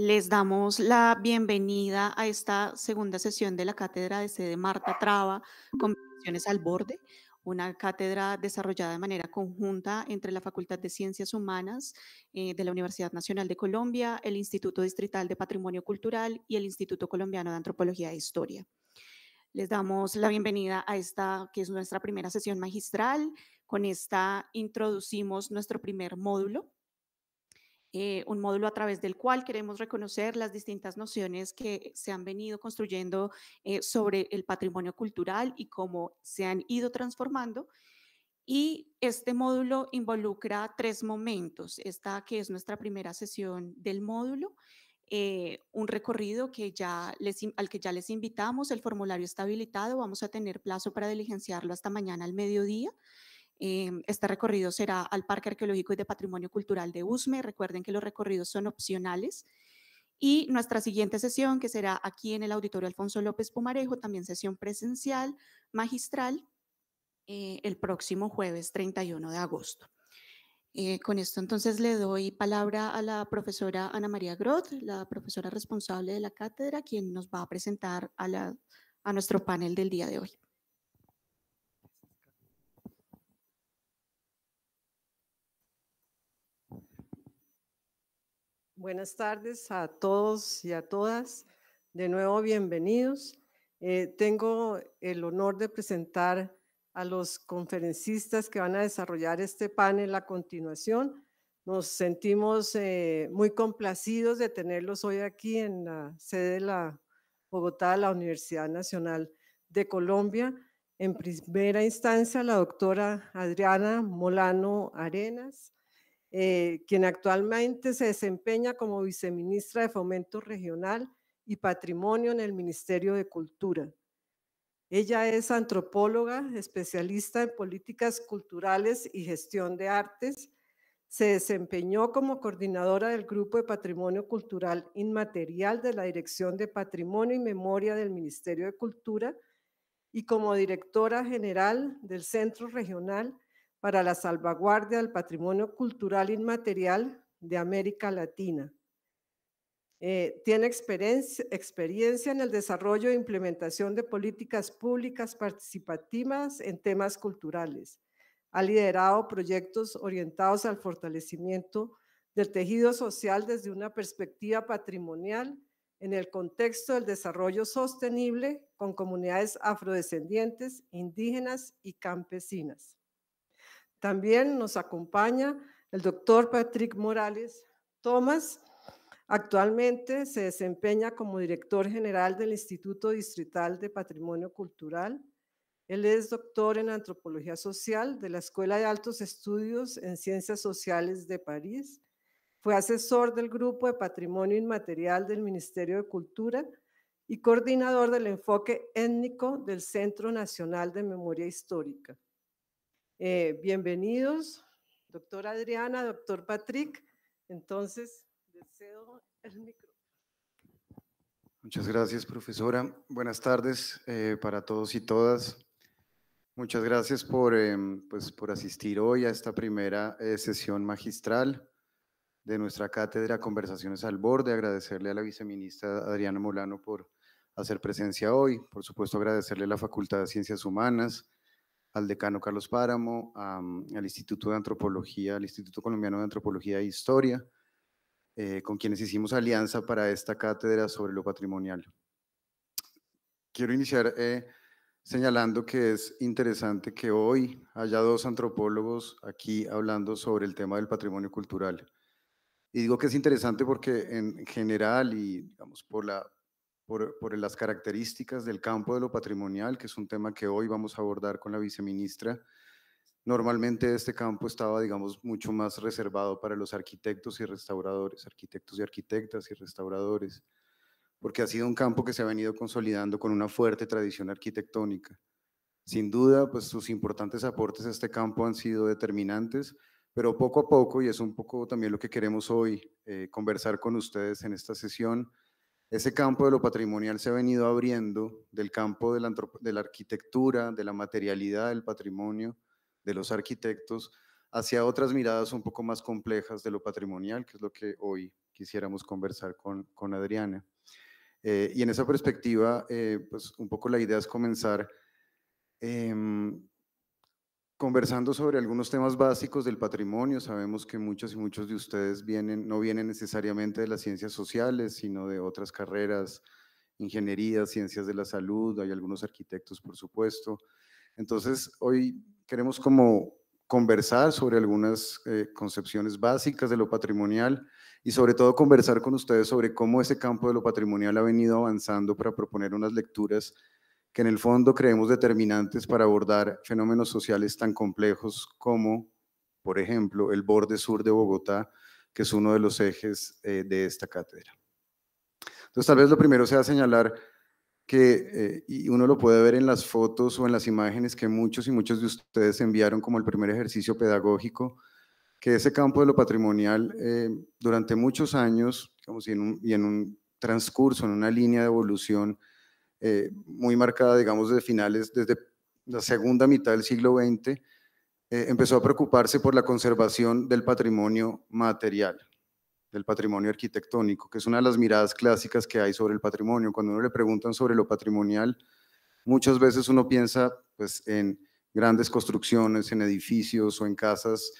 Les damos la bienvenida a esta segunda sesión de la cátedra de sede Marta Traba, Convenciones al Borde, una cátedra desarrollada de manera conjunta entre la Facultad de Ciencias Humanas eh, de la Universidad Nacional de Colombia, el Instituto Distrital de Patrimonio Cultural y el Instituto Colombiano de Antropología e Historia. Les damos la bienvenida a esta, que es nuestra primera sesión magistral. Con esta introducimos nuestro primer módulo, eh, un módulo a través del cual queremos reconocer las distintas nociones que se han venido construyendo eh, sobre el patrimonio cultural y cómo se han ido transformando. Y este módulo involucra tres momentos. Esta que es nuestra primera sesión del módulo, eh, un recorrido que ya les, al que ya les invitamos, el formulario está habilitado, vamos a tener plazo para diligenciarlo hasta mañana al mediodía. Eh, este recorrido será al Parque Arqueológico y de Patrimonio Cultural de Usme. Recuerden que los recorridos son opcionales. Y nuestra siguiente sesión, que será aquí en el Auditorio Alfonso López Pumarejo, también sesión presencial, magistral, eh, el próximo jueves 31 de agosto. Eh, con esto entonces le doy palabra a la profesora Ana María Groth, la profesora responsable de la cátedra, quien nos va a presentar a nuestro panel del día de hoy. Buenas tardes a todos y a todas. De nuevo, bienvenidos. Eh, tengo el honor de presentar a los conferencistas que van a desarrollar este panel a continuación. Nos sentimos eh, muy complacidos de tenerlos hoy aquí en la sede de la Bogotá la Universidad Nacional de Colombia. En primera instancia, la doctora Adriana Molano Arenas, eh, quien actualmente se desempeña como viceministra de Fomento Regional y Patrimonio en el Ministerio de Cultura. Ella es antropóloga, especialista en políticas culturales y gestión de artes. Se desempeñó como coordinadora del Grupo de Patrimonio Cultural Inmaterial de la Dirección de Patrimonio y Memoria del Ministerio de Cultura y como directora general del Centro Regional para la salvaguardia del patrimonio cultural inmaterial de América Latina. Eh, tiene experiencia en el desarrollo e implementación de políticas públicas participativas en temas culturales. Ha liderado proyectos orientados al fortalecimiento del tejido social desde una perspectiva patrimonial en el contexto del desarrollo sostenible con comunidades afrodescendientes, indígenas y campesinas. También nos acompaña el doctor Patrick Morales Tomás. Actualmente se desempeña como director general del Instituto Distrital de Patrimonio Cultural. Él es doctor en antropología social de la Escuela de Altos Estudios en Ciencias Sociales de París. Fue asesor del Grupo de Patrimonio Inmaterial del Ministerio de Cultura y coordinador del enfoque étnico del Centro Nacional de Memoria Histórica. Eh, bienvenidos, doctor Adriana, doctor Patrick. Entonces, deseo el micrófono. Muchas gracias, profesora. Buenas tardes eh, para todos y todas. Muchas gracias por, em, pues, por asistir hoy a esta primera eh, sesión magistral de nuestra cátedra Conversaciones al Borde. Agradecerle a la viceministra Adriana Molano por hacer presencia hoy. Por supuesto, agradecerle a la Facultad de Ciencias Humanas, al decano Carlos Páramo, al Instituto de Antropología, al Instituto Colombiano de Antropología e Historia, eh, con quienes hicimos alianza para esta cátedra sobre lo patrimonial. Quiero iniciar eh, señalando que es interesante que hoy haya dos antropólogos aquí hablando sobre el tema del patrimonio cultural. Y digo que es interesante porque en general y digamos por la por, las características del campo de lo patrimonial, que es un tema que hoy vamos a abordar con la viceministra. Normalmente este campo estaba, digamos, mucho más reservado para los arquitectos y restauradores, arquitectos y arquitectas y restauradores, porque ha sido un campo que se ha venido consolidando con una fuerte tradición arquitectónica. Sin duda, pues sus importantes aportes a este campo han sido determinantes, pero poco a poco, y es un poco también lo que queremos hoy eh, conversar con ustedes en esta sesión, ese campo de lo patrimonial se ha venido abriendo del campo de la, de la, arquitectura, de la materialidad del patrimonio, de los arquitectos, hacia otras miradas un poco más complejas de lo patrimonial, que es lo que hoy quisiéramos conversar con, con Adriana. Eh, y en esa perspectiva, eh, pues un poco la idea es comenzar em, conversando sobre algunos temas básicos del patrimonio. Sabemos que muchos y muchos de ustedes vienen, no vienen necesariamente de las ciencias sociales, sino de otras carreras, ingeniería, ciencias de la salud, hay algunos arquitectos, por supuesto. Entonces, hoy queremos como conversar sobre algunas eh, concepciones básicas de lo patrimonial y sobre todo conversar con ustedes sobre cómo ese campo de lo patrimonial ha venido avanzando para proponer unas lecturas que en el fondo creemos determinantes para abordar fenómenos sociales tan complejos como, por ejemplo, el borde sur de Bogotá, que es uno de los ejes eh, de esta cátedra. Entonces, tal vez lo primero sea señalar que, eh, y uno lo puede ver en las fotos o en las imágenes que muchos y muchos de ustedes enviaron como el primer ejercicio pedagógico, que ese campo de lo patrimonial eh, durante muchos años, y en un transcurso, en una línea de evolución, eh, muy marcada, digamos, de finales, desde la segunda mitad del siglo XX, eh, empezó a preocuparse por la conservación del patrimonio material, del patrimonio arquitectónico, que es una de las miradas clásicas que hay sobre el patrimonio. Cuando uno le preguntan sobre lo patrimonial, muchas veces uno piensa pues, en grandes construcciones, en edificios o en casas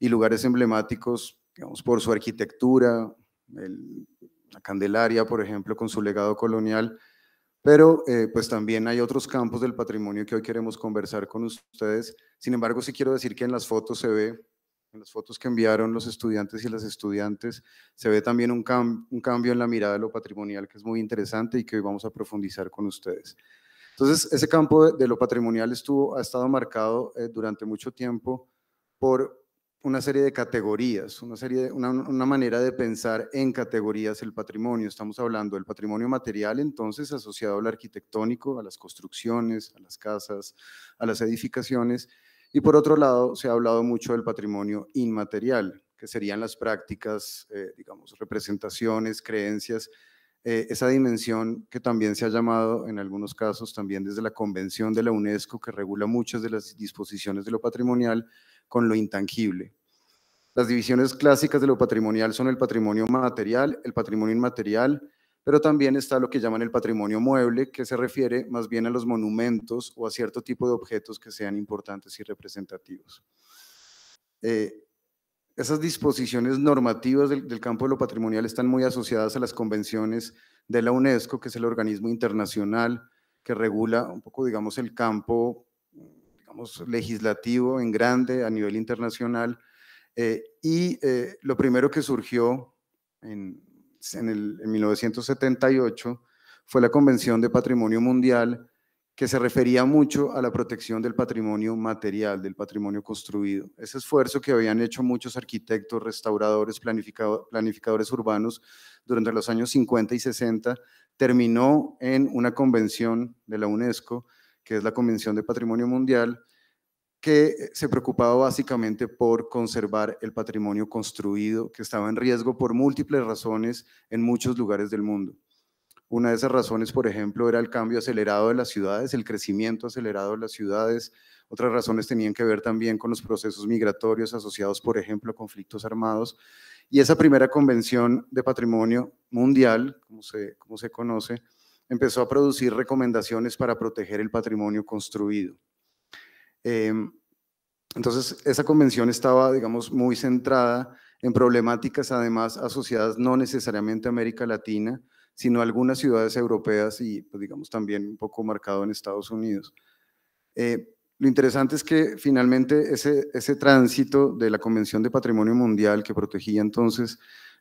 y lugares emblemáticos, digamos, por su arquitectura, la Candelaria, por ejemplo, con su legado colonial, pero eh, pues también hay otros campos del patrimonio que hoy queremos conversar con ustedes. Sin embargo, sí quiero decir que en las fotos se ve, en las fotos que enviaron los estudiantes y las estudiantes, se ve también un, un cambio en la mirada de lo patrimonial que es muy interesante y que hoy vamos a profundizar con ustedes. Entonces, ese campo de, lo patrimonial estuvo, ha estado marcado eh, durante mucho tiempo por una serie de categorías, una, serie de, una, manera de pensar en categorías el patrimonio. Estamos hablando del patrimonio material, entonces asociado al arquitectónico, a las construcciones, a las casas, a las edificaciones. Y por otro lado, se ha hablado mucho del patrimonio inmaterial, que serían las prácticas, eh, digamos, representaciones, creencias, eh, esa dimensión que también se ha llamado en algunos casos también desde la Convención de la UNESCO, que regula muchas de las disposiciones de lo patrimonial con lo intangible. Las divisiones clásicas de lo patrimonial son el patrimonio material, el patrimonio inmaterial, pero también está lo que llaman el patrimonio mueble, que se refiere más bien a los monumentos o a cierto tipo de objetos que sean importantes y representativos. Eh, esas disposiciones normativas del, campo de lo patrimonial están muy asociadas a las convenciones de la UNESCO, que es el organismo internacional que regula un poco, digamos, el campo legislativo en grande a nivel internacional. Eh, y eh, lo primero que surgió en, el, 1978 fue la Convención de Patrimonio Mundial, que se refería mucho a la protección del patrimonio material, del patrimonio construido. Ese esfuerzo que habían hecho muchos arquitectos, restauradores, planificado, planificadores urbanos durante los años 50 y 60, terminó en una convención de la UNESCO que es la Convención de Patrimonio Mundial, que eh, se preocupaba básicamente por conservar el patrimonio construido que estaba en riesgo por múltiples razones en muchos lugares del mundo. Una de esas razones, por ejemplo, era el cambio acelerado de las ciudades, el crecimiento acelerado de las ciudades. Otras razones tenían que ver también con los procesos migratorios asociados, por ejemplo, a conflictos armados. Y esa primera convención de patrimonio mundial, como se, como se conoce, empezó a producir recomendaciones para proteger el patrimonio construido. Em, entonces, esa convención estaba, digamos, muy centrada en problemáticas además asociadas no necesariamente a América Latina, sino a algunas ciudades europeas y, pues, digamos, también un poco marcado en Estados Unidos. Eh, lo interesante es que finalmente ese, ese tránsito de la Convención de Patrimonio Mundial que protegía entonces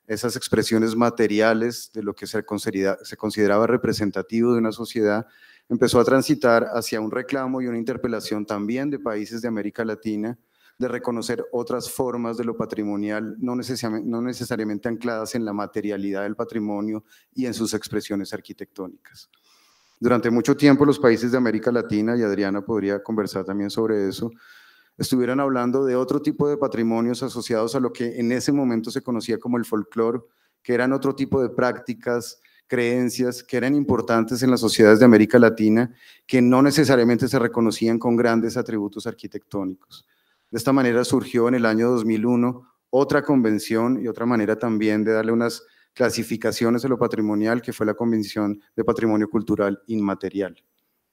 esas expresiones materiales de lo que se, consideraba representativo de una sociedad, empezó a transitar hacia un reclamo y una interpelación también de países de América Latina de reconocer otras formas de lo patrimonial, no necesariamente ancladas en la materialidad del patrimonio y en sus expresiones arquitectónicas. Durante mucho tiempo los países de América Latina, y Adriana podría conversar también sobre eso, estuvieran hablando de otro tipo de patrimonios asociados a lo que en ese momento se conocía como el folclore, que eran otro tipo de prácticas, creencias que eran importantes en las sociedades de América Latina, que no necesariamente se reconocían con grandes atributos arquitectónicos. De esta manera surgió en el año 2001 otra convención y otra manera también de darle unas clasificaciones a lo patrimonial, que fue la Convención de Patrimonio Cultural Inmaterial.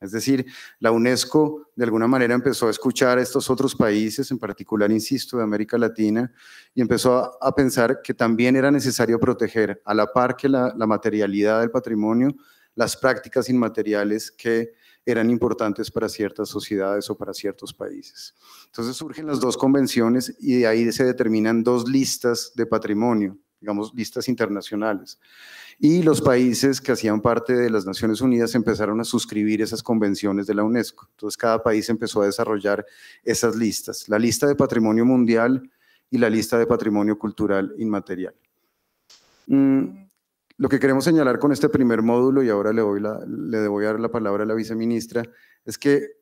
Es decir, la UNESCO de alguna manera empezó a escuchar a estos otros países, en particular, insisto, de América Latina, y empezó a, pensar que también era necesario proteger, a la par que la, materialidad del patrimonio, las prácticas inmateriales que eran importantes para ciertas sociedades o para ciertos países. Entonces surgen las dos convenciones y de ahí se determinan dos listas de patrimonio, digamos, listas internacionales. Y los países que hacían parte de las Naciones Unidas empezaron a suscribir esas convenciones de la UNESCO. Entonces, cada país empezó a desarrollar esas listas, la lista de patrimonio mundial y la lista de patrimonio cultural inmaterial. Mm, lo que queremos señalar con este primer módulo, y ahora le, voy le voy a dar la palabra a la viceministra, es que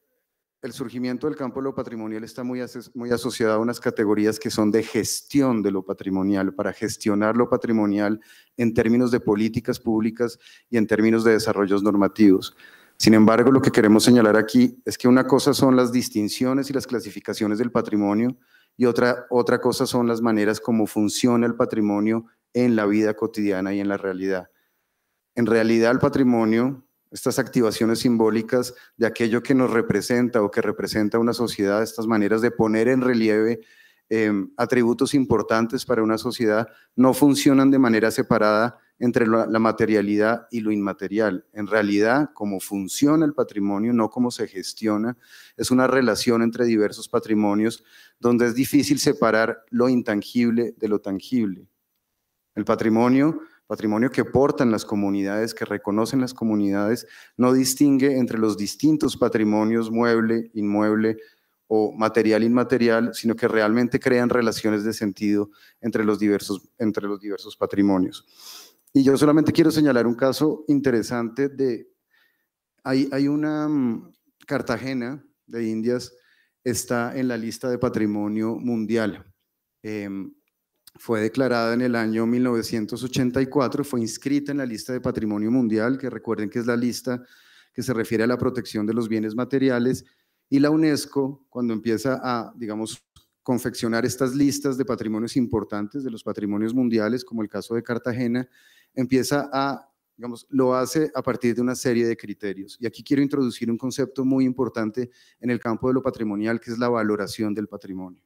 el surgimiento del campo de lo patrimonial está muy, asociado a unas categorías que son de gestión de lo patrimonial, para gestionar lo patrimonial en términos de políticas públicas y en términos de desarrollos normativos. Sin embargo, lo que queremos señalar aquí es que una cosa son las distinciones y las clasificaciones del patrimonio y otra, otra cosa son las maneras como funciona el patrimonio en la vida cotidiana y en la realidad. En realidad el patrimonio estas activaciones simbólicas de aquello que nos representa o que representa una sociedad, estas maneras de poner en relieve em, atributos importantes para una sociedad, no funcionan de manera separada entre la, materialidad y lo inmaterial. En realidad, cómo funciona el patrimonio, no cómo se gestiona, es una relación entre diversos patrimonios donde es difícil separar lo intangible de lo tangible. El patrimonio patrimonio que portan las comunidades, que reconocen las comunidades, no distingue entre los distintos patrimonios mueble, inmueble o material inmaterial, sino que realmente crean relaciones de sentido entre los diversos, entre los diversos patrimonios. Y yo solamente quiero señalar un caso interesante de, hay, una mm, Cartagena de Indias, está en la lista de patrimonio mundial. Em, fue declarada en el año 1984, fue inscrita en la lista de Patrimonio Mundial, que recuerden que es la lista que se refiere a la protección de los bienes materiales, y la UNESCO, cuando empieza a, digamos, confeccionar estas listas de patrimonios importantes, de los patrimonios mundiales, como el caso de Cartagena, empieza a, digamos, lo hace a partir de una serie de criterios. Y aquí quiero introducir un concepto muy importante en el campo de lo patrimonial, que es la valoración del patrimonio.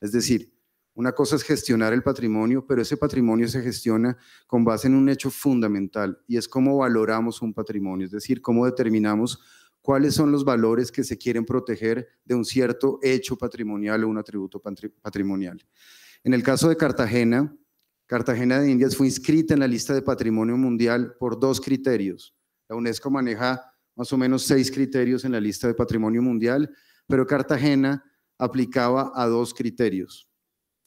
Es decir, una cosa es gestionar el patrimonio, pero ese patrimonio se gestiona con base en un hecho fundamental y es cómo valoramos un patrimonio, es decir, cómo determinamos cuáles son los valores que se quieren proteger de un cierto hecho patrimonial o un atributo patrimonial. En el caso de Cartagena, Cartagena de Indias fue inscrita en la lista de patrimonio mundial por dos criterios. La UNESCO maneja más o menos seis criterios en la lista de patrimonio mundial, pero Cartagena aplicaba a dos criterios.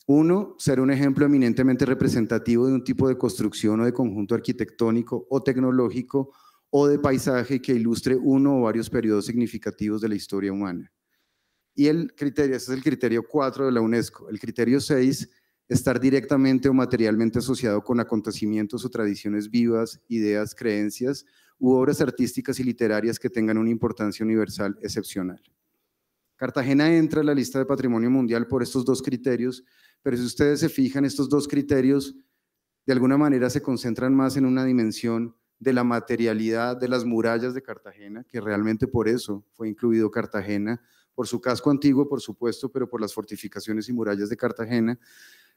Uno, ser un ejemplo eminentemente representativo de un tipo de construcción o de conjunto arquitectónico o tecnológico o de paisaje que ilustre uno o varios periodos significativos de la historia humana. Y el criterio, ese es el criterio 4 de la UNESCO. El criterio 6, estar directamente o materialmente asociado con acontecimientos o tradiciones vivas, ideas, creencias u obras artísticas y literarias que tengan una importancia universal excepcional. Cartagena entra en la lista de patrimonio mundial por estos dos criterios pero si ustedes se fijan, estos dos criterios de alguna manera se concentran más en una dimensión de la materialidad de las murallas de Cartagena, que realmente por eso fue incluido Cartagena, por su casco antiguo, por supuesto, pero por las fortificaciones y murallas de Cartagena.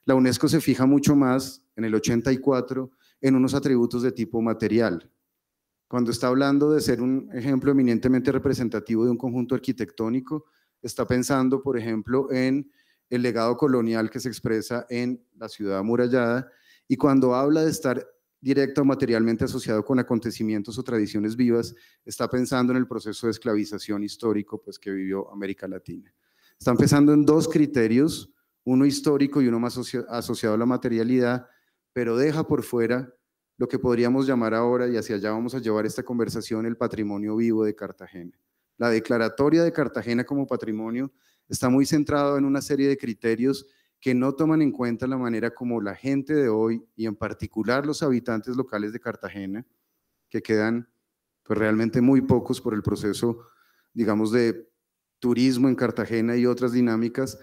La UNESCO se fija mucho más en el 84 en unos atributos de tipo material. Cuando está hablando de ser un ejemplo eminentemente representativo de un conjunto arquitectónico, está pensando, por ejemplo, en el legado colonial que se expresa en la ciudad amurallada y cuando habla de estar directo o materialmente asociado con acontecimientos o tradiciones vivas, está pensando en el proceso de esclavización histórico pues, que vivió América Latina. Está pensando en dos criterios, uno histórico y uno más asociado a la materialidad, pero deja por fuera lo que podríamos llamar ahora, y hacia allá vamos a llevar esta conversación, el patrimonio vivo de Cartagena. La declaratoria de Cartagena como patrimonio está muy centrado en una serie de criterios que no toman en cuenta la manera como la gente de hoy y en particular los habitantes locales de Cartagena, que quedan pues, realmente muy pocos por el proceso, digamos, de turismo en Cartagena y otras dinámicas.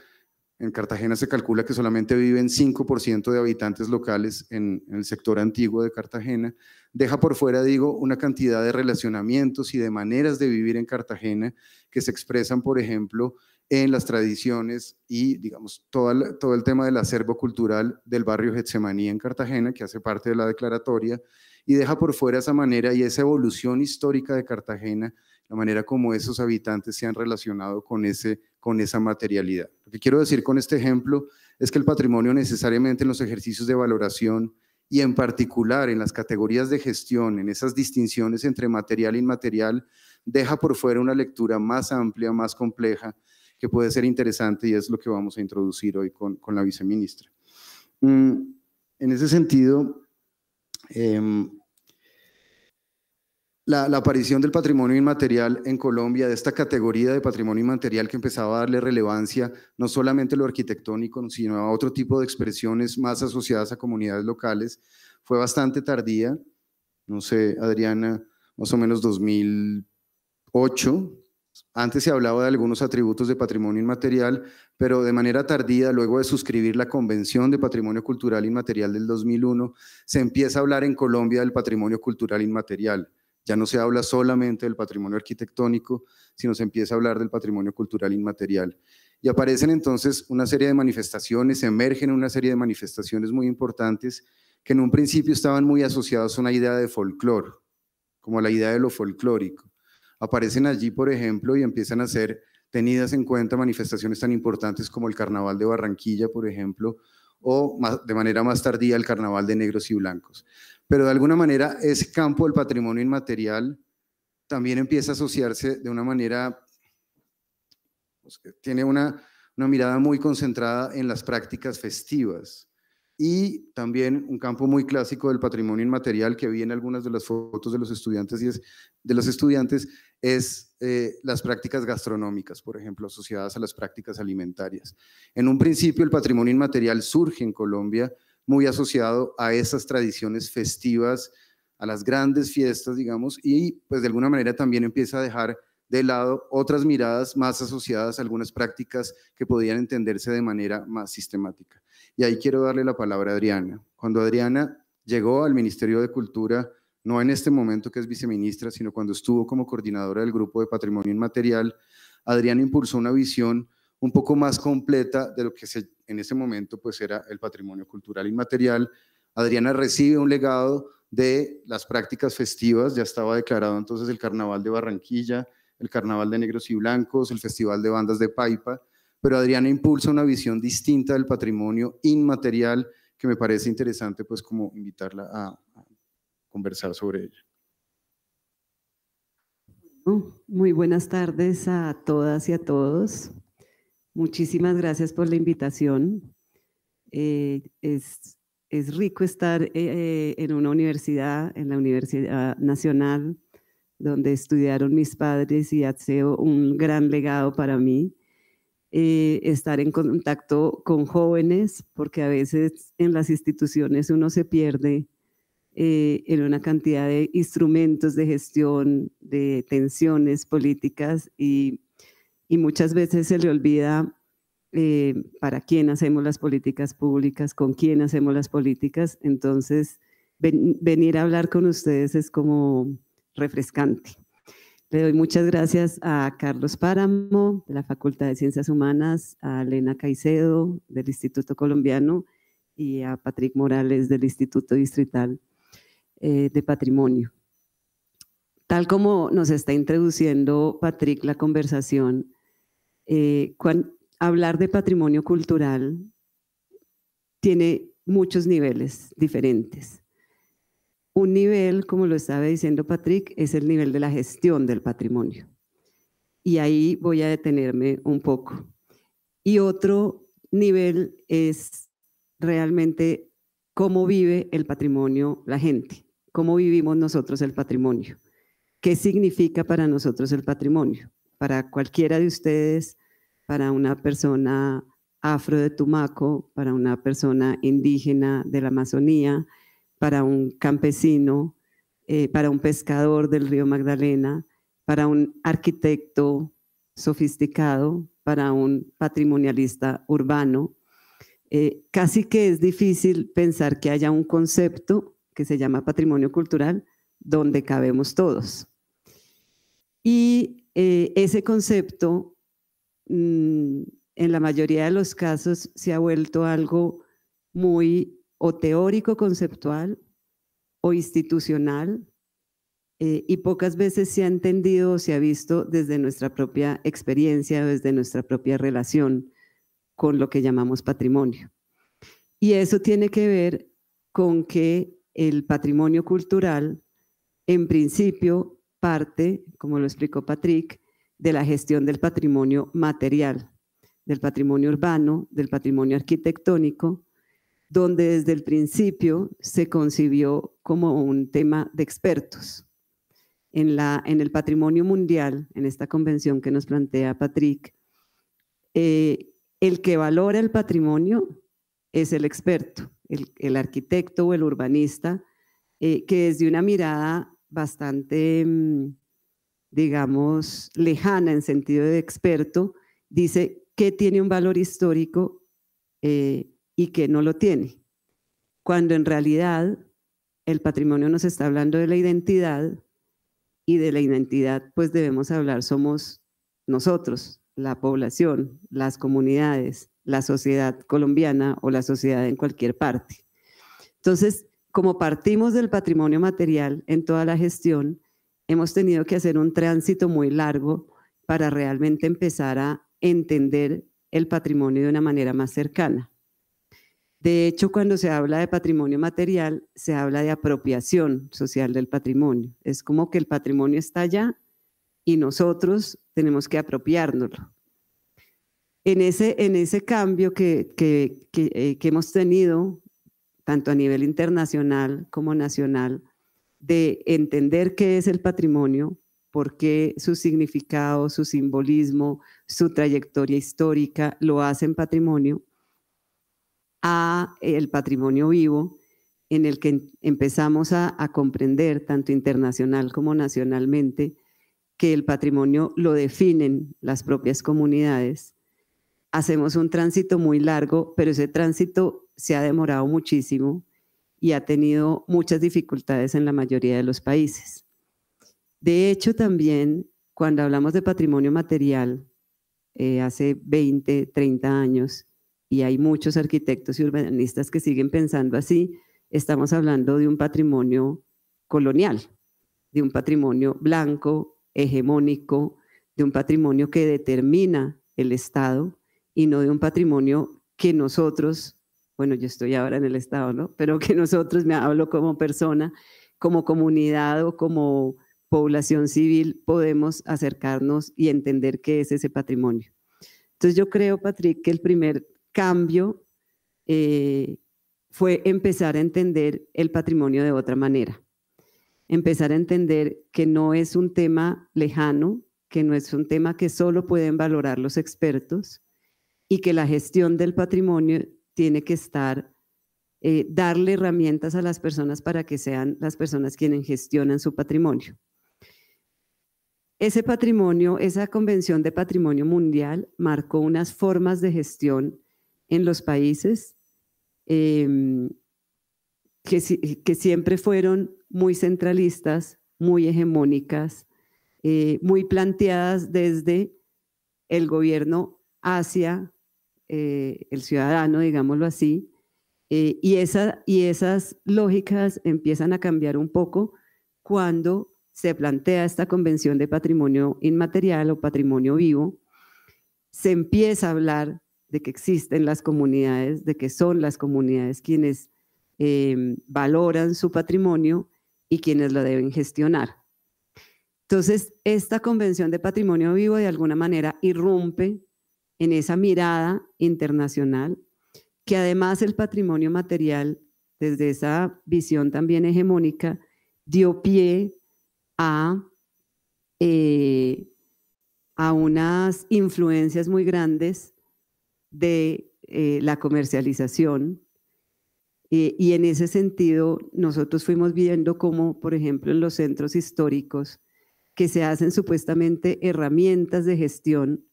En Cartagena se calcula que solamente viven 5% de habitantes locales en, en el sector antiguo de Cartagena. Deja por fuera, digo, una cantidad de relacionamientos y de maneras de vivir en Cartagena que se expresan, por ejemplo, en las tradiciones y, digamos, todo el, tema del acervo cultural del barrio Getsemaní en Cartagena, que hace parte de la declaratoria, y deja por fuera esa manera y esa evolución histórica de Cartagena, la manera como esos habitantes se han relacionado con, ese, con esa materialidad. Lo que quiero decir con este ejemplo es que el patrimonio necesariamente en los ejercicios de valoración y en particular en las categorías de gestión, en esas distinciones entre material e inmaterial, deja por fuera una lectura más amplia, más compleja, que puede ser interesante y es lo que vamos a introducir hoy con, la viceministra. Mm, en ese sentido, em, la, la, aparición del patrimonio inmaterial en Colombia, de esta categoría de patrimonio inmaterial que empezaba a darle relevancia no solamente a lo arquitectónico, sino a otro tipo de expresiones más asociadas a comunidades locales, fue bastante tardía, no sé, Adriana, más o menos 2008, antes se hablaba de algunos atributos de patrimonio inmaterial, pero de manera tardía, luego de suscribir la Convención de Patrimonio Cultural Inmaterial del 2001, se empieza a hablar en Colombia del patrimonio cultural inmaterial. Ya no se habla solamente del patrimonio arquitectónico, sino se empieza a hablar del patrimonio cultural inmaterial. Y aparecen entonces una serie de manifestaciones, emergen una serie de manifestaciones muy importantes que en un principio estaban muy asociadas a una idea de folclor, como la idea de lo folclórico aparecen allí, por ejemplo, y empiezan a ser tenidas en cuenta manifestaciones tan importantes como el Carnaval de Barranquilla, por ejemplo, o más, de manera más tardía el Carnaval de Negros y Blancos. Pero de alguna manera ese campo del patrimonio inmaterial también empieza a asociarse de una manera, pues, tiene una, una mirada muy concentrada en las prácticas festivas y también un campo muy clásico del patrimonio inmaterial que vi en algunas de las fotos de los estudiantes y es de los estudiantes es eh, las prácticas gastronómicas, por ejemplo, asociadas a las prácticas alimentarias. En un principio, el patrimonio inmaterial surge en Colombia muy asociado a esas tradiciones festivas, a las grandes fiestas, digamos, y pues de alguna manera también empieza a dejar de lado otras miradas más asociadas a algunas prácticas que podían entenderse de manera más sistemática. Y ahí quiero darle la palabra a Adriana. Cuando Adriana llegó al Ministerio de Cultura, no en este momento que es viceministra, sino cuando estuvo como coordinadora del Grupo de Patrimonio Inmaterial, Adriana impulsó una visión un poco más completa de lo que en ese momento pues era el patrimonio cultural inmaterial. Adriana recibe un legado de las prácticas festivas, ya estaba declarado entonces el Carnaval de Barranquilla, el Carnaval de Negros y Blancos, el Festival de Bandas de Paipa, pero Adriana impulsa una visión distinta del patrimonio inmaterial que me parece interesante pues como invitarla a, conversar sobre ella. Muy buenas tardes a todas y a todos. Muchísimas gracias por la invitación. Eh, es, rico estar eh, eh, en una universidad, en la Universidad Nacional, donde estudiaron mis padres y hace un gran legado para mí. estar en contacto con jóvenes, porque a veces en las instituciones uno se pierde eh, en una cantidad de instrumentos de gestión de tensiones políticas y, muchas veces se le olvida eh, para quién hacemos las políticas públicas, con quién hacemos las políticas. Entonces, venir a hablar con ustedes es como refrescante. Le doy muchas gracias a Carlos Páramo, de la Facultad de Ciencias Humanas, a Elena Caicedo, del Instituto Colombiano, y a Patrick Morales, del Instituto Distrital eh, de patrimonio. Tal como nos está introduciendo Patrick la conversación, eh, hablar de patrimonio cultural tiene muchos niveles diferentes. Un nivel, como lo estaba diciendo Patrick, es el nivel de la gestión del patrimonio. Y ahí voy a detenerme un poco. Y otro nivel es realmente cómo vive el patrimonio la gente cómo vivimos nosotros el patrimonio. ¿Qué significa para nosotros el patrimonio? Para cualquiera de ustedes, para una persona afro de Tumaco, para una persona indígena de la Amazonía, para un campesino, eh, para un pescador del río Magdalena, para un arquitecto sofisticado, para un patrimonialista urbano. Eh, casi que es difícil pensar que haya un concepto que se llama Patrimonio Cultural, donde cabemos todos. Y eh, ese concepto, mm, en la mayoría de los casos, se ha vuelto algo muy o teórico conceptual o institucional, eh, y pocas veces se ha entendido o se ha visto desde nuestra propia experiencia, desde nuestra propia relación con lo que llamamos patrimonio. Y eso tiene que ver con que el patrimonio cultural, en principio, parte, como lo explicó Patrick, de la gestión del patrimonio material, del patrimonio urbano, del patrimonio arquitectónico, donde desde el principio se concibió como un tema de expertos. En, la, en el patrimonio mundial, en esta convención que nos plantea Patrick, eh, el que valora el patrimonio es el experto el, arquitecto o el urbanista, eh, que desde una mirada bastante, mm, digamos, lejana en sentido de experto, dice que tiene un valor histórico eh, y que no lo tiene. Cuando en realidad el patrimonio nos está hablando de la identidad y de la identidad pues debemos hablar somos nosotros, la población, las comunidades, la sociedad colombiana o la sociedad en cualquier parte. Entonces, como partimos del patrimonio material en toda la gestión, hemos tenido que hacer un tránsito muy largo para realmente empezar a entender el patrimonio de una manera más cercana. De hecho, cuando se habla de patrimonio material, se habla de apropiación social del patrimonio. Es como que el patrimonio está allá y nosotros tenemos que apropiárnoslo en ese, en ese cambio eh, que, hemos tenido, tanto a nivel internacional como nacional, de entender qué es el patrimonio, por qué su significado, su simbolismo, su trayectoria histórica lo hacen patrimonio, a el patrimonio vivo, en el que empezamos a, comprender, tanto internacional como nacionalmente, que el patrimonio lo definen las propias comunidades hacemos un tránsito muy largo, pero ese tránsito se ha demorado muchísimo y ha tenido muchas dificultades en la mayoría de los países. De hecho, también cuando hablamos de patrimonio material, eh, hace 20, 30 años, y hay muchos arquitectos y urbanistas que siguen pensando así, estamos hablando de un patrimonio colonial, de un patrimonio blanco, hegemónico, de un patrimonio que determina el Estado y no de un patrimonio que nosotros, bueno, yo estoy ahora en el Estado, ¿no? Pero que nosotros, me hablo como persona, como comunidad o como población civil, podemos acercarnos y entender qué es ese patrimonio. Entonces yo creo, Patrick, que el primer cambio eh, fue empezar a entender el patrimonio de otra manera, empezar a entender que no es un tema lejano, que no es un tema que solo pueden valorar los expertos, y que la gestión del patrimonio tiene que estar, eh, darle herramientas a las personas para que sean las personas quienes gestionan su patrimonio. Ese patrimonio, esa Convención de Patrimonio Mundial marcó unas formas de gestión en los países em, que, siempre fueron muy centralistas, muy hegemónicas, eh, muy planteadas desde el gobierno hacia eh, el ciudadano, digámoslo así, eh, y, esa, y esas lógicas empiezan a cambiar un poco cuando se plantea esta convención de patrimonio inmaterial o patrimonio vivo, se empieza a hablar de que existen las comunidades, de que son las comunidades quienes em, valoran su patrimonio y quienes lo deben gestionar. Entonces, esta convención de patrimonio vivo de alguna manera irrumpe en esa mirada internacional, que además el patrimonio material, desde esa visión también hegemónica, dio pie a, eh, a unas influencias muy grandes de eh, la comercialización. y en ese sentido, nosotros fuimos viendo cómo, por ejemplo, en los centros históricos, que se hacen supuestamente herramientas de gestión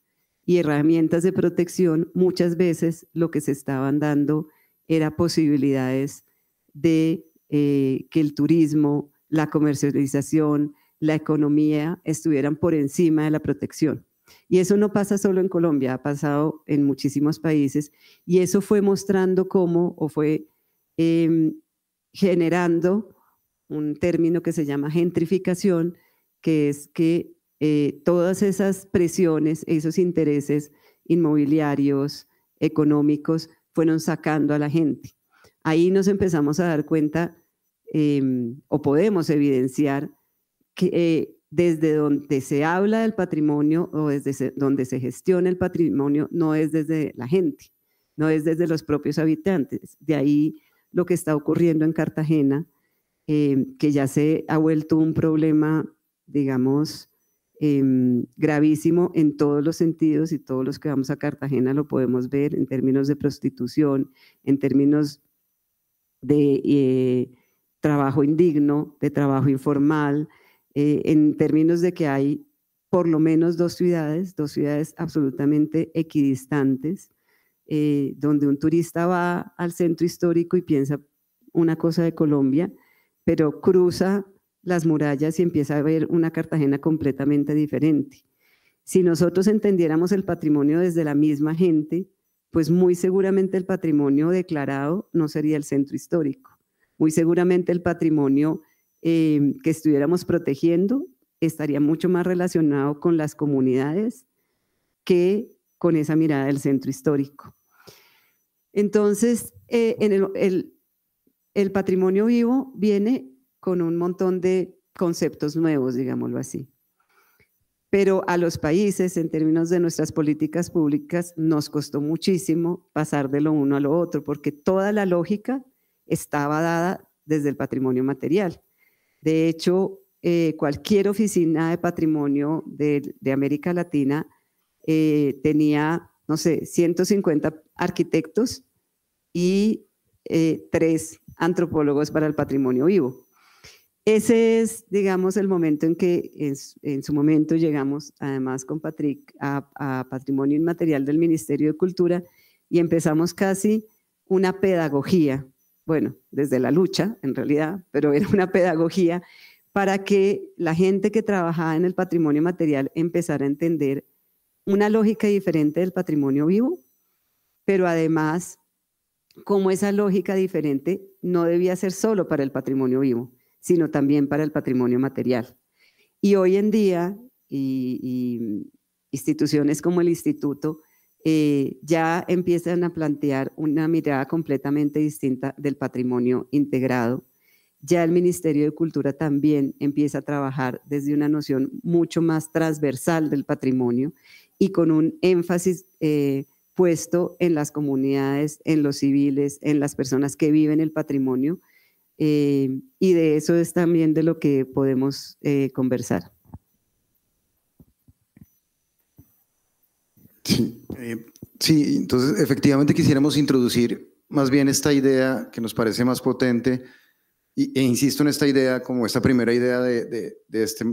y herramientas de protección, muchas veces lo que se estaban dando era posibilidades de eh, que el turismo, la comercialización, la economía estuvieran por encima de la protección. Y eso no pasa solo en Colombia, ha pasado en muchísimos países y eso fue mostrando cómo o fue em, generando un término que se llama gentrificación, que es que eh, todas esas presiones, esos intereses inmobiliarios, económicos, fueron sacando a la gente. Ahí nos empezamos a dar cuenta em, o podemos evidenciar que eh, desde donde se habla del patrimonio o desde donde se gestiona el patrimonio no es desde la gente, no es desde los propios habitantes. De ahí lo que está ocurriendo en Cartagena, em, que ya se ha vuelto un problema, digamos, Em, gravísimo en todos los sentidos y todos los que vamos a Cartagena lo podemos ver en términos de prostitución, en términos de eh, trabajo indigno, de trabajo informal, eh, en términos de que hay por lo menos dos ciudades, dos ciudades absolutamente equidistantes, eh, donde un turista va al centro histórico y piensa una cosa de Colombia, pero cruza las murallas y empieza a ver una Cartagena completamente diferente. Si nosotros entendiéramos el patrimonio desde la misma gente, pues muy seguramente el patrimonio declarado no sería el centro histórico. Muy seguramente el patrimonio eh, que estuviéramos protegiendo estaría mucho más relacionado con las comunidades que con esa mirada del centro histórico. Entonces, eh, el patrimonio vivo viene con un montón de conceptos nuevos, digámoslo así. Pero a los países, en términos de nuestras políticas públicas, nos costó muchísimo pasar de lo uno a lo otro, porque toda la lógica estaba dada desde el patrimonio material. De hecho, eh, cualquier oficina de patrimonio de, América Latina eh, tenía, no sé, 150 arquitectos y eh, tres antropólogos para el patrimonio vivo. Ese es, digamos, el momento en que en su momento llegamos, además con Patrick, a, a Patrimonio Inmaterial del Ministerio de Cultura y empezamos casi una pedagogía, bueno, desde la lucha en realidad, pero era una pedagogía para que la gente que trabajaba en el patrimonio material empezara a entender una lógica diferente del patrimonio vivo, pero además como esa lógica diferente no debía ser solo para el patrimonio vivo, sino también para el patrimonio material. Y hoy en día, instituciones como el instituto eh, ya empiezan a plantear una mirada completamente distinta del patrimonio integrado. Ya el Ministerio de Cultura también empieza a trabajar desde una noción mucho más transversal del patrimonio y con un énfasis eh, puesto en las comunidades, en los civiles, en las personas que viven el patrimonio eh, y de eso es también de lo que podemos eh, conversar. Eh, sí, entonces efectivamente quisiéramos introducir más bien esta idea que nos parece más potente e insisto en esta idea como esta primera idea de, este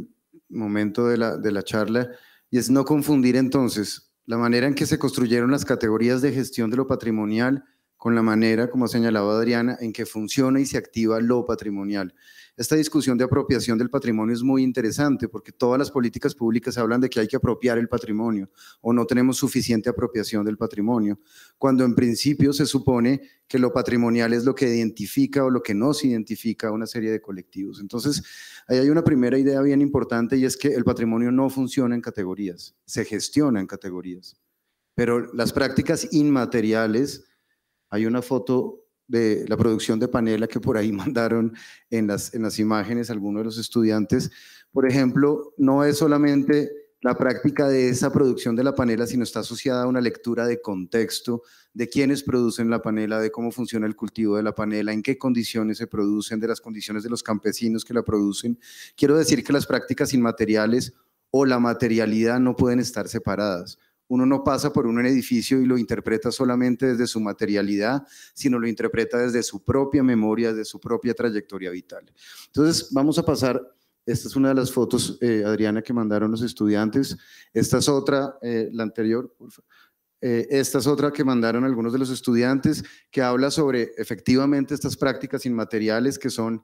momento de la charla y es no confundir entonces la manera en que se construyeron las categorías de gestión de lo patrimonial con la manera, como ha señalaba Adriana, en que funciona y se activa lo patrimonial. Esta discusión de apropiación del patrimonio es muy interesante porque todas las políticas públicas hablan de que hay que apropiar el patrimonio o no tenemos suficiente apropiación del patrimonio, cuando en principio se supone que lo patrimonial es lo que identifica o lo que nos identifica a una serie de colectivos. Entonces, ahí hay una primera idea bien importante y es que el patrimonio no funciona en categorías, se gestiona en categorías, pero las prácticas inmateriales hay una foto de la producción de panela que por ahí mandaron en las, imágenes algunos de los estudiantes. Por ejemplo, no es solamente la práctica de esa producción de la panela, sino está asociada a una lectura de contexto, de quiénes producen la panela, de cómo funciona el cultivo de la panela, en qué condiciones se producen, de las condiciones de los campesinos que la producen. Quiero decir que las prácticas inmateriales o la materialidad no pueden estar separadas. Uno no pasa por un edificio y lo interpreta solamente desde su materialidad, sino lo interpreta desde su propia memoria, desde su propia trayectoria vital. Entonces, vamos a pasar esta es una de las fotos, eh, Adriana, que mandaron los estudiantes. Esta es otra, eh, la anterior, eh, esta es otra que mandaron algunos de los estudiantes, que habla sobre efectivamente estas prácticas inmateriales que son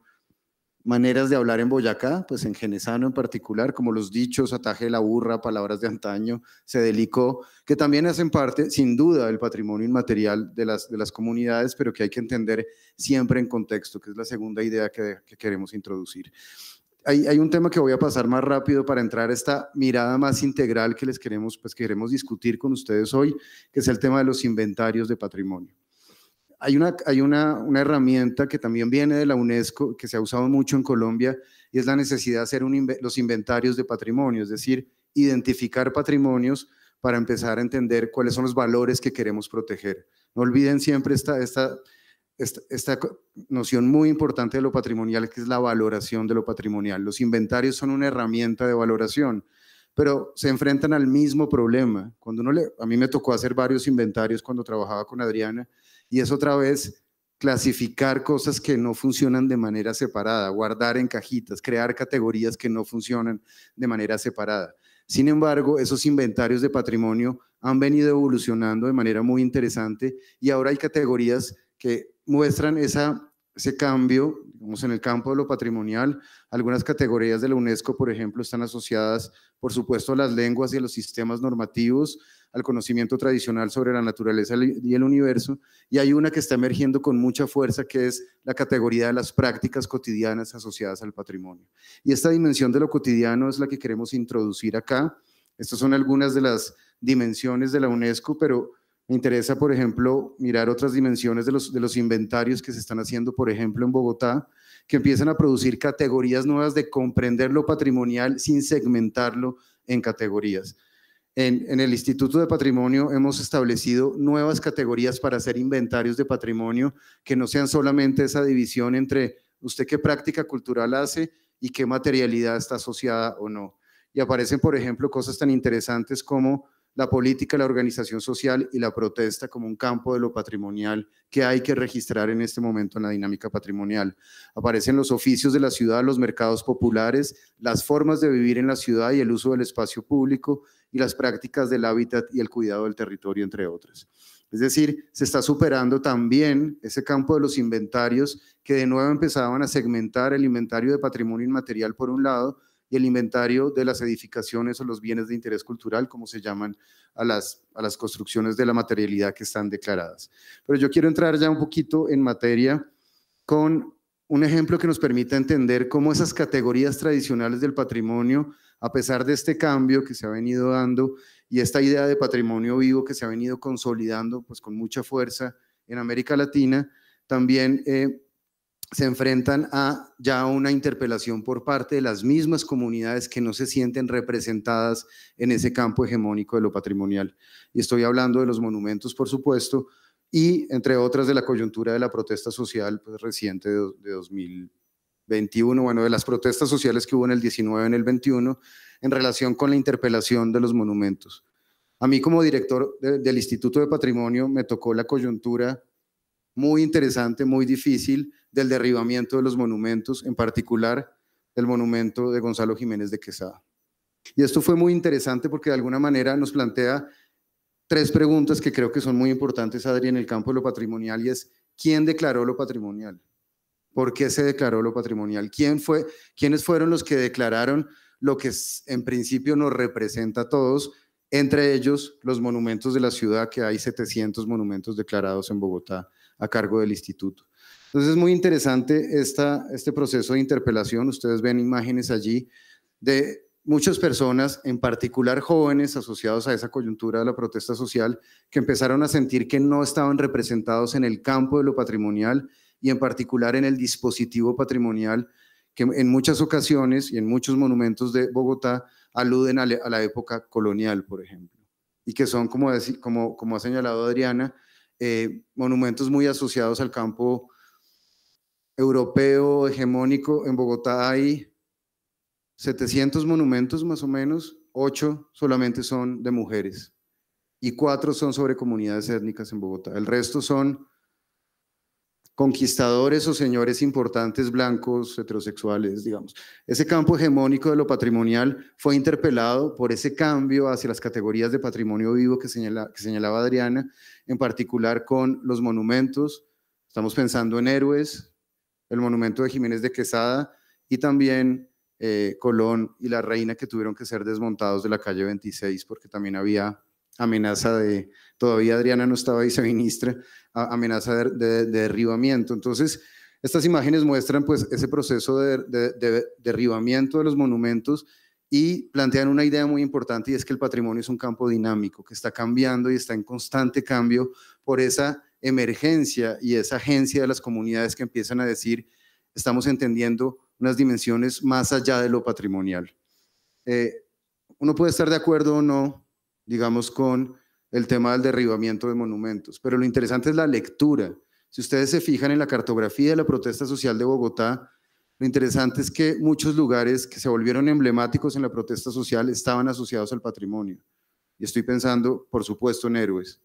maneras de hablar en Boyacá, pues en Genesano en particular, como los dichos, ataje de la burra, palabras de antaño, se delicó, que también hacen parte, sin duda, del patrimonio inmaterial de las, de las comunidades, pero que hay que entender siempre en contexto, que es la segunda idea que, queremos introducir. Hay, hay, un tema que voy a pasar más rápido para entrar a esta mirada más integral que les queremos, pues, queremos discutir con ustedes hoy, que es el tema de los inventarios de patrimonio hay una, hay una, una, herramienta que también viene de la UNESCO, que se ha usado mucho en Colombia, y es la necesidad de hacer un, los inventarios de patrimonio, es decir, identificar patrimonios para empezar a entender cuáles son los valores que queremos proteger. No olviden siempre esta, esta, esta, esta noción muy importante de lo patrimonial, que es la valoración de lo patrimonial. Los inventarios son una herramienta de valoración pero se enfrentan al mismo problema. Cuando uno le, a mí me tocó hacer varios inventarios cuando trabajaba con Adriana y es otra vez clasificar cosas que no funcionan de manera separada, guardar en cajitas, crear categorías que no funcionan de manera separada. Sin embargo, esos inventarios de patrimonio han venido evolucionando de manera muy interesante y ahora hay categorías que muestran ese cambio, digamos, en el campo de lo patrimonial. Algunas categorías de la UNESCO, por ejemplo, están asociadas, por supuesto, a las lenguas y a los sistemas normativos, al conocimiento tradicional sobre la naturaleza y el universo, y hay una que está emergiendo con mucha fuerza, que es la categoría de las prácticas cotidianas asociadas al patrimonio. Y esta dimensión de lo cotidiano es la que queremos introducir acá. Estas son algunas de las dimensiones de la UNESCO, pero me interesa, por ejemplo, mirar otras dimensiones de los, de los inventarios que se están haciendo, por ejemplo, en Bogotá, que empiezan a producir categorías nuevas de comprender lo patrimonial sin segmentarlo en categorías. En, el Instituto de Patrimonio hemos establecido nuevas categorías para hacer inventarios de patrimonio que no sean solamente esa división entre usted qué práctica cultural hace y qué materialidad está asociada o no. Y aparecen, por ejemplo, cosas tan interesantes como la política, la organización social y la protesta como un campo de lo patrimonial que hay que registrar en este momento en la dinámica patrimonial. Aparecen los oficios de la ciudad, los mercados populares, las formas de vivir en la ciudad y el uso del espacio público, y las prácticas del hábitat y el cuidado del territorio, entre otras. Es decir, se está superando también ese campo de los inventarios que de nuevo empezaban a segmentar el inventario de patrimonio inmaterial por un lado y el inventario de las edificaciones o los bienes de interés cultural, como se llaman a las, a las construcciones de la materialidad que están declaradas. Pero yo quiero entrar ya un poquito en materia con un ejemplo que nos permita entender cómo esas categorías tradicionales del patrimonio a pesar de este cambio que se ha venido dando y esta idea de patrimonio vivo que se ha venido consolidando pues con mucha fuerza en América Latina, también eh, se enfrentan a ya una interpelación por parte de las mismas comunidades que no se sienten representadas en ese campo hegemónico de lo patrimonial. Y estoy hablando de los monumentos, por supuesto, y entre otras de la coyuntura de la protesta social pues, reciente de, de 2000. 21, bueno, de las protestas sociales que hubo en el 19, en el 21, en relación con la interpelación de los monumentos. A mí como director del Instituto de Patrimonio me tocó la coyuntura muy interesante, muy difícil, del derribamiento de los monumentos, en particular el monumento de Gonzalo Jiménez de Quesada. Y esto fue muy interesante porque de alguna manera nos plantea tres preguntas que creo que son muy importantes, Adri, en el campo de lo patrimonial, y es, ¿quién declaró lo patrimonial? ¿Por qué se declaró lo patrimonial? ¿Quién fue, ¿Quiénes fueron los que declararon lo que en principio nos representa a todos, entre ellos los monumentos de la ciudad, que hay 700 monumentos declarados en Bogotá a cargo del instituto. Entonces es muy interesante este proceso de interpelación. Ustedes ven imágenes allí de muchas personas, en particular jóvenes asociados a esa coyuntura de la protesta social, que empezaron a sentir que no estaban representados en el campo de lo patrimonial y en particular en el dispositivo patrimonial que en muchas ocasiones y en muchos monumentos de Bogotá aluden a, la época colonial, por ejemplo, y que son, como, como, como ha señalado Adriana, eh, monumentos muy asociados al campo europeo hegemónico. En Bogotá hay 700 monumentos más o menos, ocho solamente son de mujeres y cuatro son sobre comunidades étnicas en Bogotá. El resto son conquistadores o señores importantes blancos, heterosexuales, digamos. Ese campo hegemónico de lo patrimonial fue interpelado por ese cambio hacia las categorías de patrimonio vivo que, señala, que señalaba Adriana, en particular con los monumentos. Estamos pensando en héroes, el monumento de Jiménez de Quesada y también eh, Colón y la reina que tuvieron que ser desmontados de la calle 26 porque también había amenaza de, todavía Adriana no estaba viceministra, amenaza de, derribamiento. Entonces, estas imágenes muestran pues ese proceso de, derribamiento de los monumentos y plantean una idea muy importante y es que el patrimonio es un campo dinámico que está cambiando y está en constante cambio por esa emergencia y esa agencia de las comunidades que empiezan a decir, estamos entendiendo unas dimensiones más allá de lo patrimonial. Eh, uno puede estar de acuerdo o no, digamos, con el tema del derribamiento de monumentos, pero lo interesante es la lectura. Si ustedes se fijan en la cartografía de la protesta social de Bogotá, lo interesante es que muchos lugares que se volvieron emblemáticos en la protesta social estaban asociados al patrimonio. Y estoy pensando, por supuesto, en Héroes.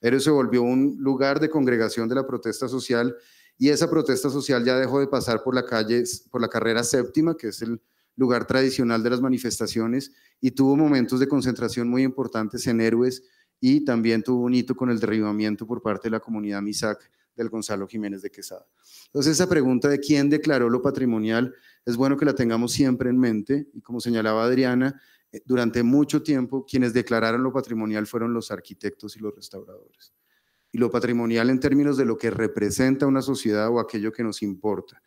Héroes se volvió un lugar de congregación de la protesta social y esa protesta social ya dejó de pasar por la calle, por la carrera séptima, que es el lugar tradicional de las manifestaciones, y tuvo momentos de concentración muy importantes en Héroes y también tuvo un hito con el derribamiento por parte de la comunidad MISAC del Gonzalo Jiménez de Quesada. Entonces, esa pregunta de quién declaró lo patrimonial es bueno que la tengamos siempre en mente y como señalaba Adriana, eh, durante mucho tiempo quienes declararon lo patrimonial fueron los arquitectos y los restauradores. Y lo patrimonial en términos de lo que representa una sociedad o aquello que nos importa.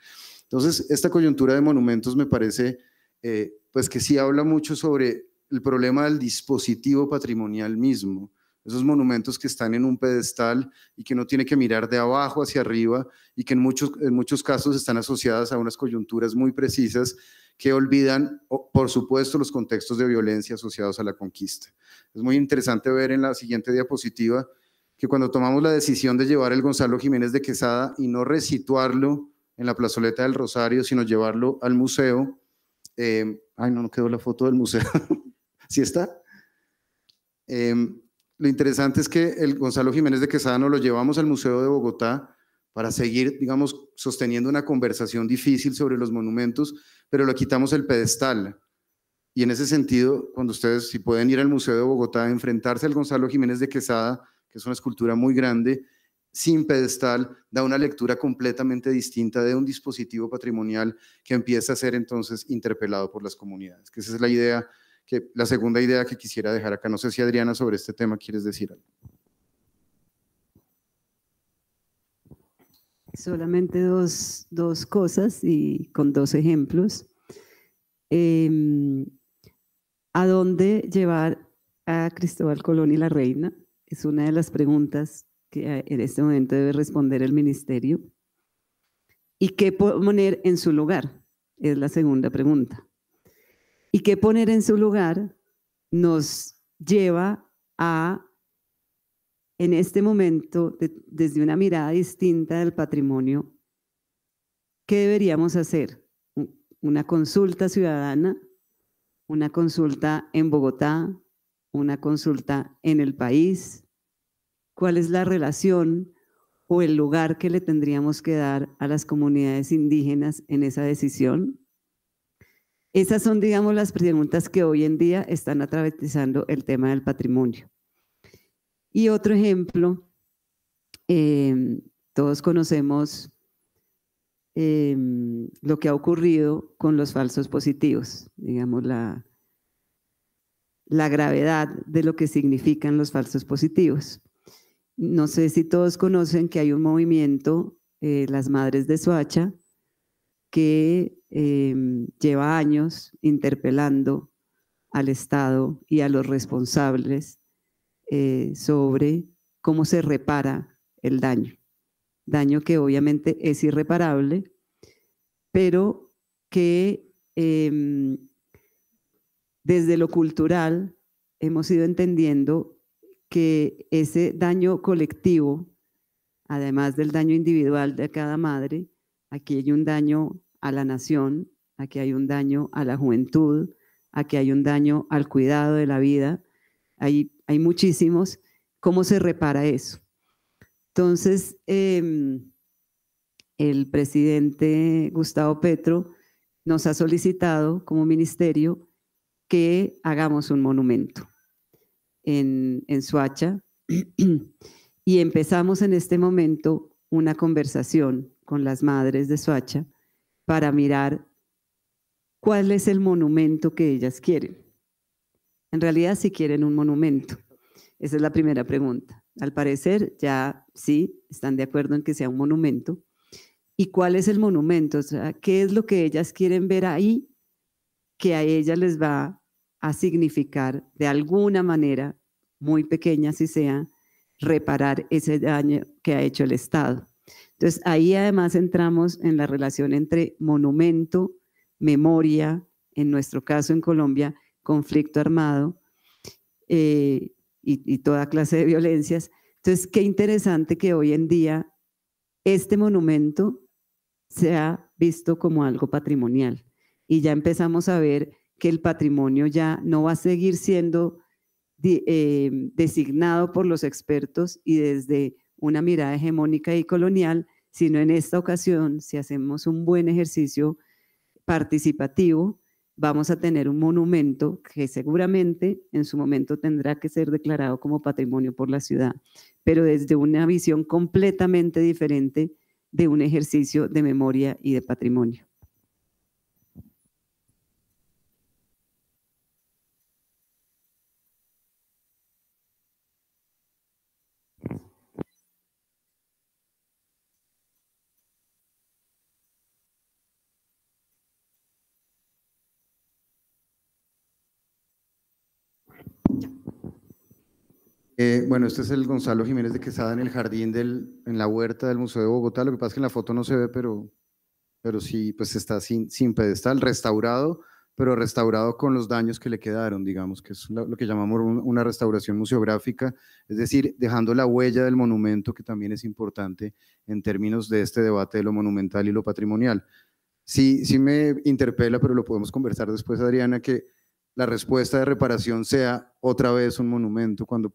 Entonces, esta coyuntura de monumentos me parece eh, pues que sí habla mucho sobre el problema del dispositivo patrimonial mismo esos monumentos que están en un pedestal y que uno tiene que mirar de abajo hacia arriba y que en muchos, en muchos casos están asociadas a unas coyunturas muy precisas que olvidan, por supuesto, los contextos de violencia asociados a la conquista. Es muy interesante ver en la siguiente diapositiva que cuando tomamos la decisión de llevar el Gonzalo Jiménez de Quesada y no resituarlo en la plazoleta del Rosario, sino llevarlo al museo, eh, ay, no, no quedó la foto del museo, ¿sí está? Eh, lo interesante es que el Gonzalo Jiménez de Quesada no lo llevamos al Museo de Bogotá para seguir, digamos, sosteniendo una conversación difícil sobre los monumentos, pero lo quitamos el pedestal. Y en ese sentido, cuando ustedes, si pueden ir al Museo de Bogotá, enfrentarse al Gonzalo Jiménez de Quesada, que es una escultura muy grande, sin pedestal, da una lectura completamente distinta de un dispositivo patrimonial que empieza a ser entonces interpelado por las comunidades, que esa es la idea la segunda idea que quisiera dejar acá. No sé si Adriana sobre este tema quieres decir algo. Solamente dos, cosas y con dos ejemplos. Em, ¿A dónde llevar a Cristóbal Colón y la reina? Es una de las preguntas que en este momento debe responder el ministerio. ¿Y qué poner en su lugar? Es la segunda pregunta y qué poner en su lugar nos lleva a, en este momento, desde una mirada distinta del patrimonio, ¿qué deberíamos hacer? Una consulta ciudadana, una consulta en Bogotá, una consulta en el país, cuál es la relación o el lugar que le tendríamos que dar a las comunidades indígenas en esa decisión. Esas son, digamos, las preguntas que hoy en día están atravesando el tema del patrimonio. Y otro ejemplo, em, todos conocemos em, lo que ha ocurrido con los falsos positivos, digamos, la, la gravedad de lo que significan los falsos positivos. No sé si todos conocen que hay un movimiento, eh, las Madres de Soacha, que Em, lleva años interpelando al Estado y a los responsables eh, sobre cómo se repara el daño. Daño que obviamente es irreparable, pero que em, desde lo cultural hemos ido entendiendo que ese daño colectivo, además del daño individual de cada madre, aquí hay un daño a la nación, a que hay un daño a la juventud, a que hay un daño al cuidado de la vida. Hay, hay muchísimos. ¿Cómo se repara eso? Entonces, em, el presidente Gustavo Petro nos ha solicitado como ministerio que hagamos un monumento en, en Suacha y empezamos en este momento una conversación con las madres de Suacha para mirar cuál es el monumento que ellas quieren. En realidad, si quieren un monumento. Esa es la primera pregunta. Al parecer, ya sí, están de acuerdo en que sea un monumento. ¿Y cuál es el monumento? O sea, ¿qué es lo que ellas quieren ver ahí que a ellas les va a significar de alguna manera, muy pequeña si sea, reparar ese daño que ha hecho el Estado? Entonces, ahí además entramos en la relación entre monumento, memoria, en nuestro caso en Colombia, conflicto armado eh, y, toda clase de violencias. Entonces, qué interesante que hoy en día este monumento se ha visto como algo patrimonial y ya empezamos a ver que el patrimonio ya no va a seguir siendo eh, designado por los expertos y desde una mirada hegemónica y colonial, sino en esta ocasión, si hacemos un buen ejercicio participativo, vamos a tener un monumento que seguramente en su momento tendrá que ser declarado como patrimonio por la ciudad, pero desde una visión completamente diferente de un ejercicio de memoria y de patrimonio. Eh, bueno, este es el Gonzalo Jiménez de Quesada en el jardín del, en la huerta del Museo de Bogotá. Lo que pasa es que en la foto no se ve, pero, pero sí, pues está sin, sin pedestal, restaurado, pero restaurado con los daños que le quedaron, digamos, que es lo, que llamamos una restauración museográfica, es decir, dejando la huella del monumento, que también es importante en términos de este debate de lo monumental y lo patrimonial. Sí, sí me interpela, pero lo podemos conversar después, Adriana, que la respuesta de reparación sea otra vez un monumento cuando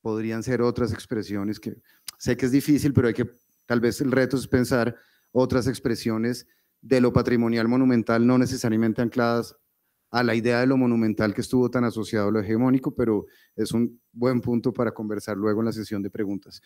podrían ser otras expresiones que sé que es difícil, pero hay que, tal vez el reto es pensar otras expresiones de lo patrimonial monumental, no necesariamente ancladas a la idea de lo monumental que estuvo tan asociado a lo hegemónico, pero es un buen punto para conversar luego en la sesión de preguntas.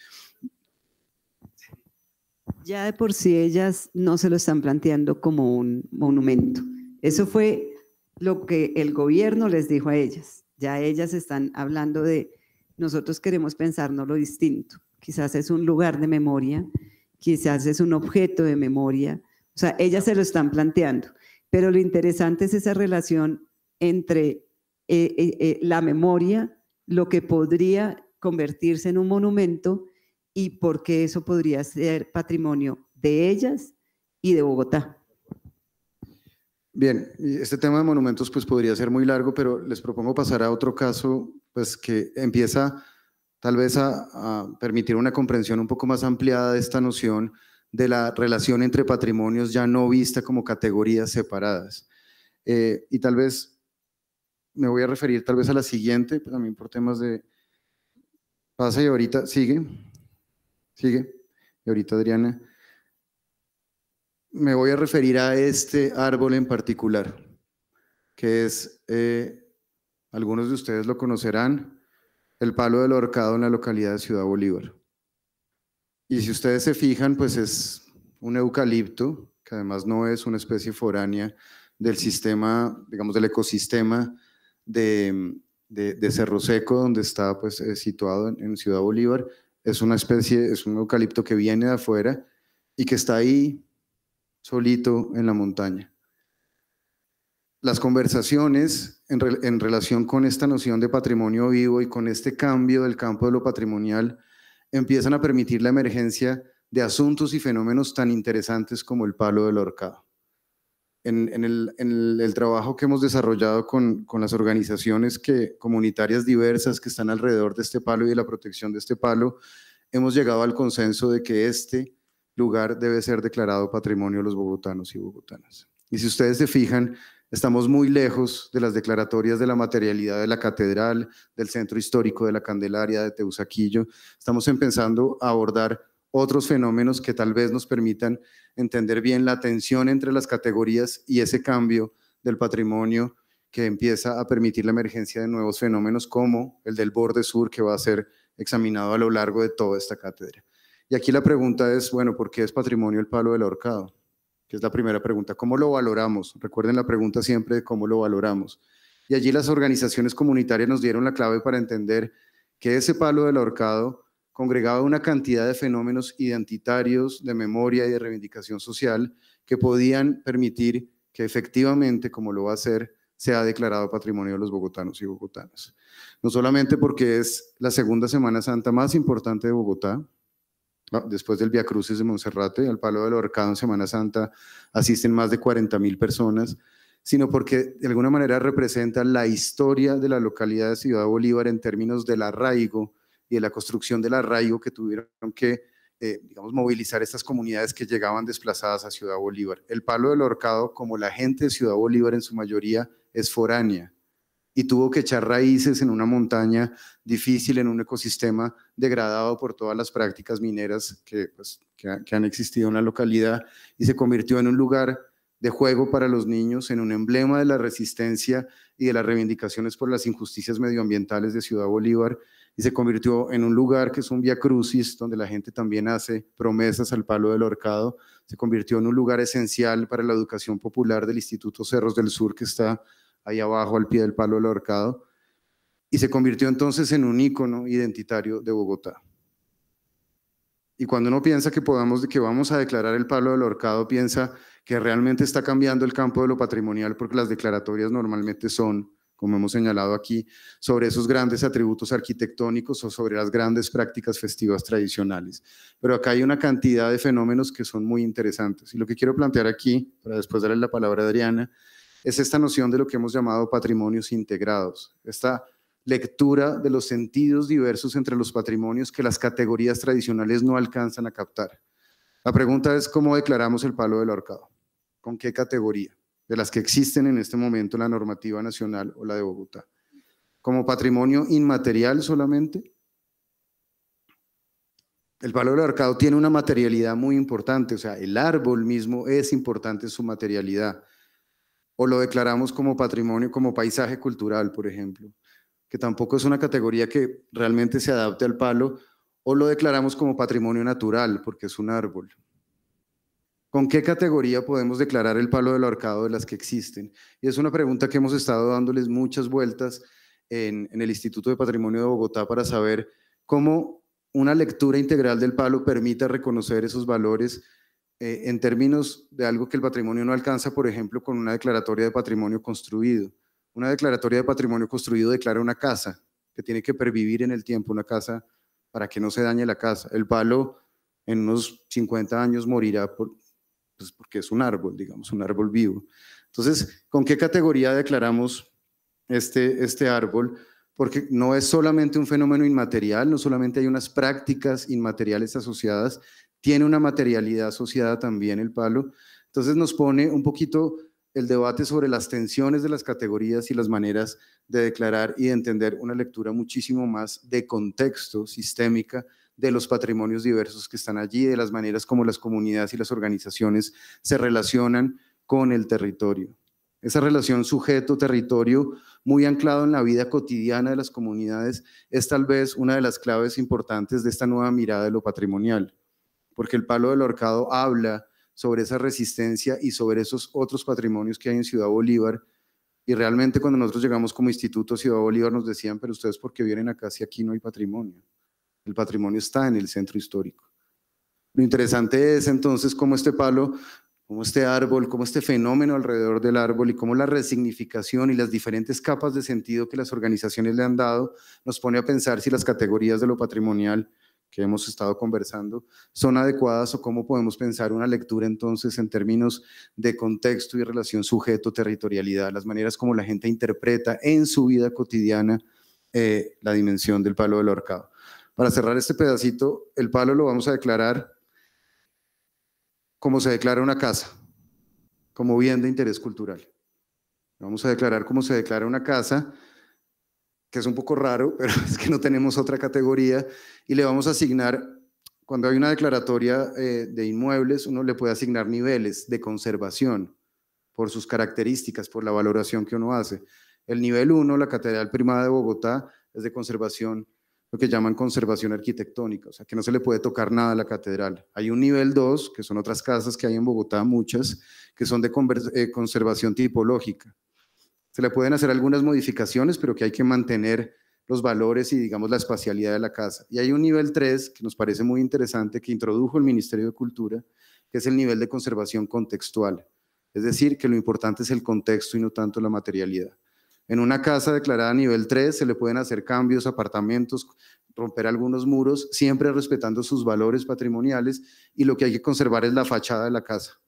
Ya de por sí ellas no se lo están planteando como un monumento. Eso fue lo que el gobierno les dijo a ellas. Ya ellas están hablando de nosotros queremos no lo distinto. Quizás es un lugar de memoria, quizás es un objeto de memoria. O sea, ellas se lo están planteando. Pero lo interesante es esa relación entre eh, eh, eh, la memoria, lo que podría convertirse en un monumento y por qué eso podría ser patrimonio de ellas y de Bogotá. Bien, este tema de monumentos pues podría ser muy largo, pero les propongo pasar a otro caso pues que empieza tal vez a, permitir una comprensión un poco más ampliada de esta noción de la relación entre patrimonios ya no vista como categorías separadas. Eh, y tal vez me voy a referir tal vez a la siguiente, pues, también por temas de... Pasa y ahorita sigue, sigue. Y ahorita Adriana, me voy a referir a este árbol en particular, que es eh, algunos de ustedes lo conocerán, el palo del horcado en la localidad de Ciudad Bolívar. Y si ustedes se fijan, pues es un eucalipto, que además no es una especie foránea del sistema, digamos, del ecosistema de, Cerro Seco, donde está pues, eh, situado en Ciudad Bolívar. Es una especie, es un eucalipto que viene de afuera y que está ahí solito en la montaña las conversaciones en, relación con esta noción de patrimonio vivo y con este cambio del campo de lo patrimonial empiezan a permitir la emergencia de asuntos y fenómenos tan interesantes como el palo del horcado. En, el, trabajo que hemos desarrollado con, con, las organizaciones que, comunitarias diversas que están alrededor de este palo y de la protección de este palo, hemos llegado al consenso de que este lugar debe ser declarado patrimonio de los bogotanos y bogotanas. Y si ustedes se fijan, Estamos muy lejos de las declaratorias de la materialidad de la catedral, del centro histórico de la Candelaria, de Teusaquillo. Estamos empezando a abordar otros fenómenos que tal vez nos permitan entender bien la tensión entre las categorías y ese cambio del patrimonio que empieza a permitir la emergencia de nuevos fenómenos como el del borde sur que va a ser examinado a lo largo de toda esta cátedra. Y aquí la pregunta es, bueno, ¿por qué es patrimonio el palo del ahorcado? es la primera pregunta. ¿Cómo lo valoramos? Recuerden la pregunta siempre de cómo lo valoramos. Y allí las organizaciones comunitarias nos dieron la clave para entender que ese palo del ahorcado congregaba una cantidad de fenómenos identitarios, de memoria y de reivindicación social que podían permitir que efectivamente, como lo va a hacer, sea declarado patrimonio de los bogotanos y bogotanas. No solamente porque es la segunda Semana Santa más importante de Bogotá, Después del Via Cruces de Monserrate, al Palo del Horcado en Semana Santa, asisten más de 40 mil personas, sino porque de alguna manera representan la historia de la localidad de Ciudad Bolívar en términos del arraigo y de la construcción del arraigo que tuvieron que, eh, digamos, movilizar estas comunidades que llegaban desplazadas a Ciudad Bolívar. El Palo del Horcado, como la gente de Ciudad Bolívar en su mayoría, es foránea y tuvo que echar raíces en una montaña difícil, en un ecosistema degradado por todas las prácticas mineras pues, que, han existido en la localidad y se convirtió en un lugar de juego para los niños, en un emblema de la resistencia y de las reivindicaciones por las injusticias medioambientales de Ciudad Bolívar, y se convirtió en un lugar que es un via crucis, donde la gente también hace promesas al palo del horcado, se convirtió en un lugar esencial para la educación popular del Instituto Cerros del Sur, que está ahí abajo al pie del palo del ahorcado, y se convirtió entonces en un icono identitario de Bogotá. Y cuando uno piensa que, podamos, que vamos a declarar el palo del ahorcado, piensa que realmente está cambiando el campo de lo patrimonial, porque las declaratorias normalmente son, como hemos señalado aquí, sobre esos grandes atributos arquitectónicos o sobre las grandes prácticas festivas tradicionales. Pero acá hay una cantidad de fenómenos que son muy interesantes. Y lo que quiero plantear aquí, para después darle la palabra a Adriana, es esta noción de lo que hemos llamado patrimonios integrados, esta lectura de los sentidos diversos entre los patrimonios que las categorías tradicionales no alcanzan a captar. La pregunta es cómo declaramos el palo del arcado, con qué categoría, de las que existen en este momento la normativa nacional o la de Bogotá. ¿Como patrimonio inmaterial solamente? El palo del arcado tiene una materialidad muy importante, o sea, el árbol mismo es importante en su materialidad o lo declaramos como patrimonio, como paisaje cultural, por ejemplo, que tampoco es una categoría que realmente se adapte al palo, o lo declaramos como patrimonio natural, porque es un árbol. ¿Con qué categoría podemos declarar el palo del ahorcado de las que existen? Y es una pregunta que hemos estado dándoles muchas vueltas en, el Instituto de Patrimonio de Bogotá para saber cómo una lectura integral del palo permite reconocer esos valores eh, en términos de algo que el patrimonio no alcanza, por ejemplo, con una declaratoria de patrimonio construido. Una declaratoria de patrimonio construido declara una casa que tiene que pervivir en el tiempo, una casa para que no se dañe la casa. El palo en unos 50 años morirá pues, porque es un árbol, digamos, un árbol vivo. Entonces, ¿con qué categoría declaramos este, este árbol? Porque no es solamente un fenómeno inmaterial, no solamente hay unas prácticas inmateriales asociadas, tiene una materialidad asociada también el palo. Entonces nos pone un poquito el debate sobre las tensiones de las categorías y las maneras de declarar y de entender una lectura muchísimo más de contexto sistémica de los patrimonios diversos que están allí, de las maneras como las comunidades y las organizaciones se relacionan con el territorio. Esa relación sujeto-territorio, muy anclado en la vida cotidiana de las comunidades, es tal vez una de las claves importantes de esta nueva mirada de lo patrimonial porque el palo del horcado habla sobre esa resistencia y sobre esos otros patrimonios que hay en Ciudad Bolívar. Y realmente cuando nosotros llegamos como instituto Ciudad Bolívar nos decían, pero ustedes por qué vienen acá si aquí no hay patrimonio? El patrimonio está en el centro histórico. Lo interesante es entonces cómo este palo, cómo este árbol, cómo este fenómeno alrededor del árbol y cómo la resignificación y las diferentes capas de sentido que las organizaciones le han dado nos pone a pensar si las categorías de lo patrimonial que hemos estado conversando son adecuadas o cómo podemos pensar una lectura entonces en términos de contexto y relación sujeto-territorialidad, las maneras como la gente interpreta en su vida cotidiana eh, la dimensión del palo del horcado Para cerrar este pedacito, el palo lo vamos a declarar como se declara una casa, como bien de interés cultural. vamos a declarar como se declara una casa que es un poco raro, pero es que no tenemos otra categoría, y le vamos a asignar, cuando hay una declaratoria eh, de inmuebles, uno le puede asignar niveles de conservación por sus características, por la valoración que uno hace. El nivel 1, la Catedral Primada de Bogotá, es de conservación, lo que llaman conservación arquitectónica, o sea, que no se le puede tocar nada a la catedral. Hay un nivel 2, que son otras casas que hay en Bogotá, muchas, que son de eh, conservación tipológica se le pueden hacer algunas modificaciones, pero que hay que mantener los valores y, digamos, la espacialidad de la casa. Y hay un nivel 3 que nos parece muy interesante que introdujo el Ministerio de Cultura, que es el nivel de conservación contextual. Es decir, que lo importante es el contexto y no tanto la materialidad. En una casa declarada nivel 3 se le pueden hacer cambios, apartamentos, romper algunos muros, siempre respetando sus valores patrimoniales y lo que hay que conservar es la fachada de la casa.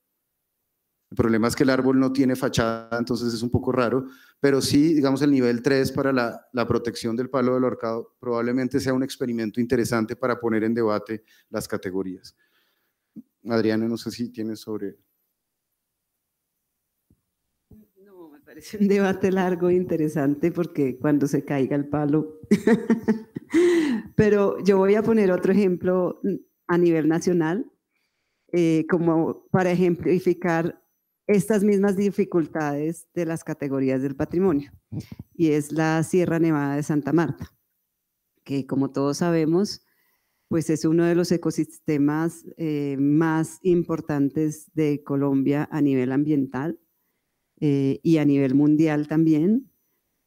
El problema es que el árbol no tiene fachada, entonces es un poco raro, pero sí, digamos, el nivel 3 para la, la protección del palo del horcado probablemente sea un experimento interesante para poner en debate las categorías. Adriana, no sé si tienes sobre... No, me parece un debate largo e interesante porque cuando se caiga el palo... pero yo voy a poner otro ejemplo a nivel nacional, eh, como para ejemplificar estas mismas dificultades de las categorías del patrimonio, y es la Sierra Nevada de Santa Marta, que como todos sabemos, pues es uno de los ecosistemas eh, más importantes de Colombia a nivel ambiental eh, y a nivel mundial también.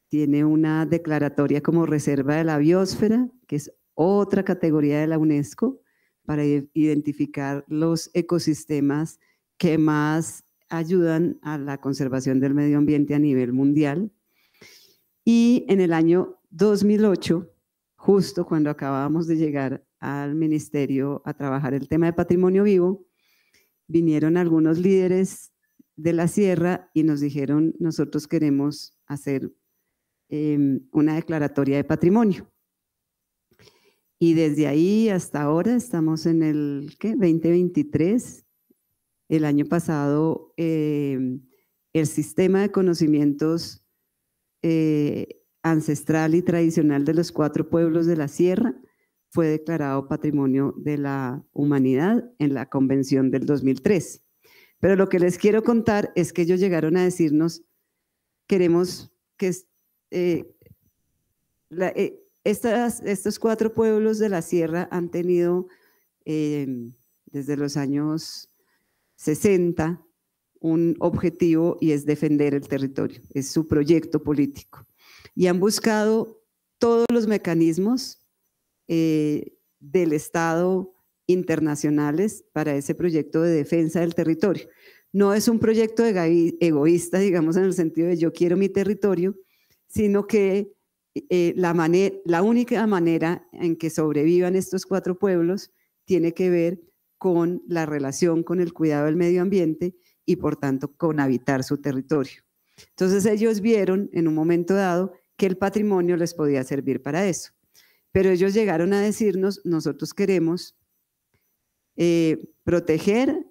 Tiene una declaratoria como Reserva de la Biosfera, que es otra categoría de la UNESCO para identificar los ecosistemas que más ayudan a la conservación del medio ambiente a nivel mundial. Y en el año 2008, justo cuando acabábamos de llegar al ministerio a trabajar el tema de patrimonio vivo, vinieron algunos líderes de la sierra y nos dijeron, nosotros queremos hacer em, una declaratoria de patrimonio. Y desde ahí hasta ahora estamos en el ¿qué? 2023 el año pasado em, el sistema de conocimientos eh, ancestral y tradicional de los cuatro pueblos de la sierra fue declarado Patrimonio de la Humanidad en la Convención del 2003. Pero lo que les quiero contar es que ellos llegaron a decirnos, queremos que eh, eh, estas, estos cuatro pueblos de la sierra han tenido em, desde los años 60 un objetivo y es defender el territorio, es su proyecto político. Y han buscado todos los mecanismos eh, del Estado internacionales para ese proyecto de defensa del territorio. No es un proyecto egoísta, digamos, en el sentido de yo quiero mi territorio, sino que eh, la, la única manera en que sobrevivan estos cuatro pueblos tiene que ver con la relación con el cuidado del medio ambiente y por tanto con habitar su territorio. Entonces ellos vieron en un momento dado que el patrimonio les podía servir para eso. Pero ellos llegaron a decirnos, nosotros queremos eh, proteger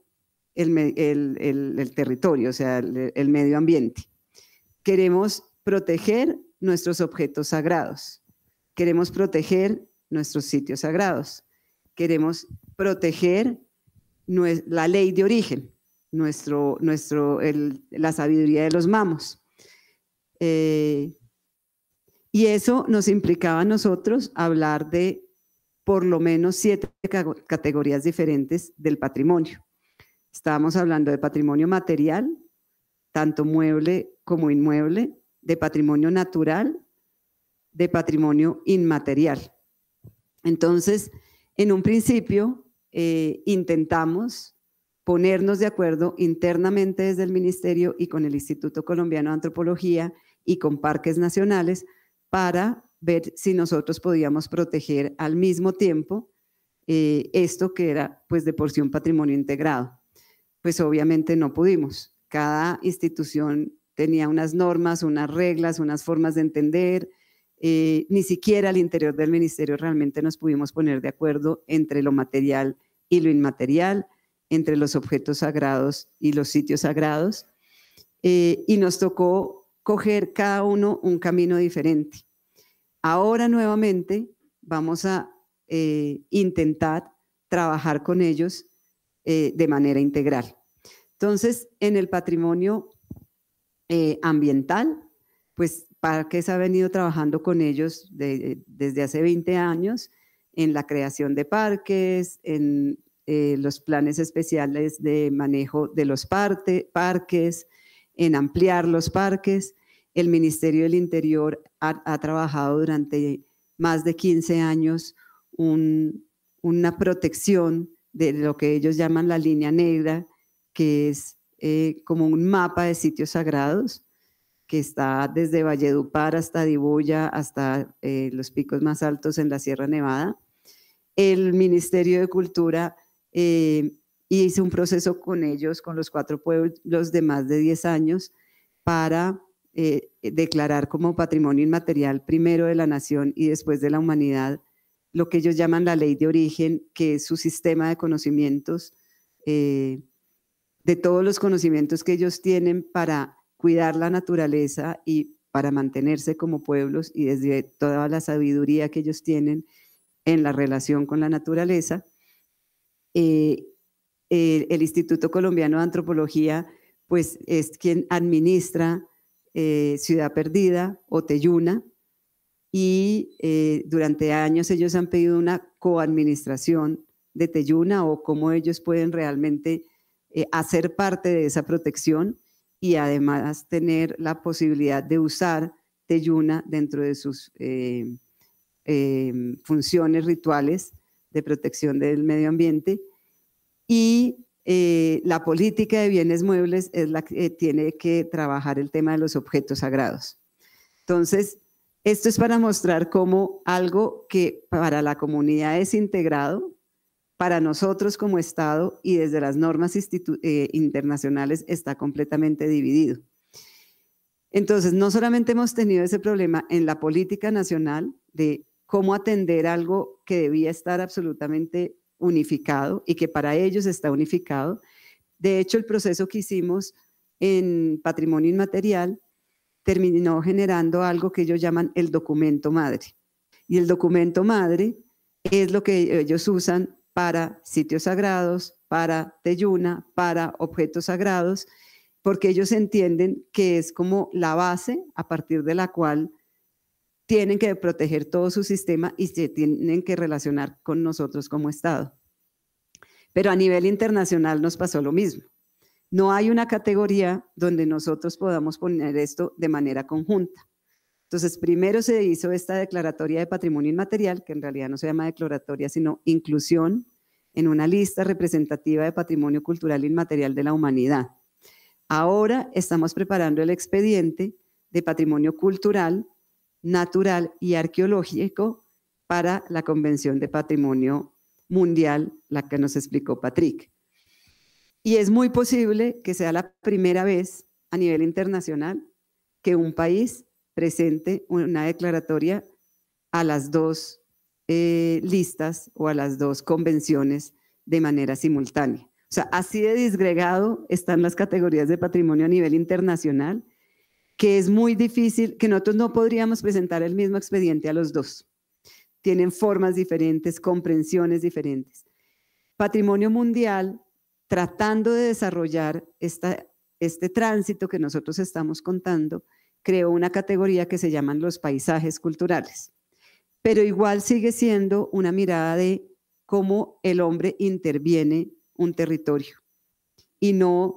el, territorio, o sea, el medio ambiente. Queremos proteger nuestros objetos sagrados. Queremos proteger nuestros sitios sagrados. Queremos proteger la ley de origen, nuestro, nuestro, la sabiduría de los mamos. Eh, y eso nos implicaba a nosotros hablar de por lo menos siete categorías diferentes del patrimonio. Estábamos hablando de patrimonio material, tanto mueble como inmueble, de patrimonio natural, de patrimonio inmaterial. Entonces, en un principio, eh, intentamos ponernos de acuerdo internamente desde el Ministerio y con el Instituto Colombiano de Antropología y con parques nacionales para ver si nosotros podíamos proteger al mismo tiempo eh, esto que era pues de por sí un patrimonio integrado. Pues obviamente no pudimos. Cada institución tenía unas normas, unas reglas, unas formas de entender, eh, ni siquiera al interior del ministerio realmente nos pudimos poner de acuerdo entre lo material y lo inmaterial, entre los objetos sagrados y los sitios sagrados, eh, y nos tocó coger cada uno un camino diferente. Ahora nuevamente vamos a eh, intentar trabajar con ellos de manera integral. Entonces, en el patrimonio ambiental, pues Parques ha venido trabajando con ellos eh, desde hace 20 años en la creación de parques, en eh, los planes especiales de manejo de los parques, en ampliar los parques. El Ministerio del Interior ha, trabajado durante más de 15 años una protección de lo que ellos llaman la línea negra, que es eh, como un mapa de sitios sagrados que está desde Valledupar hasta Dibuya, hasta eh, los picos más altos en la Sierra Nevada. El Ministerio de Cultura eh, hizo un proceso con ellos, con los cuatro pueblos de más de 10 años, para eh, declarar como patrimonio inmaterial primero de la nación y después de la humanidad lo que ellos llaman la ley de origen, que es su sistema de conocimientos, de todos los conocimientos que ellos tienen para cuidar la naturaleza y para mantenerse como pueblos y desde toda la sabiduría que ellos tienen en la relación con la naturaleza. Eh, el Instituto Colombiano de Antropología, pues es quien administra eh, Ciudad Perdida o Teyuna, y eh, durante años ellos han pedido una coadministración de Teyuna o cómo ellos pueden realmente hacer parte de esa protección y además tener la posibilidad de usar teyuna dentro de sus eh, em, funciones rituales de protección del medio ambiente. Y eh, la política de bienes muebles es la que tiene que trabajar el tema de los objetos sagrados. Entonces, esto es para mostrar cómo algo que para la comunidad es integrado, para nosotros como Estado y desde las normas eh, internacionales está completamente dividido. Entonces, no solamente hemos tenido ese problema en la política nacional de cómo atender algo que debía estar absolutamente unificado y que para ellos está unificado. De hecho, el proceso que hicimos en patrimonio inmaterial terminó generando algo que ellos llaman el documento madre. Y el documento madre es lo que ellos usan para sitios sagrados, para teyuna, para objetos sagrados, porque ellos entienden que es como la base a partir de la cual tienen que proteger todo su sistema y se tienen que relacionar con nosotros como Estado. Pero a nivel internacional nos pasó lo mismo. No hay una categoría donde nosotros podamos poner esto de manera conjunta. Entonces, primero se hizo esta declaratoria de patrimonio inmaterial, que en realidad no se llama declaratoria, sino inclusión en una lista representativa de patrimonio cultural inmaterial de la humanidad. Ahora estamos preparando el expediente de patrimonio cultural, natural y arqueológico para la Convención de Patrimonio Mundial, la que nos explicó Patrick. Y es muy posible que sea la primera vez a nivel internacional que un país presente una declaratoria a las dos eh, listas o a las dos convenciones de manera simultánea. O sea, así de disgregado están las categorías de patrimonio a nivel internacional, que es muy difícil, que nosotros no podríamos presentar el mismo expediente a los dos. Tienen formas diferentes, comprensiones diferentes. Patrimonio mundial, tratando de desarrollar este tránsito que nosotros estamos contando, creó una categoría que se llaman los paisajes culturales. Pero igual sigue siendo una mirada de cómo el hombre interviene un territorio y no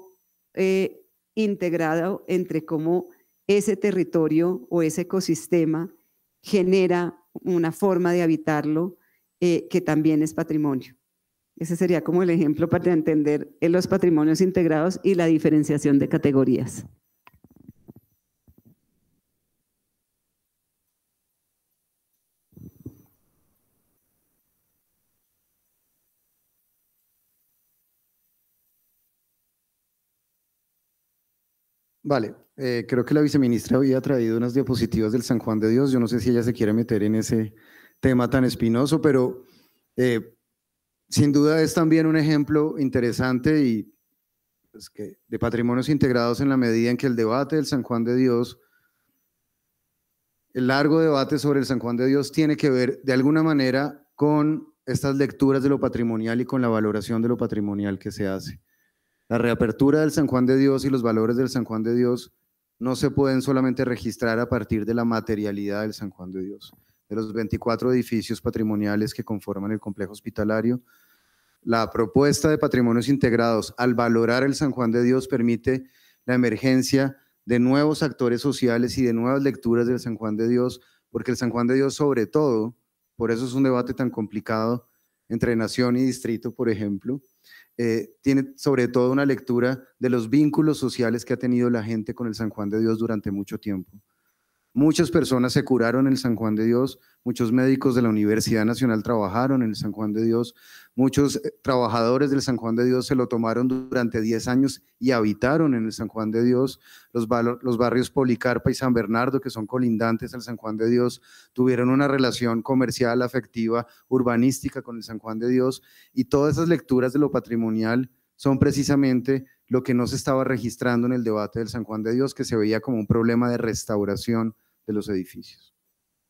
eh, integrado entre cómo ese territorio o ese ecosistema genera una forma de habitarlo eh, que también es patrimonio. Ese sería como el ejemplo para entender los patrimonios integrados y la diferenciación de categorías. Vale, eh, creo que la viceministra había traído unas diapositivas del San Juan de Dios. Yo no sé si ella se quiere meter en ese tema tan espinoso, pero eh, sin duda es también un ejemplo interesante y pues, de patrimonios integrados en la medida en que el debate del San Juan de Dios, el largo debate sobre el San Juan de Dios tiene que ver de alguna manera con estas lecturas de lo patrimonial y con la valoración de lo patrimonial que se hace. La reapertura del San Juan de Dios y los valores del San Juan de Dios no se pueden solamente registrar a partir de la materialidad del San Juan de Dios, de los 24 edificios patrimoniales que conforman el complejo hospitalario. La propuesta de patrimonios integrados al valorar el San Juan de Dios permite la emergencia de nuevos actores sociales y de nuevas lecturas del San Juan de Dios, porque el San Juan de Dios sobre todo, por eso es un debate tan complicado entre nación y distrito, por ejemplo, eh, tiene sobre todo una lectura de los vínculos sociales que ha tenido la gente con el San Juan de Dios durante mucho tiempo. Muchas personas se curaron en el San Juan de Dios, muchos médicos de la Universidad Nacional trabajaron en el San Juan de Dios, muchos eh, trabajadores del San Juan de Dios se lo tomaron durante 10 años y habitaron en el San Juan de Dios. Los, los barrios Policarpa y San Bernardo, que son colindantes al San Juan de Dios, tuvieron una relación comercial, afectiva, urbanística con el San Juan de Dios y todas esas lecturas de lo patrimonial son precisamente lo que no se estaba registrando en el debate del San Juan de Dios, que se veía como un problema de restauración de los edificios.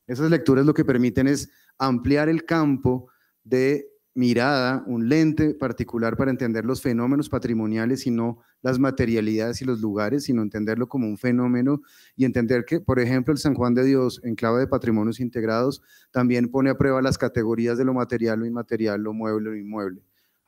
Esas lecturas lo que permiten es ampliar el campo de mirada, un lente particular para entender los fenómenos patrimoniales y no las materialidades y los lugares, sino entenderlo como un fenómeno y entender que, por ejemplo, el San Juan de Dios, en clave de patrimonios integrados, también pone a prueba las categorías de lo material, lo inmaterial, lo mueble, lo inmueble.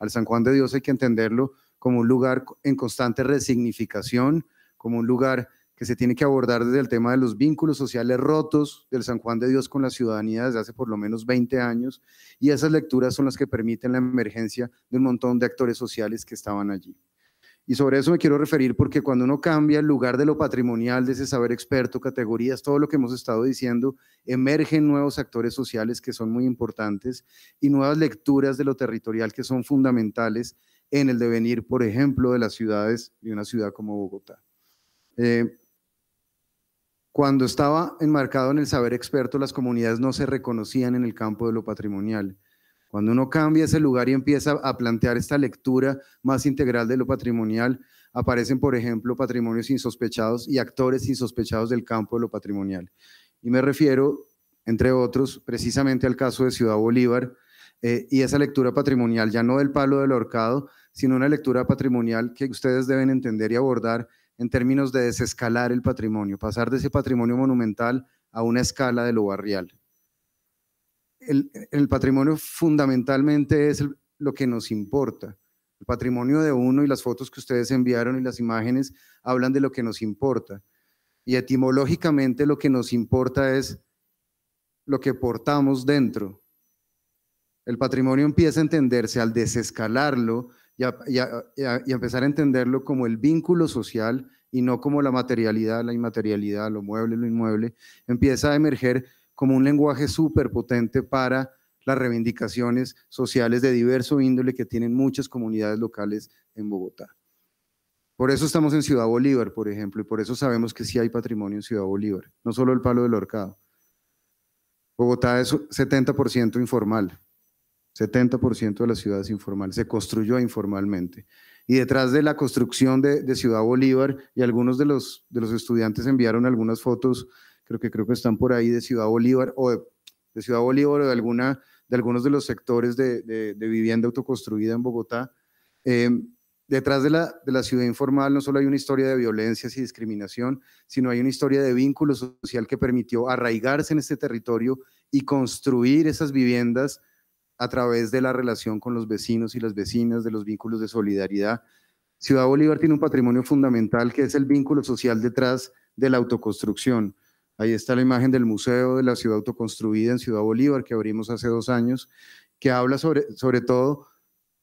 Al San Juan de Dios hay que entenderlo como un lugar en constante resignificación, como un lugar que se tiene que abordar desde el tema de los vínculos sociales rotos del San Juan de Dios con la ciudadanía desde hace por lo menos 20 años, y esas lecturas son las que permiten la emergencia de un montón de actores sociales que estaban allí. Y sobre eso me quiero referir porque cuando uno cambia el lugar de lo patrimonial, de ese saber experto, categorías, todo lo que hemos estado diciendo, emergen nuevos actores sociales que son muy importantes y nuevas lecturas de lo territorial que son fundamentales en el devenir, por ejemplo, de las ciudades de una ciudad como Bogotá. Eh, cuando estaba enmarcado en el saber experto, las comunidades no se reconocían en el campo de lo patrimonial cuando uno cambia ese lugar y empieza a plantear esta lectura más integral de lo patrimonial, aparecen, por ejemplo, patrimonios insospechados y actores insospechados del campo de lo patrimonial. Y me refiero, entre otros, precisamente al caso de Ciudad Bolívar eh, y esa lectura patrimonial, ya no del palo del horcado, sino una lectura patrimonial que ustedes deben entender y abordar en términos de desescalar el patrimonio, pasar de ese patrimonio monumental a una escala de lo barrial el, patrimonio fundamentalmente es lo que nos importa. El patrimonio de uno y las fotos que ustedes enviaron y las imágenes hablan de lo que nos importa. Y etimológicamente lo que nos importa es lo que portamos dentro. El patrimonio empieza a entenderse al desescalarlo y empezar a entenderlo como el vínculo social y no como la materialidad, la inmaterialidad, lo mueble, lo inmueble. Empieza a emerger como un lenguaje súper potente para las reivindicaciones sociales de diverso índole que tienen muchas comunidades locales en Bogotá. Por eso estamos en Ciudad Bolívar, por ejemplo, y por eso sabemos que sí hay patrimonio en Ciudad Bolívar, no solo el palo del horcado. Bogotá es 70% informal, 70% de las ciudades informales, se construyó informalmente. Y detrás de la construcción de, Ciudad Bolívar, y algunos de los, de los estudiantes enviaron algunas fotos creo que creo que están por ahí de Ciudad Bolívar o de, Ciudad Bolívar o de alguna de algunos de los sectores de, vivienda autoconstruida en Bogotá. Eh, detrás de la, de la ciudad informal no solo hay una historia de violencias y discriminación, sino hay una historia de vínculo social que permitió arraigarse en este territorio y construir esas viviendas a través de la relación con los vecinos y las vecinas, de los vínculos de solidaridad. Ciudad Bolívar tiene un patrimonio fundamental que es el vínculo social detrás de la autoconstrucción. Ahí está la imagen del Museo de la Ciudad Autoconstruida en Ciudad Bolívar que abrimos hace dos años, que habla sobre, todo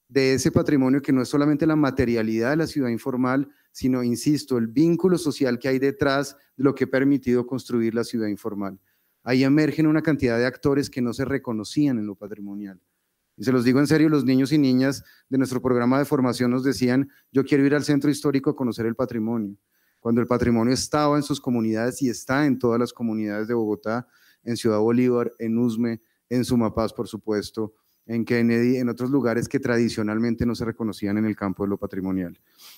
de ese patrimonio que no es solamente la materialidad de la ciudad informal, sino, insisto, el vínculo social que hay detrás de lo que ha permitido construir la ciudad informal. Ahí emergen una cantidad de actores que no se reconocían en lo patrimonial. Y se los digo en serio, los niños y niñas de nuestro programa de formación nos decían, yo quiero ir al centro histórico a conocer el patrimonio cuando el patrimonio estaba en sus comunidades y está en todas las comunidades de Bogotá, en Ciudad Bolívar, en Usme, en Sumapaz, por supuesto, en Kennedy, en otros lugares que tradicionalmente no se reconocían en el campo de lo patrimonial.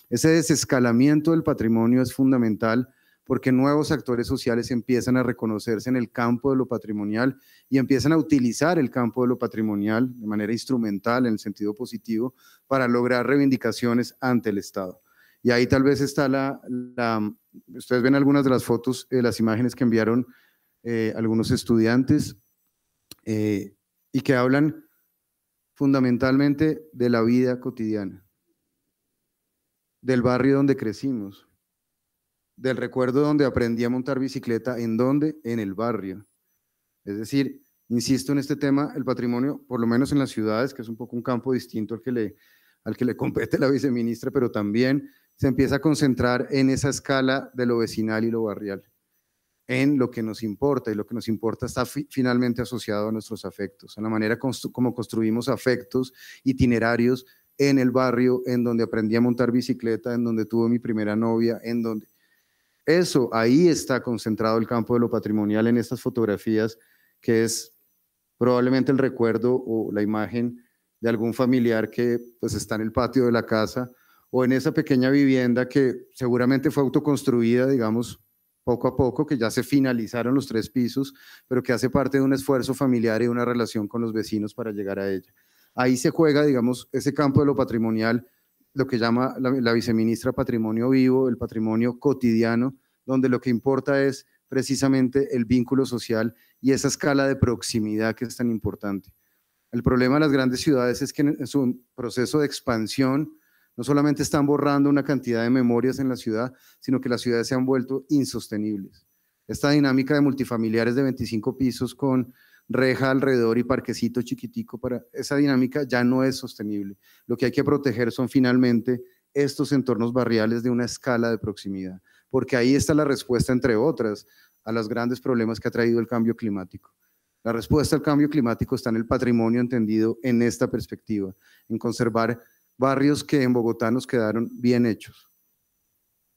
Ese desescalamiento del patrimonio es fundamental porque nuevos actores sociales empiezan a reconocerse en el campo de lo patrimonial y empiezan a utilizar el campo de lo patrimonial de manera instrumental, en el sentido positivo, para lograr reivindicaciones ante el Estado. Y ahí tal vez está la, ustedes ven algunas de las fotos, eh, las imágenes que enviaron eh, algunos estudiantes eh, y que hablan fundamentalmente de la vida cotidiana, del barrio donde crecimos, del recuerdo donde aprendí a montar bicicleta, ¿en dónde? En el barrio. Es decir, insisto en este tema, el patrimonio, por lo menos en las ciudades, que es un poco un campo distinto al que le, al que le compete la viceministra, pero también se empieza a concentrar en esa escala de lo vecinal y lo barrial, en lo que nos importa, y lo que nos importa está finalmente asociado a nuestros afectos, a la manera como construimos afectos itinerarios en el barrio, en donde aprendí a montar bicicleta, en donde tuve mi primera novia, en donde... Eso, ahí está concentrado el campo de lo patrimonial en estas fotografías, que es probablemente el recuerdo o la imagen de algún familiar que pues está en el patio de la casa o en esa pequeña vivienda que seguramente fue autoconstruida, digamos, poco a poco, que ya se finalizaron los tres pisos, pero que hace parte de un esfuerzo familiar y una relación con los vecinos para llegar a ella. Ahí se juega, digamos, ese campo de lo patrimonial, lo que llama la, viceministra patrimonio vivo, el patrimonio cotidiano, donde lo que importa es precisamente el vínculo social y esa escala de proximidad que es tan importante. El problema de las grandes ciudades es que en su proceso de expansión, no solamente están borrando una cantidad de memorias en la ciudad, sino que las ciudades se han vuelto insostenibles. Esta dinámica de multifamiliares de 25 pisos con reja alrededor y parquecito chiquitico para esa dinámica ya no es sostenible. Lo que hay que proteger son finalmente estos entornos barriales de una escala de proximidad, porque ahí está la respuesta, entre otras, a los grandes problemas que ha traído el cambio climático. La respuesta al cambio climático está en el patrimonio entendido en esta perspectiva, en conservar barrios que en Bogotá nos quedaron bien hechos.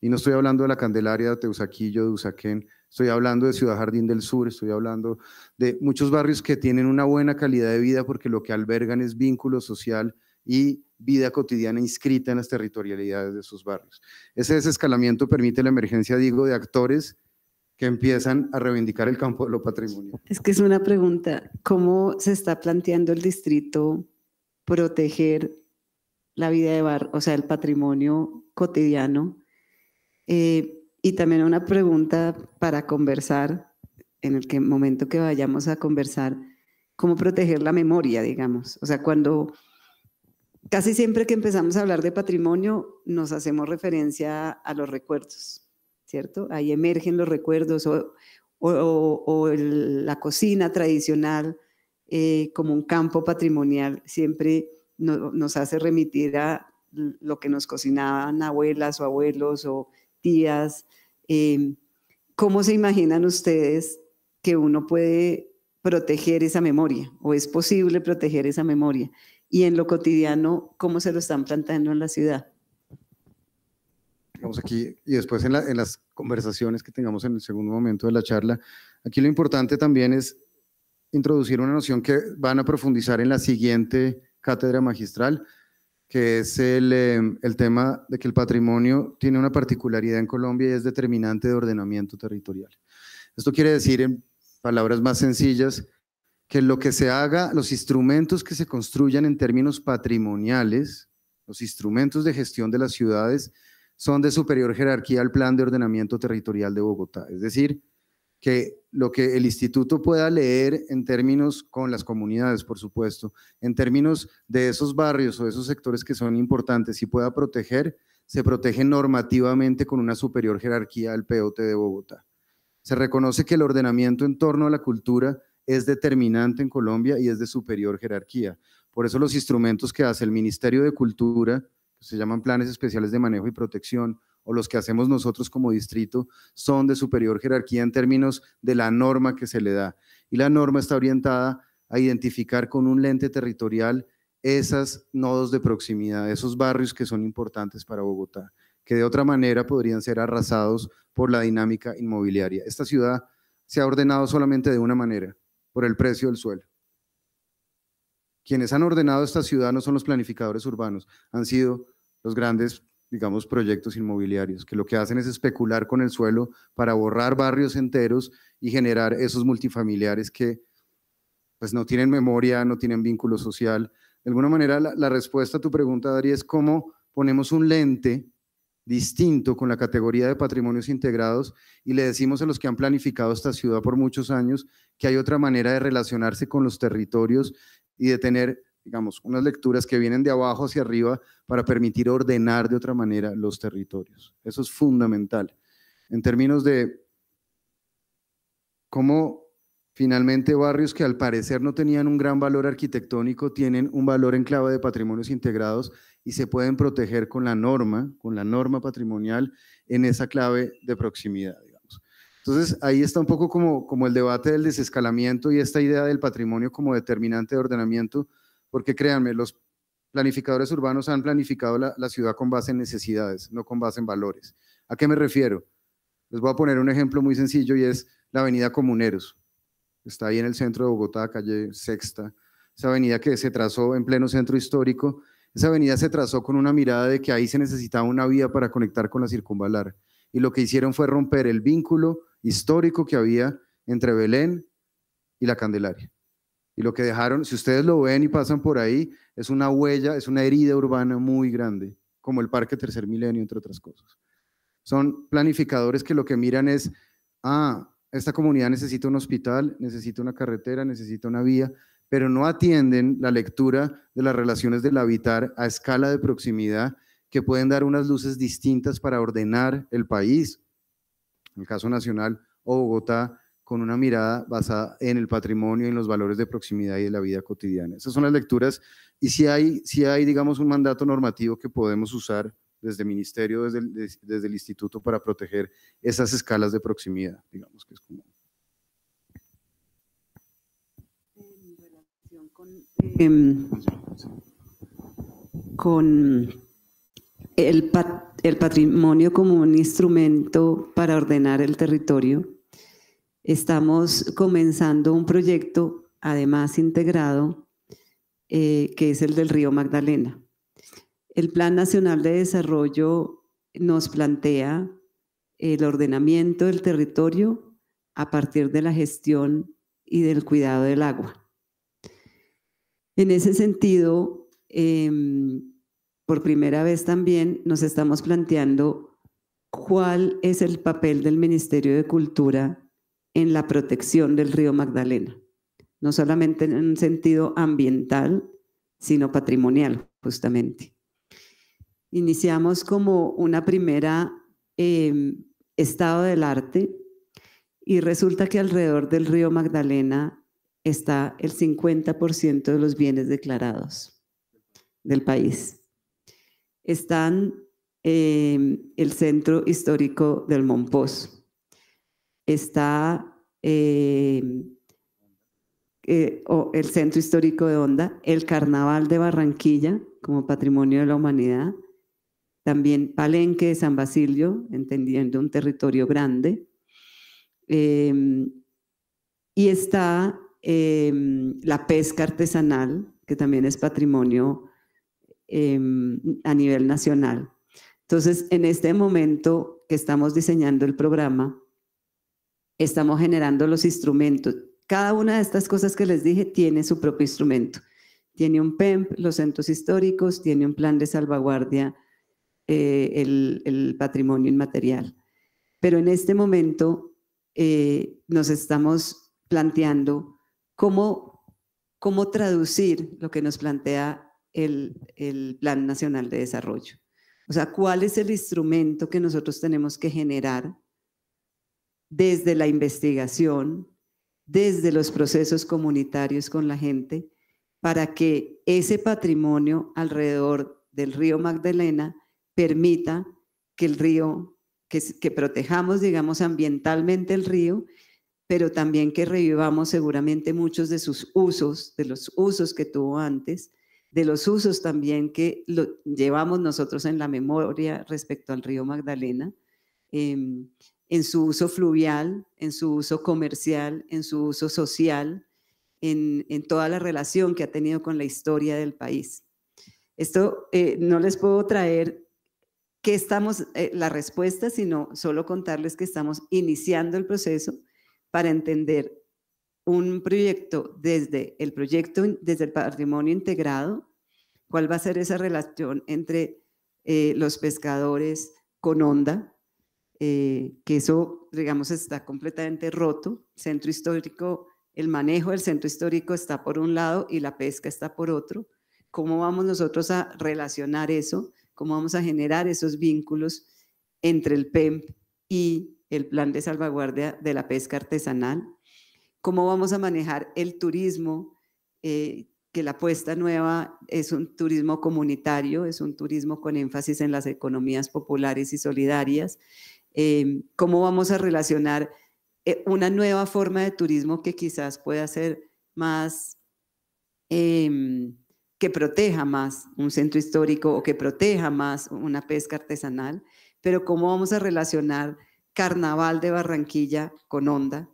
Y no estoy hablando de la Candelaria, de Teusaquillo, de Usaquén, estoy hablando de Ciudad Jardín del Sur, estoy hablando de muchos barrios que tienen una buena calidad de vida porque lo que albergan es vínculo social y vida cotidiana inscrita en las territorialidades de sus barrios. Ese desescalamiento permite la emergencia, digo, de actores que empiezan a reivindicar el campo de lo patrimonio. Es que es una pregunta, ¿cómo se está planteando el distrito proteger la vida de bar, o sea, el patrimonio cotidiano. Eh, y también una pregunta para conversar, en el momento que vayamos a conversar, cómo proteger la memoria, digamos. O sea, cuando casi siempre que empezamos a hablar de patrimonio, nos hacemos referencia a los recuerdos, ¿cierto? Ahí emergen los recuerdos o, la cocina tradicional eh, como un campo patrimonial, siempre nos hace remitir a lo que nos cocinaban abuelas o abuelos o tías. Eh, ¿Cómo se imaginan ustedes que uno puede proteger esa memoria o es posible proteger esa memoria? Y en lo cotidiano, ¿cómo se lo están planteando en la ciudad? Vamos aquí y después en, en las conversaciones que tengamos en el segundo momento de la charla, aquí lo importante también es introducir una noción que van a profundizar en la siguiente cátedra magistral, que es el, em, el tema de que el patrimonio tiene una particularidad en Colombia y es determinante de ordenamiento territorial. Esto quiere decir, en palabras más sencillas, que lo que se haga, los instrumentos que se construyan en términos patrimoniales, los instrumentos de gestión de las ciudades, son de superior jerarquía al plan de ordenamiento territorial de Bogotá. Es decir, que lo que el instituto pueda leer en términos con las comunidades, por supuesto, en términos de esos barrios o esos sectores que son importantes y pueda proteger, se protege normativamente con una superior jerarquía al POT de Bogotá. Se reconoce que el ordenamiento en torno a la cultura es determinante en Colombia y es de superior jerarquía. Por eso los instrumentos que hace el Ministerio de Cultura, que se llaman planes especiales de manejo y protección, o los que hacemos nosotros como distrito son de superior jerarquía en términos de la norma que se le da. Y la norma está orientada a identificar con un lente territorial esos nodos de proximidad, esos barrios que son importantes para Bogotá, que de otra manera podrían ser arrasados por la dinámica inmobiliaria. Esta ciudad se ha ordenado solamente de una manera, por el precio del suelo. Quienes han ordenado esta ciudad no son los planificadores urbanos, han sido los grandes digamos, proyectos inmobiliarios, que lo que hacen es especular con el suelo para borrar barrios enteros y generar esos multifamiliares que pues no tienen memoria, no tienen vínculo social. De alguna manera, la, respuesta a tu pregunta, Darío, es cómo ponemos un lente distinto con la categoría de patrimonios integrados y le decimos a los que han planificado esta ciudad por muchos años que hay otra manera de relacionarse con los territorios y de tener digamos, unas lecturas que vienen de abajo hacia arriba para permitir ordenar de otra manera los territorios. Eso es fundamental. En términos de cómo finalmente barrios que al parecer no tenían un gran valor arquitectónico tienen un valor en clave de patrimonios integrados y se pueden proteger con la norma, con la norma patrimonial en esa clave de proximidad. Digamos. Entonces ahí está un poco como, como el debate del desescalamiento y esta idea del patrimonio como determinante de ordenamiento porque créanme, los planificadores urbanos han planificado la, ciudad con base en necesidades, no con base en valores. ¿A qué me refiero? Les voy a poner un ejemplo muy sencillo y es la avenida Comuneros. Está ahí en el centro de Bogotá, calle Sexta. Esa avenida que se trazó en pleno centro histórico. Esa avenida se trazó con una mirada de que ahí se necesitaba una vía para conectar con la circunvalar. Y lo que hicieron fue romper el vínculo histórico que había entre Belén y la Candelaria. Y lo que dejaron, si ustedes lo ven y pasan por ahí, es una huella, es una herida urbana muy grande, como el Parque Tercer Milenio, entre otras cosas. Son planificadores que lo que miran es, ah, esta comunidad necesita un hospital, necesita una carretera, necesita una vía, pero no atienden la lectura de las relaciones del habitar a escala de proximidad que pueden dar unas luces distintas para ordenar el país. En el caso nacional o Bogotá, con una mirada basada en el patrimonio, en los valores de proximidad y de la vida cotidiana. Esas son las lecturas. Y si hay, si hay digamos, un mandato normativo que podemos usar desde el ministerio, desde el, desde el instituto, para proteger esas escalas de proximidad, digamos que es común. En relación con, em, con el, el patrimonio como un instrumento para ordenar el territorio, Estamos comenzando un proyecto, además integrado, eh, que es el del río Magdalena. El Plan Nacional de Desarrollo nos plantea el ordenamiento del territorio a partir de la gestión y del cuidado del agua. En ese sentido, em, por primera vez también nos estamos planteando cuál es el papel del Ministerio de Cultura en la protección del río Magdalena, no solamente en un sentido ambiental, sino patrimonial, justamente. Iniciamos como una primera em, estado del arte y resulta que alrededor del río Magdalena está el 50% de los bienes declarados del país. Están em, el centro histórico del Monpós, está eh, eh, el Centro Histórico de Onda, el Carnaval de Barranquilla como Patrimonio de la Humanidad, también Palenque de San Basilio, entendiendo un territorio grande, em, y está em, la pesca artesanal, que también es patrimonio em, a nivel nacional. Entonces, en este momento que estamos diseñando el programa, estamos generando los instrumentos. Cada una de estas cosas que les dije tiene su propio instrumento. Tiene un PEMP, e los centros históricos, tiene un plan de salvaguardia, eh, el, el, patrimonio inmaterial. Pero en este momento eh, nos estamos planteando cómo, cómo traducir lo que nos plantea el, el Plan Nacional de Desarrollo. O sea, ¿cuál es el instrumento que nosotros tenemos que generar desde la investigación, desde los procesos comunitarios con la gente, para que ese patrimonio alrededor del río Magdalena permita que el río, que, protejamos, digamos, ambientalmente el río, pero también que revivamos seguramente muchos de sus usos, de los usos que tuvo antes, de los usos también que lo llevamos nosotros en la memoria respecto al río Magdalena. Em, en su uso fluvial, en su uso comercial, en su uso social, en, en toda la relación que ha tenido con la historia del país. Esto eh, no les puedo traer que estamos, eh, la respuesta, sino solo contarles que estamos iniciando el proceso para entender un proyecto desde el proyecto, desde el patrimonio integrado, cuál va a ser esa relación entre eh, los pescadores con onda, eh, que eso, digamos, está completamente roto. Centro histórico, el manejo del centro histórico está por un lado y la pesca está por otro. ¿Cómo vamos nosotros a relacionar eso? ¿Cómo vamos a generar esos vínculos entre el PEMP e y el plan de salvaguardia de la pesca artesanal? ¿Cómo vamos a manejar el turismo? Eh, que la puesta nueva es un turismo comunitario, es un turismo con énfasis en las economías populares y solidarias, Em, cómo vamos a relacionar eh, una nueva forma de turismo que quizás pueda ser más, em, que proteja más un centro histórico o que proteja más una pesca artesanal, pero cómo vamos a relacionar Carnaval de Barranquilla con Onda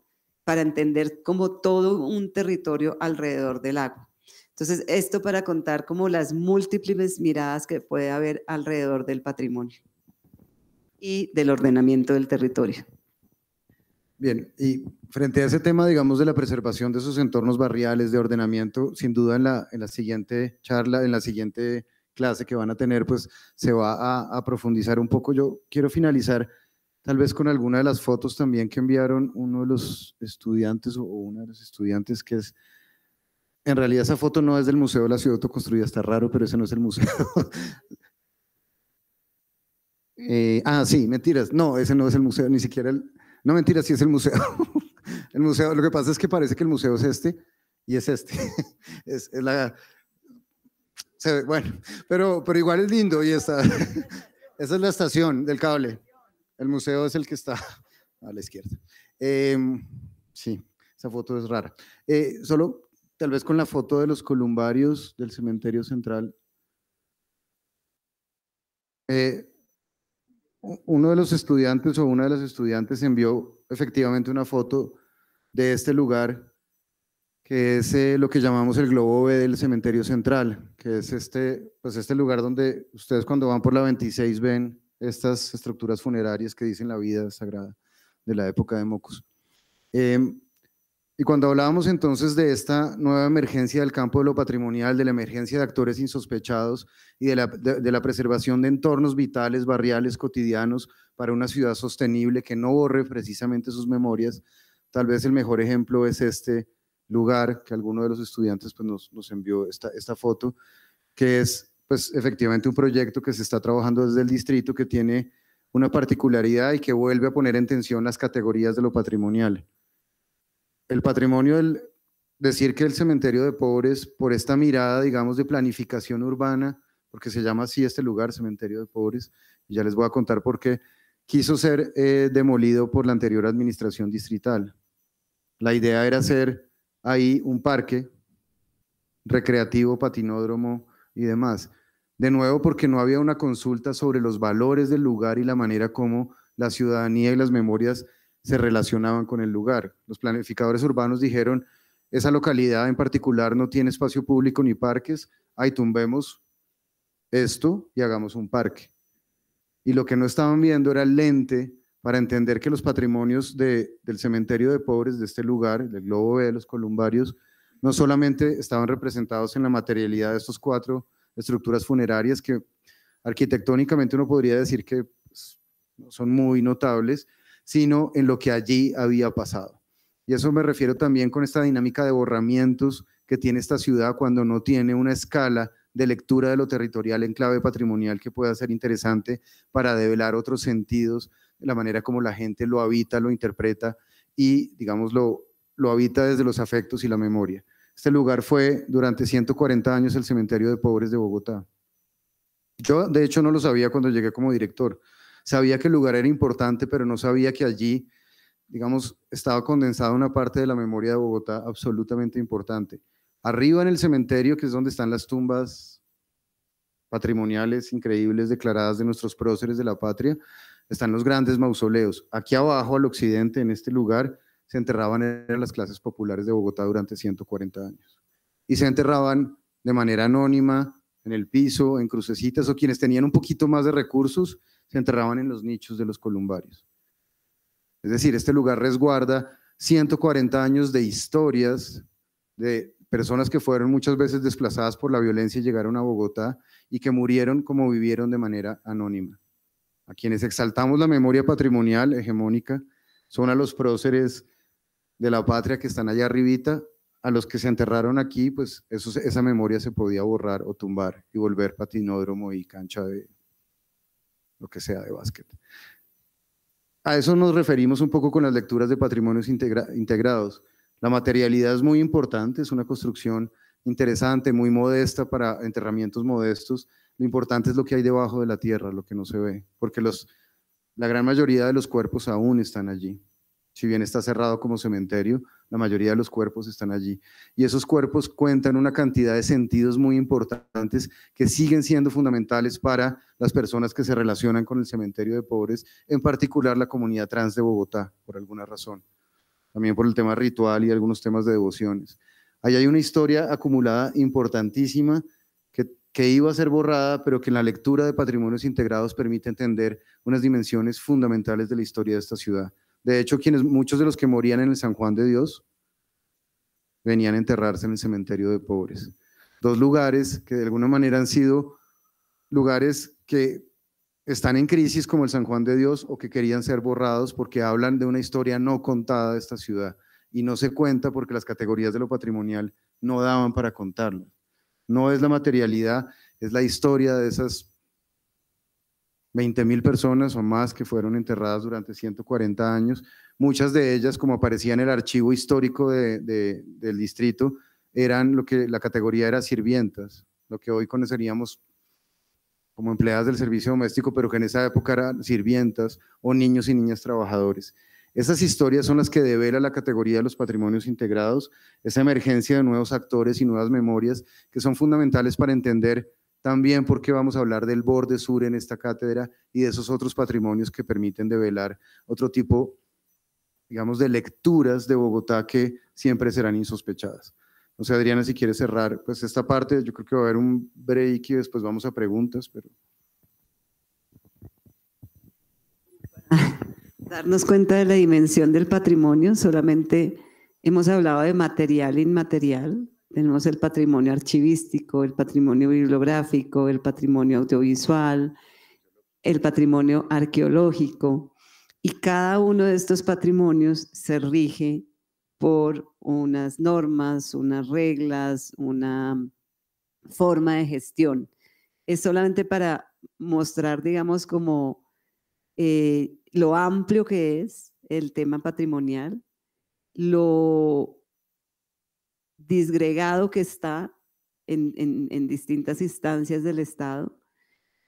para entender como todo un territorio alrededor del agua Entonces, esto para contar como las múltiples miradas que puede haber alrededor del patrimonio y del ordenamiento del territorio. Bien, y frente a ese tema, digamos, de la preservación de esos entornos barriales, de ordenamiento, sin duda en la, en la siguiente charla, en la siguiente clase que van a tener, pues se va a, profundizar un poco. Yo quiero finalizar tal vez con alguna de las fotos también que enviaron uno de los estudiantes o una de las estudiantes que es... En realidad esa foto no es del Museo de la Ciudad Autoconstruida, está raro, pero ese no es el museo. Eh, ah, sí, mentiras. No, ese no es el museo, ni siquiera el. No, mentiras, sí es el museo. el museo, lo que pasa es que parece que el museo es este y es este. es, la. bueno, pero, pero igual es lindo y está. Esa es la estación del cable. El museo es el que está a la izquierda. Em, sí, esa foto es rara. Eh, solo tal vez con la foto de los columbarios del cementerio central. Eh, uno de los estudiantes o una de las estudiantes envió efectivamente una foto de este lugar, que es eh, lo que llamamos el globo B del cementerio central, que es este, pues este lugar donde ustedes cuando van por la 26 ven estas estructuras funerarias que dicen la vida sagrada de la época de Mocos. Em, y cuando hablábamos entonces de esta nueva emergencia del campo de lo patrimonial, de la emergencia de actores insospechados y de la, preservación de entornos vitales, barriales, cotidianos para una ciudad sostenible que no borre precisamente sus memorias, tal vez el mejor ejemplo es este lugar que alguno de los estudiantes pues, nos, envió esta, foto, que es pues, efectivamente un proyecto que se está trabajando desde el distrito que tiene una particularidad y que vuelve a poner en tensión las categorías de lo patrimonial el patrimonio, el decir que el cementerio de pobres, por esta mirada, digamos, de planificación urbana, porque se llama así este lugar, cementerio de pobres, ya les voy a contar por qué, quiso ser eh, demolido por la anterior administración distrital. La idea era hacer ahí un parque recreativo, patinódromo y demás. De nuevo, porque no había una consulta sobre los valores del lugar y la manera como la ciudadanía y las memorias se relacionaban con el lugar. Los planificadores urbanos dijeron, esa localidad en particular no tiene espacio público ni parques, ahí tumbemos esto y hagamos un parque. Y lo que no estaban viendo era el lente para entender que los patrimonios del cementerio de pobres de este lugar, del globo B, los columbarios, no solamente estaban representados en la materialidad de estas cuatro estructuras funerarias que arquitectónicamente uno podría decir que pues, son muy notables, sino en lo que allí había pasado. Y eso me refiero también con esta dinámica de borramientos que tiene esta ciudad cuando no tiene una escala de lectura de lo territorial en clave patrimonial que pueda ser interesante para develar otros sentidos, la manera como la gente lo habita, lo interpreta y, digamos, lo, lo habita desde los afectos y la memoria. Este lugar fue durante 140 años el cementerio de pobres de Bogotá. Yo, de hecho, no lo sabía cuando llegué como director. Sabía que el lugar era importante, pero no sabía que allí, digamos, estaba condensada una parte de la memoria de Bogotá absolutamente importante. Arriba en el cementerio, que es donde están las tumbas patrimoniales increíbles declaradas de nuestros próceres de la patria, están los grandes mausoleos. Aquí abajo, al occidente, en este lugar, se enterraban en las clases populares de Bogotá durante 140 años. Y se enterraban de manera anónima, en el piso, en crucecitas, o quienes tenían un poquito más de recursos, se enterraban en los nichos de los columbarios. Es decir, este lugar resguarda 140 años de historias de personas que fueron muchas veces desplazadas por la violencia y llegaron a Bogotá y que murieron como vivieron de manera anónima. A quienes exaltamos la memoria patrimonial hegemónica son a los próceres de la patria que están allá arribita, a los que se enterraron aquí, pues esa memoria se podía borrar o tumbar y volver patinódromo y cancha de lo que sea de básquet. A eso nos referimos un poco con las lecturas de patrimonios integrados. La materialidad es muy importante, es una construcción interesante, muy modesta para enterramientos modestos. Lo importante es lo que hay debajo de la tierra, lo que no se ve, porque la gran mayoría de los cuerpos aún están allí. Si bien está cerrado como cementerio, la mayoría de los cuerpos están allí. Y esos cuerpos cuentan una cantidad de sentidos muy importantes que siguen siendo fundamentales para las personas que se relacionan con el cementerio de pobres, en particular la comunidad trans de Bogotá, por alguna razón. También por el tema ritual y algunos temas de devociones. Ahí hay una historia acumulada importantísima que iba a ser borrada, pero que en la lectura de Patrimonios Integrados permite entender unas dimensiones fundamentales de la historia de esta ciudad. De hecho, quienes, muchos de los que morían en el San Juan de Dios venían a enterrarse en el cementerio de pobres. Dos lugares que de alguna manera han sido lugares que están en crisis como el San Juan de Dios o que querían ser borrados porque hablan de una historia no contada de esta ciudad y no se cuenta porque las categorías de lo patrimonial no daban para contarlo. No es la materialidad, es la historia de esas 20.000 personas o más que fueron enterradas durante 140 años. Muchas de ellas, como aparecía en el archivo histórico del distrito, eran lo que la categoría era sirvientas, lo que hoy conoceríamos como empleadas del servicio doméstico, pero que en esa época eran sirvientas o niños y niñas trabajadores. Esas historias son las que devela la categoría de los patrimonios integrados, esa emergencia de nuevos actores y nuevas memorias que son fundamentales para entender también porque vamos a hablar del borde sur en esta cátedra y de esos otros patrimonios que permiten develar otro tipo, digamos, de lecturas de Bogotá que siempre serán insospechadas. No sé, Adriana, si quieres cerrar pues esta parte, yo creo que va a haber un break y después vamos a preguntas, pero... Darnos cuenta de la dimensión del patrimonio, solamente hemos hablado de material, e inmaterial, tenemos el patrimonio archivístico, el patrimonio bibliográfico, el patrimonio audiovisual, el patrimonio arqueológico. Y cada uno de estos patrimonios se rige por unas normas, unas reglas, una forma de gestión. Es solamente para mostrar, digamos, como eh, lo amplio que es el tema patrimonial, lo disgregado que está en, distintas instancias del Estado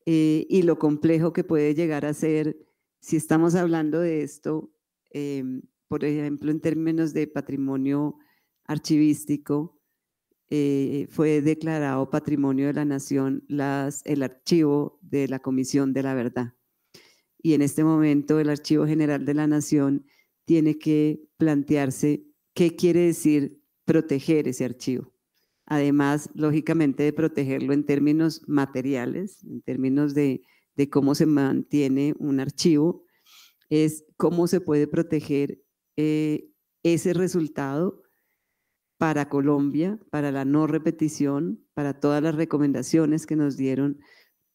eh, y lo complejo que puede llegar a ser si estamos hablando de esto, em, por ejemplo, en términos de patrimonio archivístico, eh, fue declarado Patrimonio de la Nación el archivo de la Comisión de la Verdad. Y en este momento el Archivo General de la Nación tiene que plantearse qué quiere decir proteger ese archivo. Además, lógicamente, de protegerlo en términos materiales, en términos de, cómo se mantiene un archivo, es cómo se puede proteger eh, ese resultado para Colombia, para la no repetición, para todas las recomendaciones que nos dieron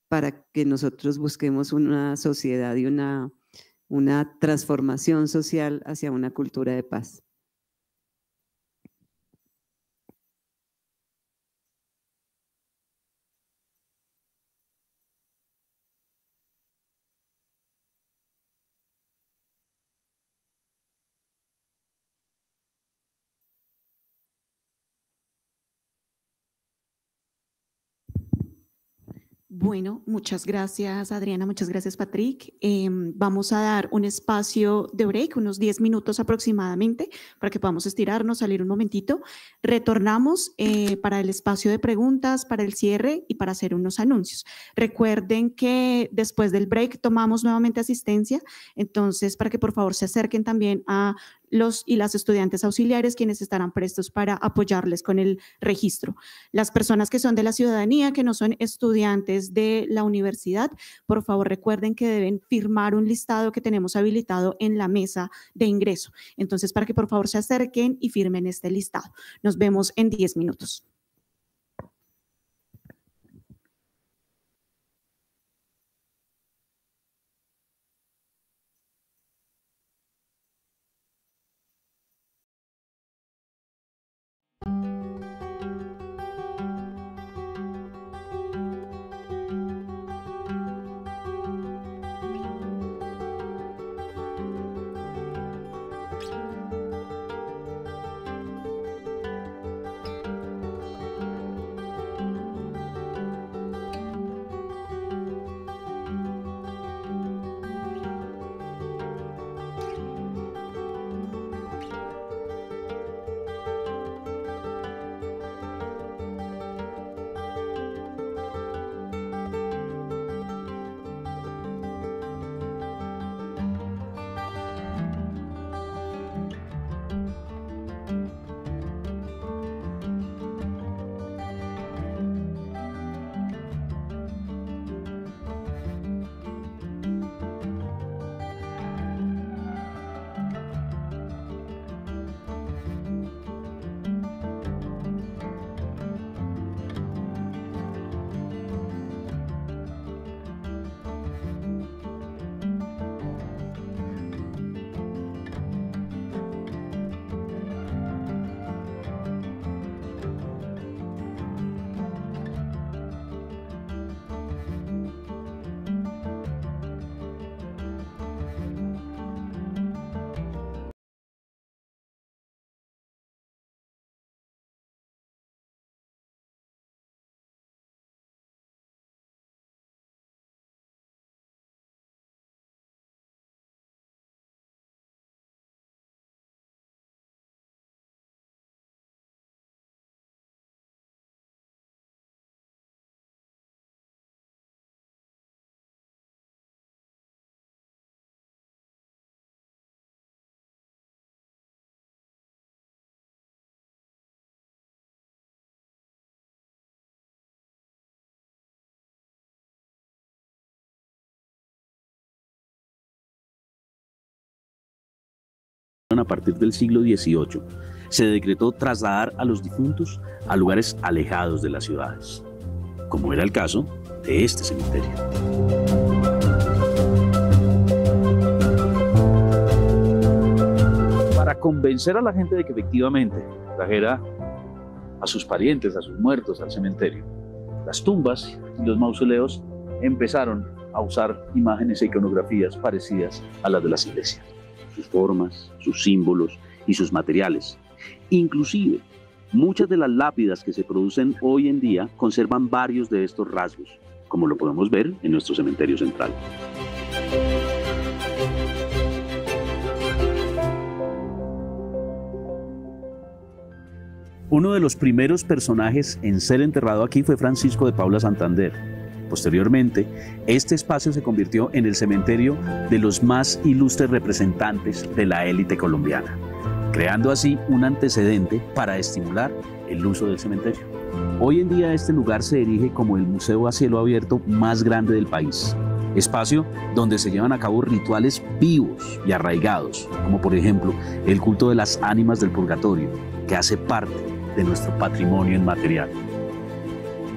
para que nosotros busquemos una sociedad y una, una transformación social hacia una cultura de paz. Bueno, muchas gracias Adriana, muchas gracias Patrick. Em, vamos a dar un espacio de break, unos 10 minutos aproximadamente, para que podamos estirarnos, salir un momentito. Retornamos eh, para el espacio de preguntas, para el cierre y para hacer unos anuncios. Recuerden que después del break tomamos nuevamente asistencia, entonces para que por favor se acerquen también a y las estudiantes auxiliares quienes estarán prestos para apoyarles con el registro. Las personas que son de la ciudadanía, que no son estudiantes de la universidad, por favor recuerden que deben firmar un listado que tenemos habilitado en la mesa de ingreso. Entonces, para que por favor se acerquen y firmen este listado. Nos vemos en 10 minutos. a partir del siglo XVIII, se decretó trasladar a los difuntos a lugares alejados de las ciudades, como era el caso de este cementerio. Para convencer a la gente de que efectivamente trajera a sus parientes, a sus muertos al cementerio, las tumbas y los mausoleos empezaron a usar imágenes e iconografías parecidas a las de las iglesias sus formas, sus símbolos y sus materiales. Inclusive, muchas de las lápidas que se producen hoy en día conservan varios de estos rasgos, como lo podemos ver en nuestro cementerio central. Uno de los primeros personajes en ser enterrado aquí fue Francisco de Paula Santander, Posteriormente, este espacio se convirtió en el cementerio de los más ilustres representantes de la élite colombiana, creando así un antecedente para estimular el uso del cementerio. Hoy en día este lugar se erige como el museo a cielo abierto más grande del país, espacio donde se llevan a cabo rituales vivos y arraigados, como por ejemplo el culto de las ánimas del purgatorio, que hace parte de nuestro patrimonio inmaterial.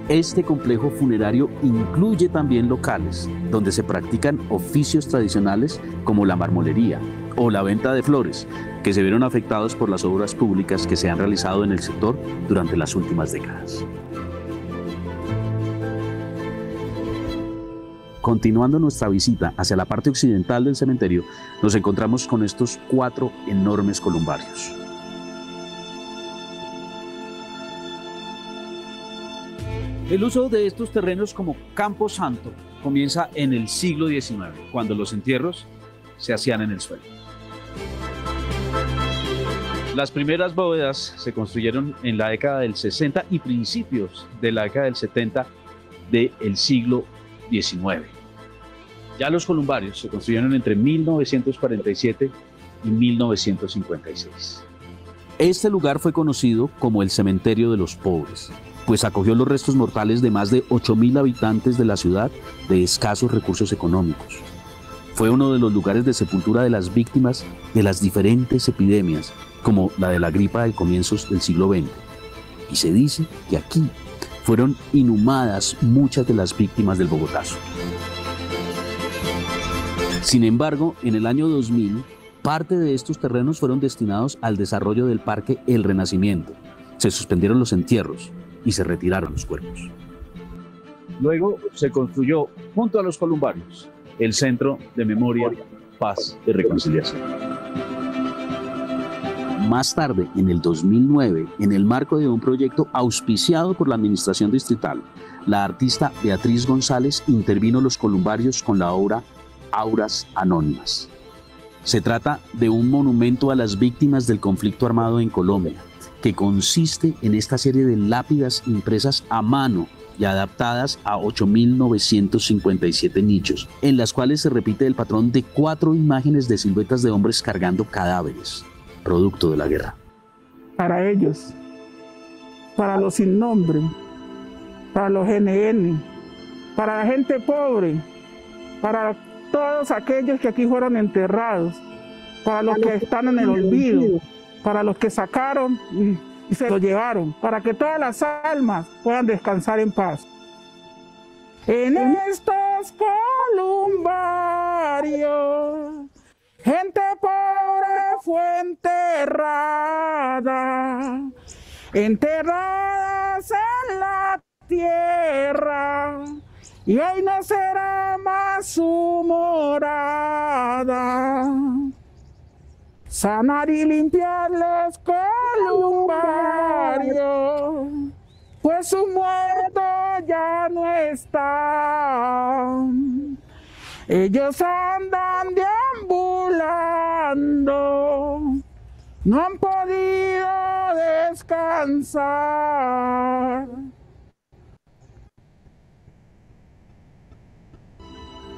Este complejo funerario incluye también locales donde se practican oficios tradicionales como la marmolería o la venta de flores, que se vieron afectados por las obras públicas que se han realizado en el sector durante las últimas décadas. Continuando nuestra visita hacia la parte occidental del cementerio, nos encontramos con estos cuatro enormes columbarios. El uso de estos terrenos como campo santo comienza en el siglo XIX, cuando los entierros se hacían en el suelo. Las primeras bóvedas se construyeron en la década del 60 y principios de la década del 70 del siglo XIX. Ya los columbarios se construyeron entre 1947 y 1956. Este lugar fue conocido como el Cementerio de los Pobres, pues acogió los restos mortales de más de 8.000 habitantes de la ciudad de escasos recursos económicos. Fue uno de los lugares de sepultura de las víctimas de las diferentes epidemias, como la de la gripa de comienzos del siglo XX. Y se dice que aquí fueron inhumadas muchas de las víctimas del Bogotazo. Sin embargo, en el año 2000, parte de estos terrenos fueron destinados al desarrollo del Parque El Renacimiento. Se suspendieron los entierros, y se retiraron los cuerpos. Luego se construyó junto a los columbarios el Centro de Memoria, Paz y Reconciliación. Más tarde, en el 2009, en el marco de un proyecto auspiciado por la Administración Distrital, la artista Beatriz González intervino los columbarios con la obra Auras Anónimas. Se trata de un monumento a las víctimas del conflicto armado en Colombia, que consiste en esta serie de lápidas impresas a mano y adaptadas a 8.957 nichos, en las cuales se repite el patrón de cuatro imágenes de siluetas de hombres cargando cadáveres, producto de la guerra. Para ellos, para los sin nombre, para los NN, para la gente pobre, para todos aquellos que aquí fueron enterrados, para los que están en el olvido para los que sacaron y, se lo llevaron, para que todas las almas puedan descansar en paz. En estos columbarios, gente pobre fue enterrada, enterradas en la tierra, y hoy no será más su morada sanar y limpiar los columbarios, pues su muerto ya no está. Ellos andan deambulando, no han podido descansar.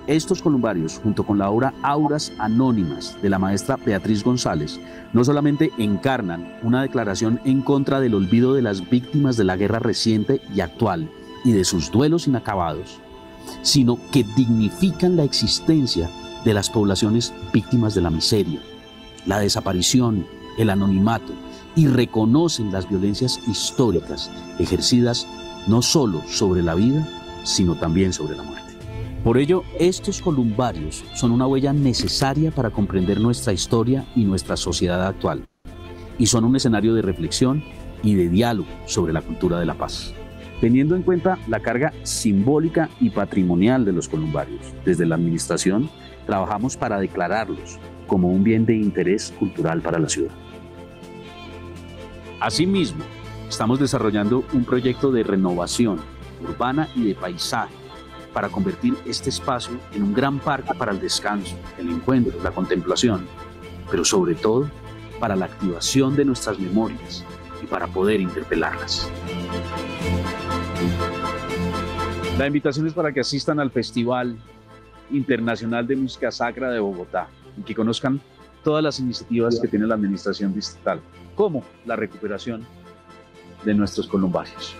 Estos columbarios, junto con la obra Auras Anónimas de la maestra Beatriz González, no solamente encarnan una declaración en contra del olvido de las víctimas de la guerra reciente y actual y de sus duelos inacabados, sino que dignifican la existencia de las poblaciones víctimas de la miseria, la desaparición, el anonimato, y reconocen las violencias históricas ejercidas no solo sobre la vida, sino también sobre la muerte. Por ello, estos columbarios son una huella necesaria para comprender nuestra historia y nuestra sociedad actual, y son un escenario de reflexión y de diálogo sobre la cultura de la paz teniendo en cuenta la carga simbólica y patrimonial de los columbarios. Desde la Administración trabajamos para declararlos como un bien de interés cultural para la ciudad. Asimismo, estamos desarrollando un proyecto de renovación urbana y de paisaje para convertir este espacio en un gran parque para el descanso, el encuentro, la contemplación, pero sobre todo para la activación de nuestras memorias y para poder interpelarlas. La invitación es para que asistan al Festival Internacional de Música Sacra de Bogotá y que conozcan todas las iniciativas que tiene la Administración Distrital, como la recuperación de nuestros columbarios.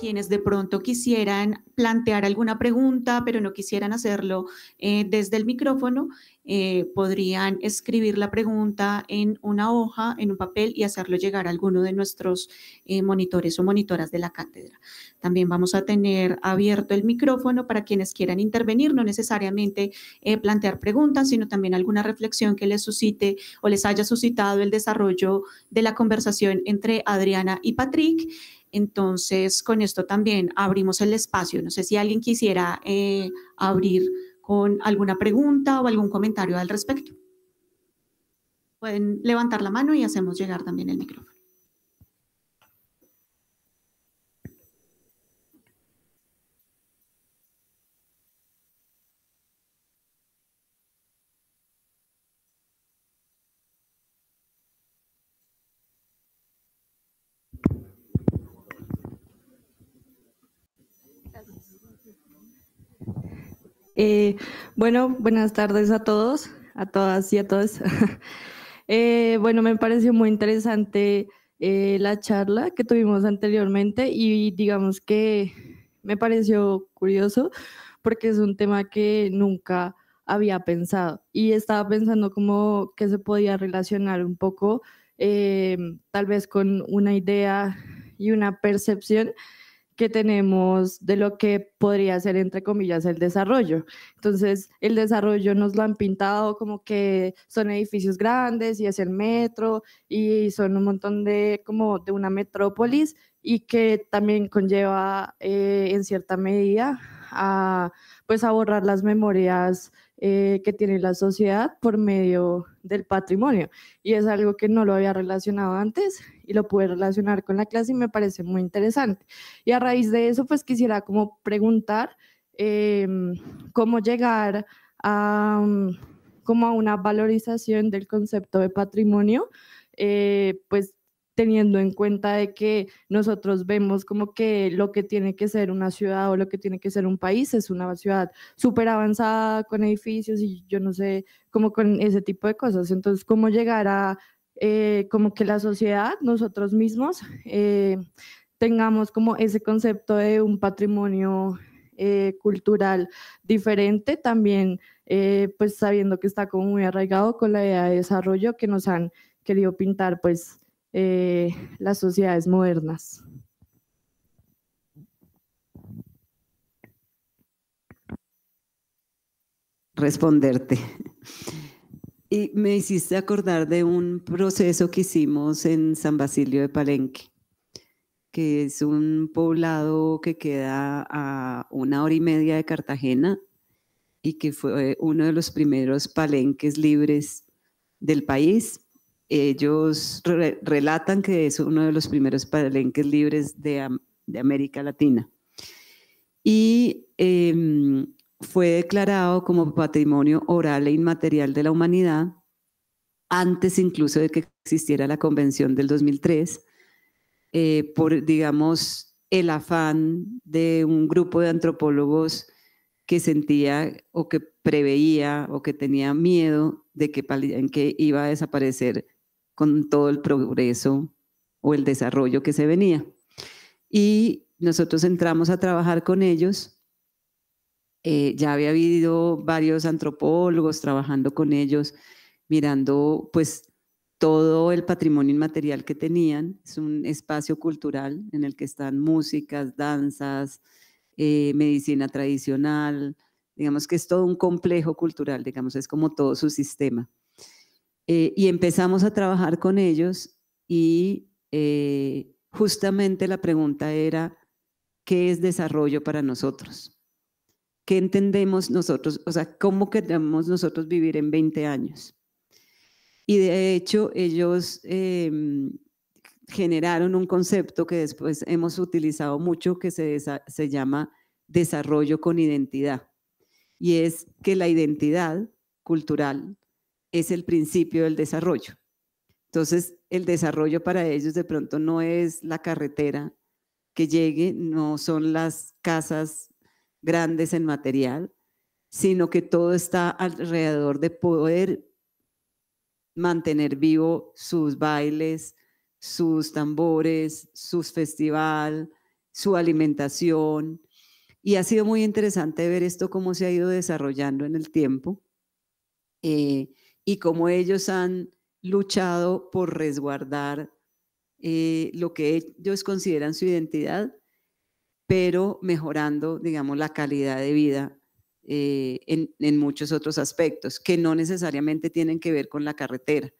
quienes de pronto quisieran plantear alguna pregunta, pero no quisieran hacerlo eh, desde el micrófono, eh, podrían escribir la pregunta en una hoja, en un papel y hacerlo llegar a alguno de nuestros eh, monitores o monitoras de la cátedra. También vamos a tener abierto el micrófono para quienes quieran intervenir, no necesariamente plantear preguntas, sino también alguna reflexión que les suscite o les haya suscitado el desarrollo de la conversación entre Adriana y Patrick. Entonces, con esto también abrimos el espacio. No sé si alguien quisiera eh, abrir con alguna pregunta o algún comentario al respecto. Pueden levantar la mano y hacemos llegar también el micrófono. Eh, bueno, buenas tardes a todos, a todas y a todos. Eh, bueno, me pareció muy interesante eh, la charla que tuvimos anteriormente y digamos que me pareció curioso porque es un tema que nunca había pensado y estaba pensando cómo que se podía relacionar un poco tal vez con una idea y una percepción que tenemos de lo que podría ser, entre comillas, el desarrollo. Entonces, el desarrollo nos lo han pintado como que son edificios grandes y es el metro y son un montón de, como de una metrópolis y que también conlleva eh, en cierta medida a, pues, a borrar las memorias eh, que tiene la sociedad por medio del patrimonio. Y es algo que no lo había relacionado antes y lo pude relacionar con la clase y me parece muy interesante. Y a raíz de eso, pues quisiera como preguntar em, cómo llegar a, mm, como a una valorización del concepto de patrimonio, eh, pues teniendo en cuenta de que nosotros vemos como que lo que tiene que ser una ciudad o lo que tiene que ser un país es una ciudad súper avanzada con edificios y yo no sé, como con ese tipo de cosas. Entonces, ¿cómo llegar a eh, como que la sociedad, nosotros mismos, eh, tengamos como ese concepto de un patrimonio eh, cultural diferente, también pues sabiendo que está como muy arraigado con la idea de desarrollo que nos han querido pintar pues eh, las sociedades modernas. Responderte. Y me hiciste acordar de un proceso que hicimos en San Basilio de Palenque, que es un poblado que queda a una hora y media de Cartagena y que fue uno de los primeros palenques libres del país ellos relatan que es uno de los primeros palenques libres de, América Latina. Y em, fue declarado como patrimonio oral e inmaterial de la humanidad antes incluso de que existiera la convención del 2003, eh, por, digamos, el afán de un grupo de antropólogos que sentía o que preveía o que tenía miedo de que, que iba a desaparecer con todo el progreso o el desarrollo que se venía. Y nosotros entramos a trabajar con ellos. Eh, ya había habido varios antropólogos trabajando con ellos, mirando pues todo el patrimonio inmaterial que tenían. Es un espacio cultural en el que están músicas, danzas, eh, medicina tradicional. Digamos que es todo un complejo cultural, digamos, es como todo su sistema. Eh, y empezamos a trabajar con ellos y eh, justamente la pregunta era, ¿qué es desarrollo para nosotros? ¿Qué entendemos nosotros? O sea, ¿cómo queremos nosotros vivir en 20 años? Y de hecho, ellos em, generaron un concepto que después hemos utilizado mucho que se, se llama desarrollo con identidad. Y es que la identidad cultural es el principio del desarrollo. Entonces, el desarrollo para ellos de pronto no es la carretera que llegue, no son las casas grandes en material, sino que todo está alrededor de poder mantener vivo sus bailes, sus tambores, sus festival, su alimentación. Y ha sido muy interesante ver esto cómo se ha ido desarrollando en el tiempo. Eh, y cómo ellos han luchado por resguardar eh, lo que ellos consideran su identidad, pero mejorando, digamos, la calidad de vida eh, en, muchos otros aspectos que no necesariamente tienen que ver con la carretera.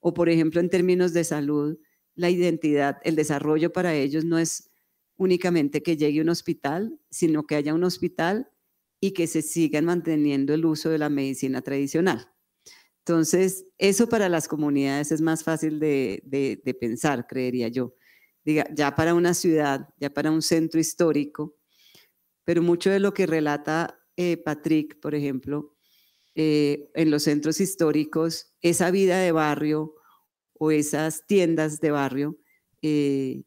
O, por ejemplo, en términos de salud, la identidad, el desarrollo para ellos no es únicamente que llegue un hospital, sino que haya un hospital y que se sigan manteniendo el uso de la medicina tradicional. Entonces, eso para las comunidades es más fácil de, pensar, creería yo. Diga, ya para una ciudad, ya para un centro histórico, pero mucho de lo que relata eh, Patrick, por ejemplo, eh, en los centros históricos, esa vida de barrio o esas tiendas de barrio, eh,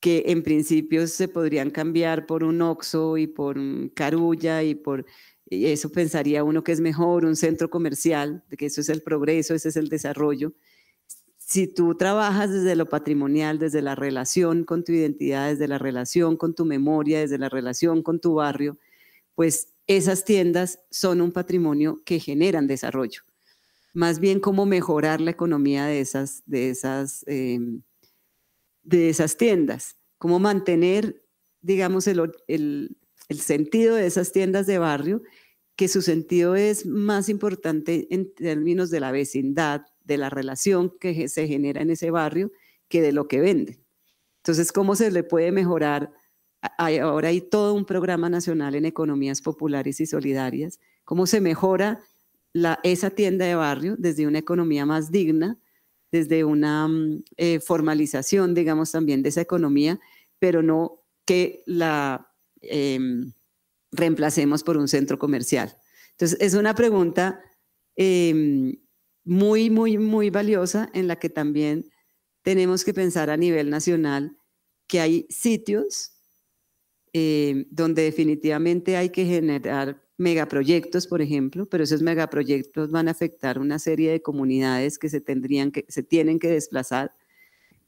que en principio se podrían cambiar por un oxo y por un Carulla y por y eso pensaría uno que es mejor, un centro comercial, que eso es el progreso, ese es el desarrollo. Si tú trabajas desde lo patrimonial, desde la relación con tu identidad, desde la relación con tu memoria, desde la relación con tu barrio, pues esas tiendas son un patrimonio que generan desarrollo. Más bien cómo mejorar la economía de esas, de esas, em, de esas tiendas, cómo mantener, digamos, el el sentido de esas tiendas de barrio, que su sentido es más importante en términos de la vecindad, de la relación que se genera en ese barrio, que de lo que vende. Entonces, ¿cómo se le puede mejorar? Ahora hay todo un programa nacional en economías populares y solidarias. ¿Cómo se mejora esa tienda de barrio desde una economía más digna, desde una mm, eh, formalización, digamos, también de esa economía, pero no que la Em, reemplacemos por un centro comercial. Entonces, es una pregunta em, muy, muy, muy valiosa en la que también tenemos que pensar a nivel nacional que hay sitios em, donde definitivamente hay que generar megaproyectos, por ejemplo, pero esos megaproyectos van a afectar una serie de comunidades que se, tendrían que se tienen que desplazar,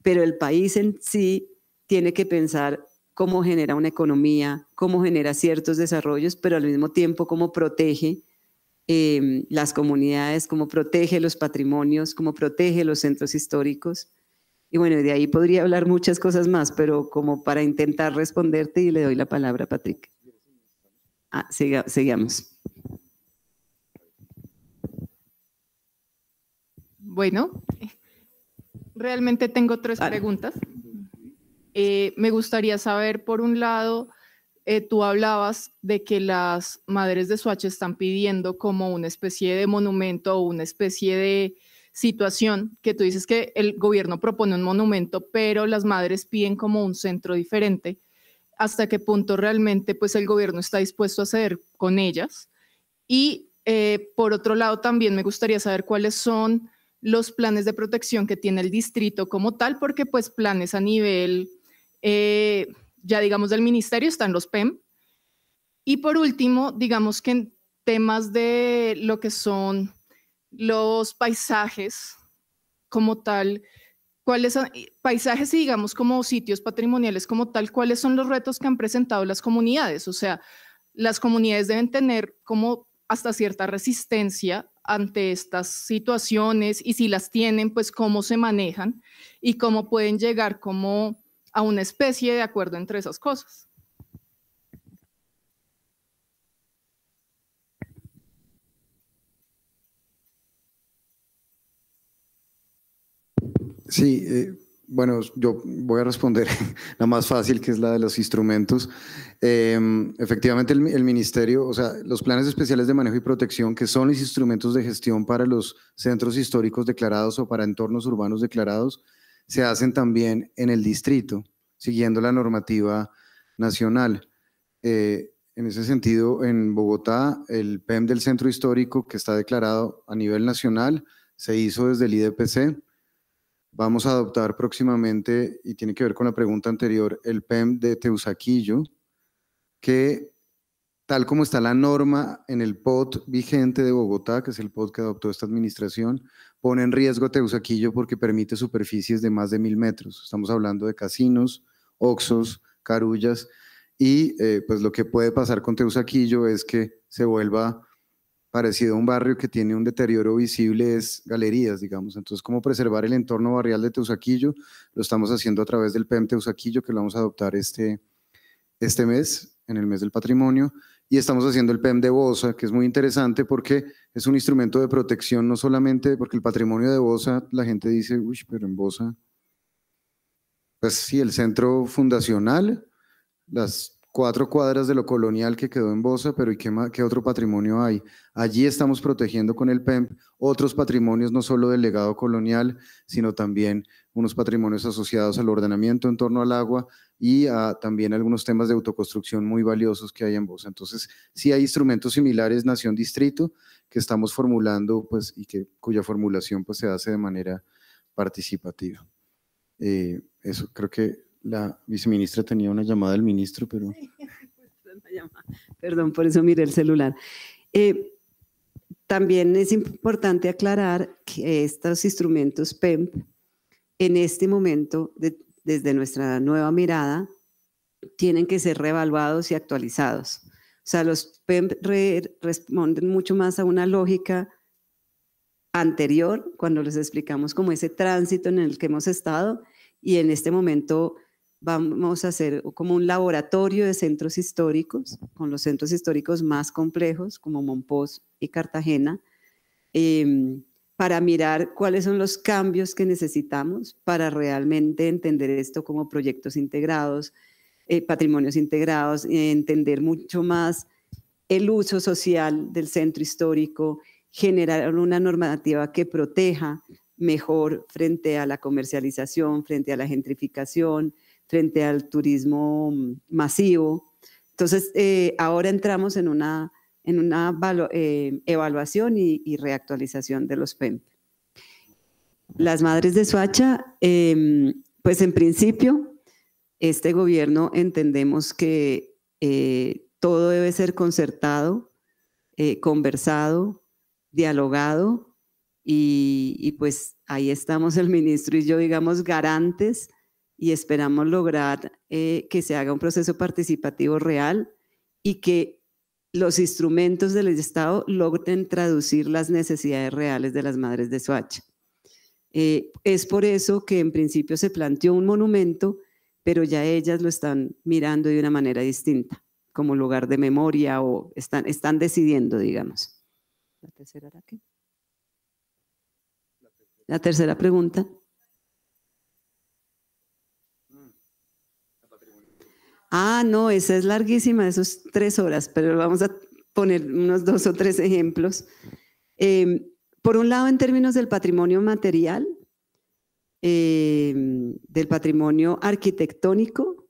pero el país en sí tiene que pensar cómo genera una economía, cómo genera ciertos desarrollos, pero al mismo tiempo cómo protege em, las comunidades, cómo protege los patrimonios, cómo protege los centros históricos. Y bueno, de ahí podría hablar muchas cosas más, pero como para intentar responderte y le doy la palabra a Patrick. Ah, sigamos. Bueno, realmente tengo tres preguntas. Eh, me gustaría saber, por un lado, eh, tú hablabas de que las madres de Suache están pidiendo como una especie de monumento o una especie de situación, que tú dices que el gobierno propone un monumento, pero las madres piden como un centro diferente. ¿Hasta qué punto realmente pues el gobierno está dispuesto a ceder con ellas? Y eh, por otro lado, también me gustaría saber cuáles son los planes de protección que tiene el distrito como tal, porque pues planes a nivel eh, ya digamos del ministerio están los PEM. Y por último, digamos que en temas de lo que son los paisajes como tal, cuáles son eh, paisajes y digamos como sitios patrimoniales como tal, cuáles son los retos que han presentado las comunidades. O sea, las comunidades deben tener como hasta cierta resistencia ante estas situaciones y si las tienen, pues cómo se manejan y cómo pueden llegar como a una especie de acuerdo entre esas cosas. Sí, eh, bueno, yo voy a responder la más fácil, que es la de los instrumentos. Em, efectivamente, el, el, ministerio, o sea, los planes especiales de manejo y protección, que son los instrumentos de gestión para los centros históricos declarados o para entornos urbanos declarados, se hacen también en el distrito, siguiendo la normativa nacional. Eh, en ese sentido, en Bogotá, el PEM del Centro Histórico, que está declarado a nivel nacional, se hizo desde el IDPC. Vamos a adoptar próximamente, y tiene que ver con la pregunta anterior, el PEM de Teusaquillo, que tal como está la norma en el POT vigente de Bogotá, que es el POT que adoptó esta administración, pone en riesgo Teusaquillo porque permite superficies de más de mil metros. Estamos hablando de casinos, oxos, carullas, y eh, pues lo que puede pasar con Teusaquillo es que se vuelva parecido a un barrio que tiene un deterioro visible, es galerías, digamos. Entonces, ¿cómo preservar el entorno barrial de Teusaquillo? Lo estamos haciendo a través del PEM Teusaquillo, que lo vamos a adoptar este, este mes, en el mes del patrimonio y estamos haciendo el PEM de Bosa, que es muy interesante porque es un instrumento de protección, no solamente porque el patrimonio de Bosa, la gente dice, uy, pero en Bosa, pues sí, el centro fundacional, las cuatro cuadras de lo colonial que quedó en Bosa, pero ¿y qué, qué otro patrimonio hay? Allí estamos protegiendo con el PEM otros patrimonios, no solo del legado colonial, sino también unos patrimonios asociados al ordenamiento en torno al agua y a, también algunos temas de autoconstrucción muy valiosos que hay en Bosa. Entonces, sí hay instrumentos similares Nación Distrito que estamos formulando pues, y que, cuya formulación pues, se hace de manera participativa. Eh, eso, creo que la viceministra tenía una llamada del ministro, pero... Pues, Perdón, por eso miré el celular. Eh, también es importante aclarar que estos instrumentos PEMP e en este momento, desde nuestra nueva mirada, tienen que ser reevaluados y actualizados. O sea, los responden mucho más a una lógica anterior, cuando les explicamos como ese tránsito en el que hemos estado, y en este momento vamos a hacer como un laboratorio de centros históricos, con los centros históricos más complejos, como Monpós y Cartagena, em, para mirar cuáles son los cambios que necesitamos para realmente entender esto como proyectos integrados, eh, patrimonios integrados, entender mucho más el uso social del centro histórico, generar una normativa que proteja mejor frente a la comercialización, frente a la gentrificación, frente al turismo masivo. Entonces, eh, ahora entramos en una en una eh, evaluación y, reactualización de los PEMP. E Las madres de Suacha, em, pues en principio, este gobierno entendemos que eh, todo debe ser concertado, eh, conversado, dialogado y, pues ahí estamos el ministro y yo, digamos, garantes y esperamos lograr que se haga un proceso participativo real y que los instrumentos del Estado logren traducir las necesidades reales de las madres de Soacha. Eh, es por eso que en principio se planteó un monumento, pero ya ellas lo están mirando de una manera distinta, como lugar de memoria o están, decidiendo, digamos. La tercera, La tercera pregunta. Ah, no, esa es larguísima, esos tres horas, pero vamos a poner unos dos o tres ejemplos. Em, por un lado, en términos del patrimonio material, em, del patrimonio arquitectónico,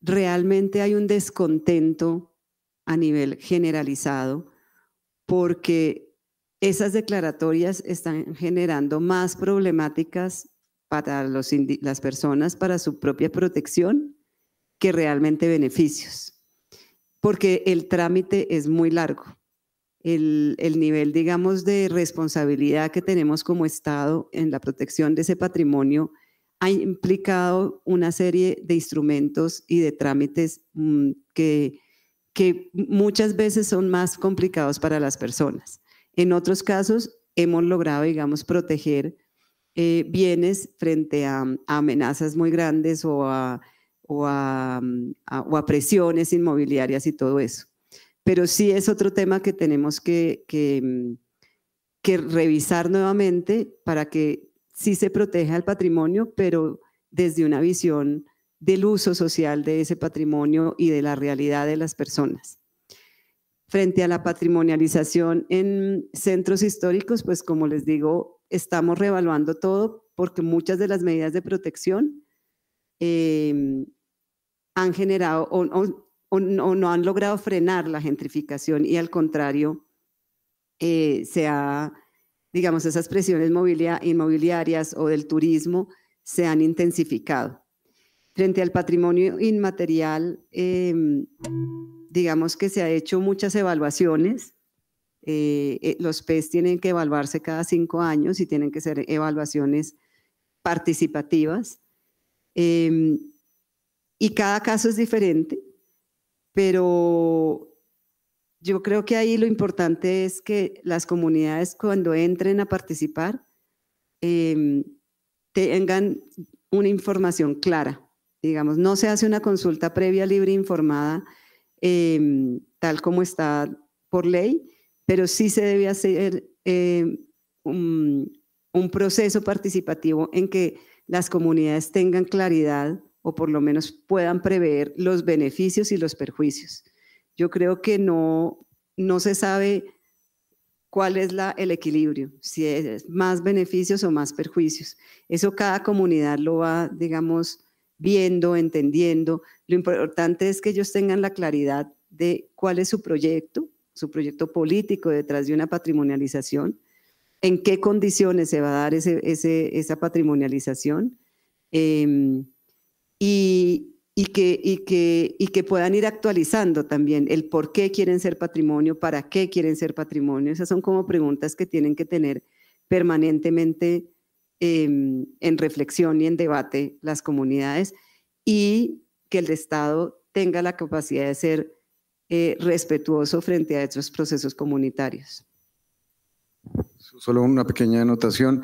realmente hay un descontento a nivel generalizado porque esas declaratorias están generando más problemáticas para las personas, para su propia protección que realmente beneficios, porque el trámite es muy largo. El, nivel, digamos, de responsabilidad que tenemos como Estado en la protección de ese patrimonio ha implicado una serie de instrumentos y de trámites mm, que, que muchas veces son más complicados para las personas. En otros casos, hemos logrado, digamos, proteger eh, bienes frente a, amenazas muy grandes o a o a, o a presiones inmobiliarias y todo eso. Pero sí es otro tema que tenemos que, mm, que, revisar nuevamente para que sí se proteja el patrimonio, pero desde una visión del uso social de ese patrimonio y de la realidad de las personas. Frente a la patrimonialización en centros históricos, pues como les digo, estamos revaluando todo porque muchas de las medidas de protección em, han generado o, no, han logrado frenar la gentrificación y al contrario, eh, se digamos, esas presiones inmobiliarias o del turismo se han intensificado. Frente al patrimonio inmaterial, em, digamos que se han hecho muchas evaluaciones. Eh, eh, los PES tienen que evaluarse cada cinco años y tienen que ser evaluaciones participativas. Em, y cada caso es diferente, pero yo creo que ahí lo importante es que las comunidades cuando entren a participar em, tengan una información clara. Digamos, no se hace una consulta previa, libre, informada, em, tal como está por ley, pero sí se debe hacer em, un proceso participativo en que las comunidades tengan claridad por lo menos puedan prever los beneficios y los perjuicios. Yo creo que no, no se sabe cuál es el equilibrio, si es más beneficios o más perjuicios. Eso cada comunidad lo va, digamos, viendo, entendiendo. Lo importante es que ellos tengan la claridad de cuál es su proyecto, su proyecto político detrás de una patrimonialización, en qué condiciones se va a dar ese, esa patrimonialización. Em, y, que, que, puedan ir actualizando también el por qué quieren ser patrimonio, para qué quieren ser patrimonio. Esas son como preguntas que tienen que tener permanentemente em, en reflexión y en debate las comunidades y que el Estado tenga la capacidad de ser eh, respetuoso frente a estos procesos comunitarios. Solo una pequeña anotación.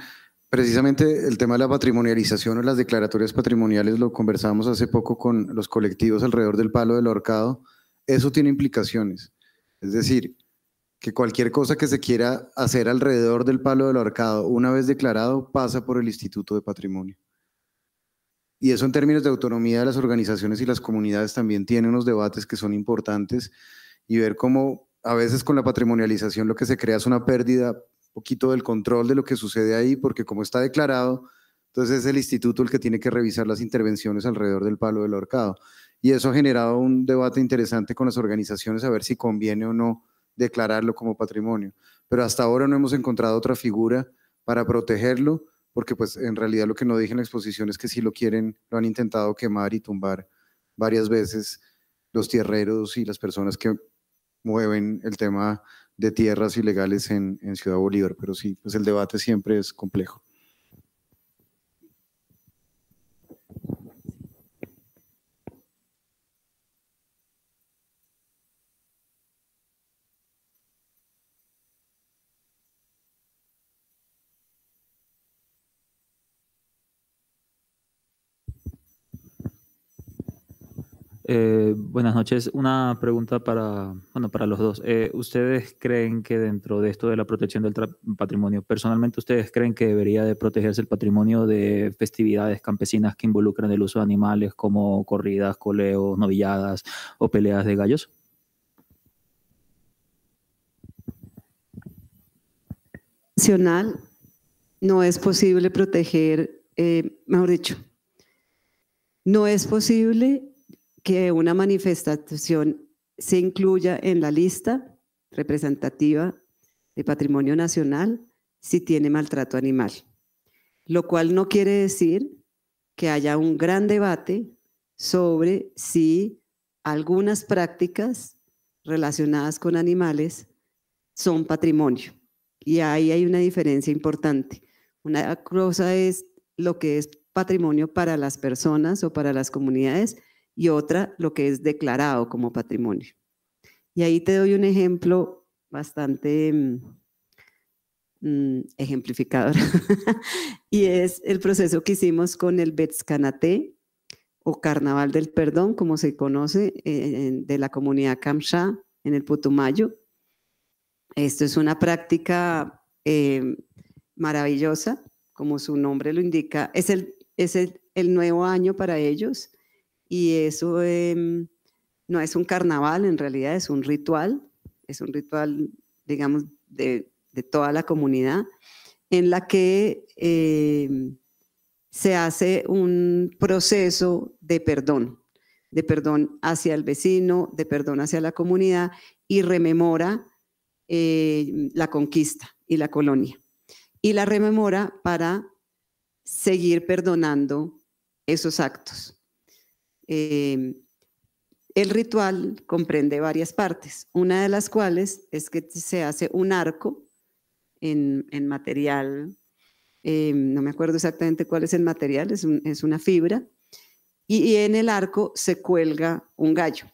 Precisamente el tema de la patrimonialización o las declaratorias patrimoniales lo conversamos hace poco con los colectivos alrededor del palo del arcado, Eso tiene implicaciones. Es decir, que cualquier cosa que se quiera hacer alrededor del palo del arcado una vez declarado, pasa por el Instituto de Patrimonio. Y eso en términos de autonomía de las organizaciones y las comunidades también tiene unos debates que son importantes y ver cómo a veces con la patrimonialización lo que se crea es una pérdida poquito del control de lo que sucede ahí, porque como está declarado, entonces es el instituto el que tiene que revisar las intervenciones alrededor del palo del ahorcado. Y eso ha generado un debate interesante con las organizaciones a ver si conviene o no declararlo como patrimonio. Pero hasta ahora no hemos encontrado otra figura para protegerlo, porque pues en realidad lo que no dije en la exposición es que si lo quieren, lo han intentado quemar y tumbar varias veces los tierreros y las personas que mueven el tema de tierras ilegales en, en Ciudad Bolívar. Pero sí, pues el debate siempre es complejo. Eh, buenas noches. Una pregunta para, bueno, para los dos. Eh, ¿Ustedes creen que dentro de esto de la protección del patrimonio, personalmente ustedes creen que debería de protegerse el patrimonio de festividades campesinas que involucran el uso de animales como corridas, coleos, novilladas o peleas de gallos? Nacional no es posible proteger, eh, mejor dicho, no es posible que una manifestación se incluya en la lista representativa de patrimonio nacional si tiene maltrato animal, lo cual no quiere decir que haya un gran debate sobre si algunas prácticas relacionadas con animales son patrimonio. Y ahí hay una diferencia importante. Una cosa es lo que es patrimonio para las personas o para las comunidades y otra lo que es declarado como patrimonio. Y ahí te doy un ejemplo bastante mm, mm, ejemplificador, y es el proceso que hicimos con el Betscanaté o Carnaval del Perdón, como se conoce, eh, de la comunidad Kamsha en el Putumayo. Esto es una práctica em, maravillosa, como su nombre lo indica. Es el, es el, el nuevo año para ellos y eso em, no es un carnaval, en realidad es un ritual, es un ritual, digamos, de, toda la comunidad, en la que em, se hace un proceso de perdón, de perdón hacia el vecino, de perdón hacia la comunidad y rememora em, la conquista y la colonia. Y la rememora para seguir perdonando esos actos. Em, el ritual comprende varias partes, una de las cuales es que se hace un arco en, material, em, no me acuerdo exactamente cuál es el material, es, una fibra, y, en el arco se cuelga un gallo.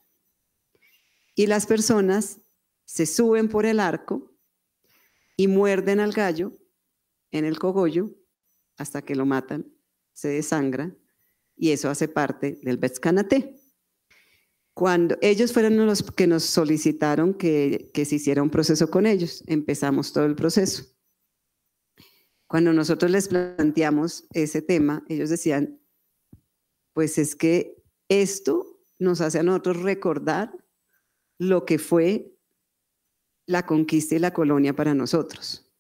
Y las personas se suben por el arco y muerden al gallo en el cogollo hasta que lo matan, se desangra y eso hace parte del Betscanate. Cuando ellos fueron los que nos solicitaron que, que se hiciera un proceso con ellos, empezamos todo el proceso. Cuando nosotros les planteamos ese tema, ellos decían, pues es que esto nos hace a nosotros recordar lo que fue la conquista y la colonia para nosotros.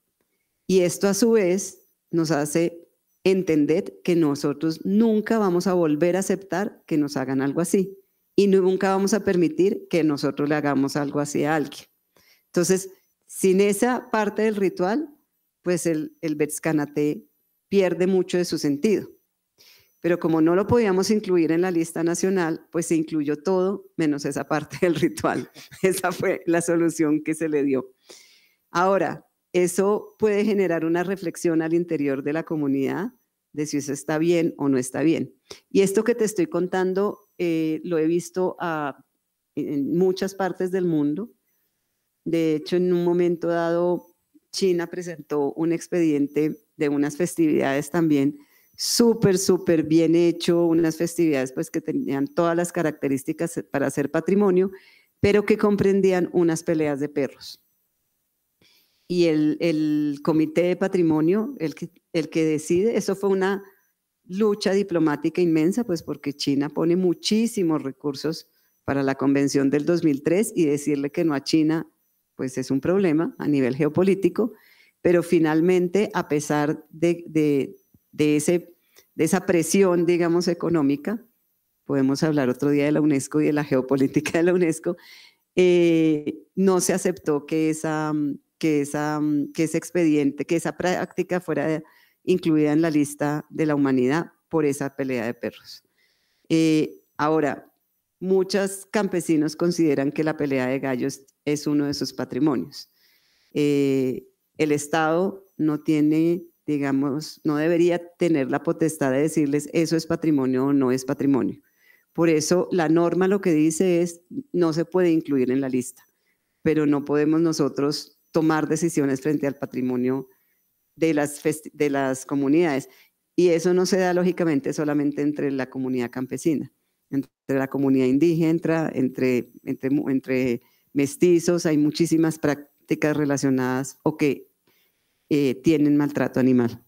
Y esto a su vez nos hace entended que nosotros nunca vamos a volver a aceptar que nos hagan algo así y nunca vamos a permitir que nosotros le hagamos algo así a alguien. Entonces, sin esa parte del ritual, pues el, el pierde mucho de su sentido. Pero como no lo podíamos incluir en la lista nacional, pues se incluyó todo menos esa parte del ritual. Esa fue la solución que se le dio. Ahora, eso puede generar una reflexión al interior de la comunidad de si eso está bien o no está bien. Y esto que te estoy contando eh, lo he visto en muchas partes del mundo. De hecho, en un momento dado, China presentó un expediente de unas festividades también súper, súper bien hecho, unas festividades pues que tenían todas las características para ser patrimonio, pero que comprendían unas peleas de perros y el, comité de patrimonio, el que, el que decide, eso fue una lucha diplomática inmensa, pues porque China pone muchísimos recursos para la convención del 2003 y decirle que no a China, pues es un problema a nivel geopolítico, pero finalmente, a pesar de, de, ese, de esa presión, digamos, económica, podemos hablar otro día de la UNESCO y de la geopolítica de la UNESCO, eh, no se aceptó que esa que, esa, mm, que ese expediente, que esa práctica fuera incluida en la lista de la humanidad por esa pelea de perros. Eh, ahora, muchos campesinos consideran que la pelea de gallos es uno de sus patrimonios. Eh, el Estado no tiene, digamos, no debería tener la potestad de decirles eso es patrimonio o no es patrimonio. Por eso la norma lo que dice es no se puede incluir en la lista, pero no podemos nosotros tomar decisiones frente al patrimonio de las, de las comunidades. Y eso no se da lógicamente solamente entre la comunidad campesina, entre la comunidad indígena, entre, entre, entre mestizos, hay muchísimas prácticas relacionadas o que eh, tienen maltrato animal.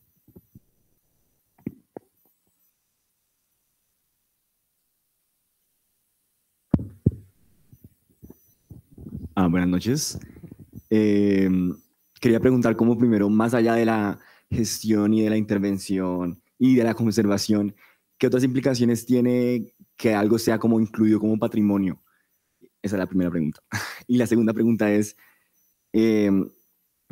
Ah, buenas noches. Em, quería preguntar cómo primero, más allá de la gestión y de la intervención y de la conservación, ¿qué otras implicaciones tiene que algo sea como incluido como patrimonio? Esa es la primera pregunta. Y la segunda pregunta es, em,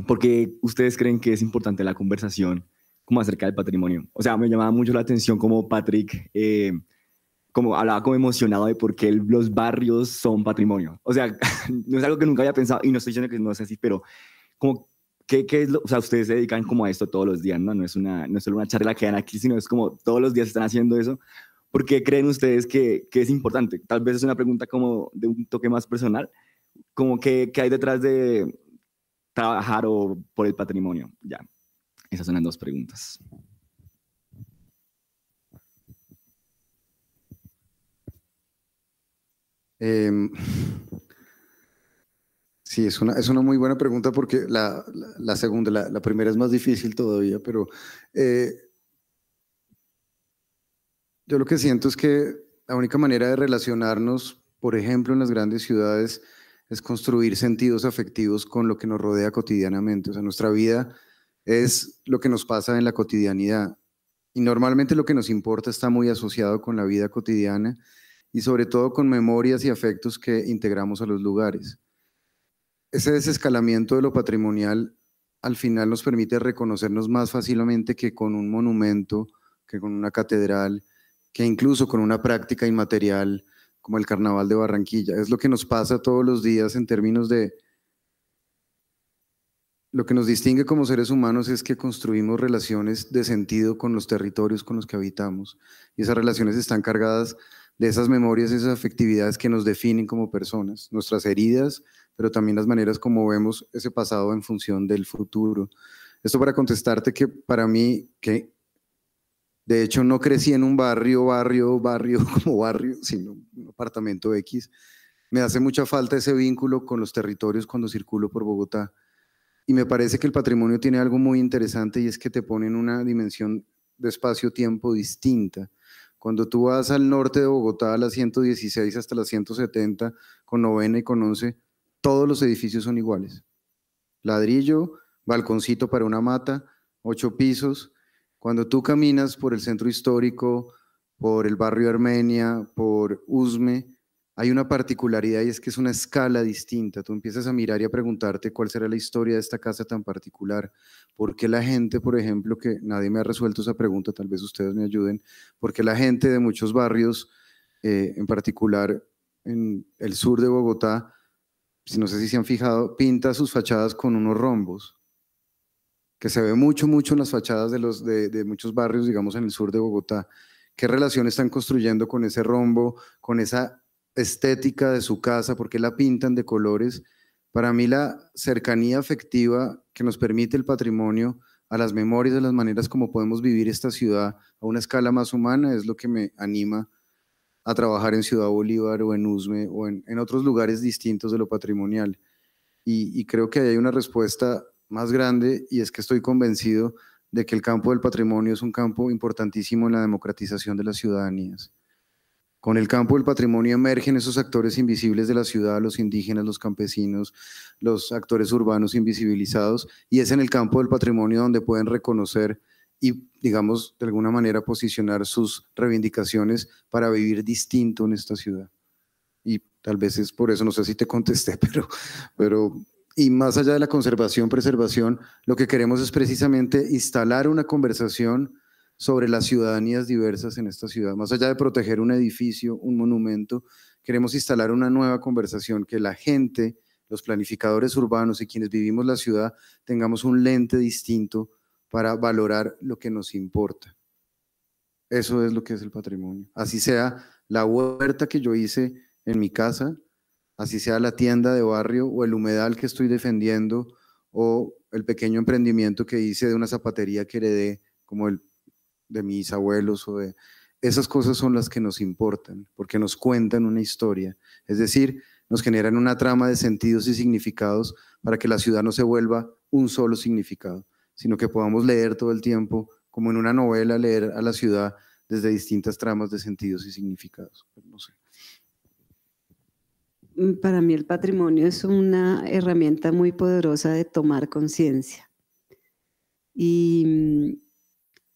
¿por qué ustedes creen que es importante la conversación como acerca del patrimonio? O sea, me llamaba mucho la atención como Patrick... Eh, como hablaba como emocionado de por qué los barrios son patrimonio. O sea, no es algo que nunca había pensado y no estoy diciendo que no es así, pero como ¿Qué, es lo, o sea, ustedes se dedican como a esto todos los días, ¿no? No es, una, no es solo una charla que dan aquí, sino es como todos los días están haciendo eso. ¿Por qué creen ustedes que, es importante? Tal vez es una pregunta como de un toque más personal, como que, que hay detrás de trabajar o por el patrimonio. Ya, esas son las dos preguntas. Em, sí, es una, muy buena pregunta porque la, segunda, la, primera es más difícil todavía, pero eh, yo lo que siento es que la única manera de relacionarnos, por ejemplo, en las grandes ciudades, es construir sentidos afectivos con lo que nos rodea cotidianamente. O sea, nuestra vida es lo que nos pasa en la cotidianidad. Y normalmente lo que nos importa está muy asociado con la vida cotidiana y sobre todo con memorias y afectos que integramos a los lugares. Ese desescalamiento de lo patrimonial al final nos permite reconocernos más fácilmente que con un monumento, que con una catedral, que incluso con una práctica inmaterial como el Carnaval de Barranquilla. Es lo que nos pasa todos los días en términos de... Lo que nos distingue como seres humanos es que construimos relaciones de sentido con los territorios con los que habitamos y esas relaciones están cargadas de esas memorias, esas afectividades que nos definen como personas, nuestras heridas, pero también las maneras como vemos ese pasado en función del futuro. Esto para contestarte que para mí, que de hecho no crecí en un barrio, barrio, barrio como barrio, sino un apartamento X, me hace mucha falta ese vínculo con los territorios cuando circulo por Bogotá. Y me parece que el patrimonio tiene algo muy interesante y es que te pone en una dimensión de espacio-tiempo distinta. Cuando tú vas al norte de Bogotá, a las 116 hasta las 170, con novena y con once, todos los edificios son iguales. Ladrillo, balconcito para una mata, ocho pisos. Cuando tú caminas por el centro histórico, por el barrio Armenia, por Usme hay una particularidad y es que es una escala distinta. Tú empiezas a mirar y a preguntarte cuál será la historia de esta casa tan particular. ¿Por qué la gente, por ejemplo, que nadie me ha resuelto esa pregunta, tal vez ustedes me ayuden, por qué la gente de muchos barrios, eh, en particular en el sur de Bogotá, si no sé si se han fijado, pinta sus fachadas con unos rombos? que se ve mucho, mucho en las fachadas de, los, de muchos barrios, digamos, en el sur de Bogotá. ¿Qué relación están construyendo con ese rombo, con esa estética de su casa, porque la pintan de colores. Para mí la cercanía afectiva que nos permite el patrimonio a las memorias, a las maneras como podemos vivir esta ciudad a una escala más humana es lo que me anima a trabajar en Ciudad Bolívar o en Usme o en, otros lugares distintos de lo patrimonial. Y, y creo que hay una respuesta más grande y es que estoy convencido de que el campo del patrimonio es un campo importantísimo en la democratización de las ciudadanías. Con el campo del patrimonio emergen esos actores invisibles de la ciudad, los indígenas, los campesinos, los actores urbanos invisibilizados, y es en el campo del patrimonio donde pueden reconocer y, digamos, de alguna manera posicionar sus reivindicaciones para vivir distinto en esta ciudad. Y tal vez es por eso, no sé si te contesté, pero, pero y más allá de la conservación, preservación, lo que queremos es precisamente instalar una conversación sobre las ciudadanías diversas en esta ciudad. Más allá de proteger un edificio, un monumento, queremos instalar una nueva conversación que la gente, los planificadores urbanos y quienes vivimos la ciudad tengamos un lente distinto para valorar lo que nos importa. Eso es lo que es el patrimonio. Así sea la huerta que yo hice en mi casa, así sea la tienda de barrio o el humedal que estoy defendiendo o el pequeño emprendimiento que hice de una zapatería que heredé como el de mis abuelos o de... Esas cosas son las que nos importan, porque nos cuentan una historia, es decir, nos generan una trama de sentidos y significados para que la ciudad no se vuelva un solo significado, sino que podamos leer todo el tiempo, como en una novela, leer a la ciudad desde distintas tramas de sentidos y significados. Mm, para mí el patrimonio es una herramienta muy poderosa de tomar conciencia. Y mm,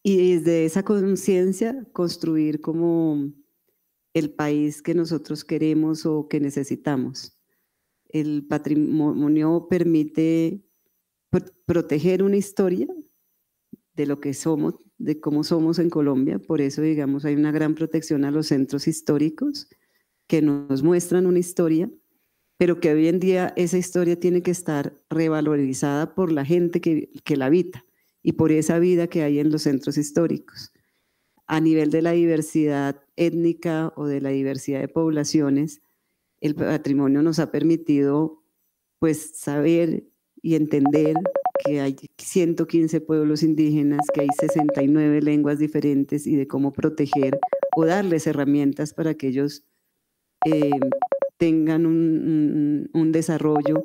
y desde esa conciencia construir como el país que nosotros queremos o que necesitamos. El patrimonio permite proteger una historia de lo que somos, de cómo somos en Colombia. Por eso, digamos, hay una gran protección a los centros históricos que nos muestran una historia, pero que hoy en día esa historia tiene que estar revalorizada por la gente que, que la habita y por esa vida que hay en los centros históricos. A nivel de la diversidad étnica o de la diversidad de poblaciones, el patrimonio nos ha permitido pues saber y entender que hay 115 pueblos indígenas, que hay 69 lenguas diferentes y de cómo proteger o darles herramientas para que ellos eh, tengan un, un desarrollo.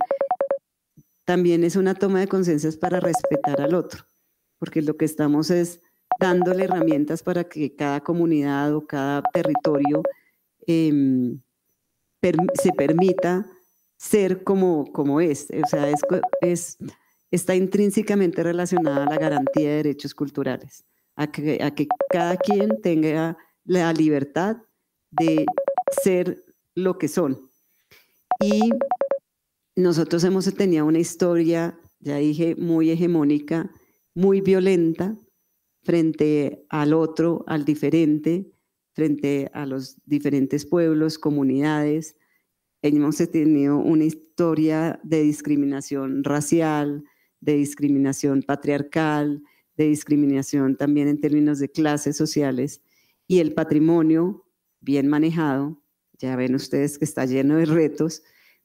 También es una toma de conciencias para respetar al otro porque lo que estamos es dándole herramientas para que cada comunidad o cada territorio em, se permita ser como, como es. O sea, es, es, está intrínsecamente relacionada a la garantía de derechos culturales, a que, a que cada quien tenga la libertad de ser lo que son. Y nosotros hemos tenido una historia, ya dije, muy hegemónica muy violenta frente al otro, al diferente, frente a los diferentes pueblos, comunidades. Hemos tenido una historia de discriminación racial, de discriminación patriarcal, de discriminación también en términos de clases sociales y el patrimonio bien manejado, ya ven ustedes que está lleno de retos,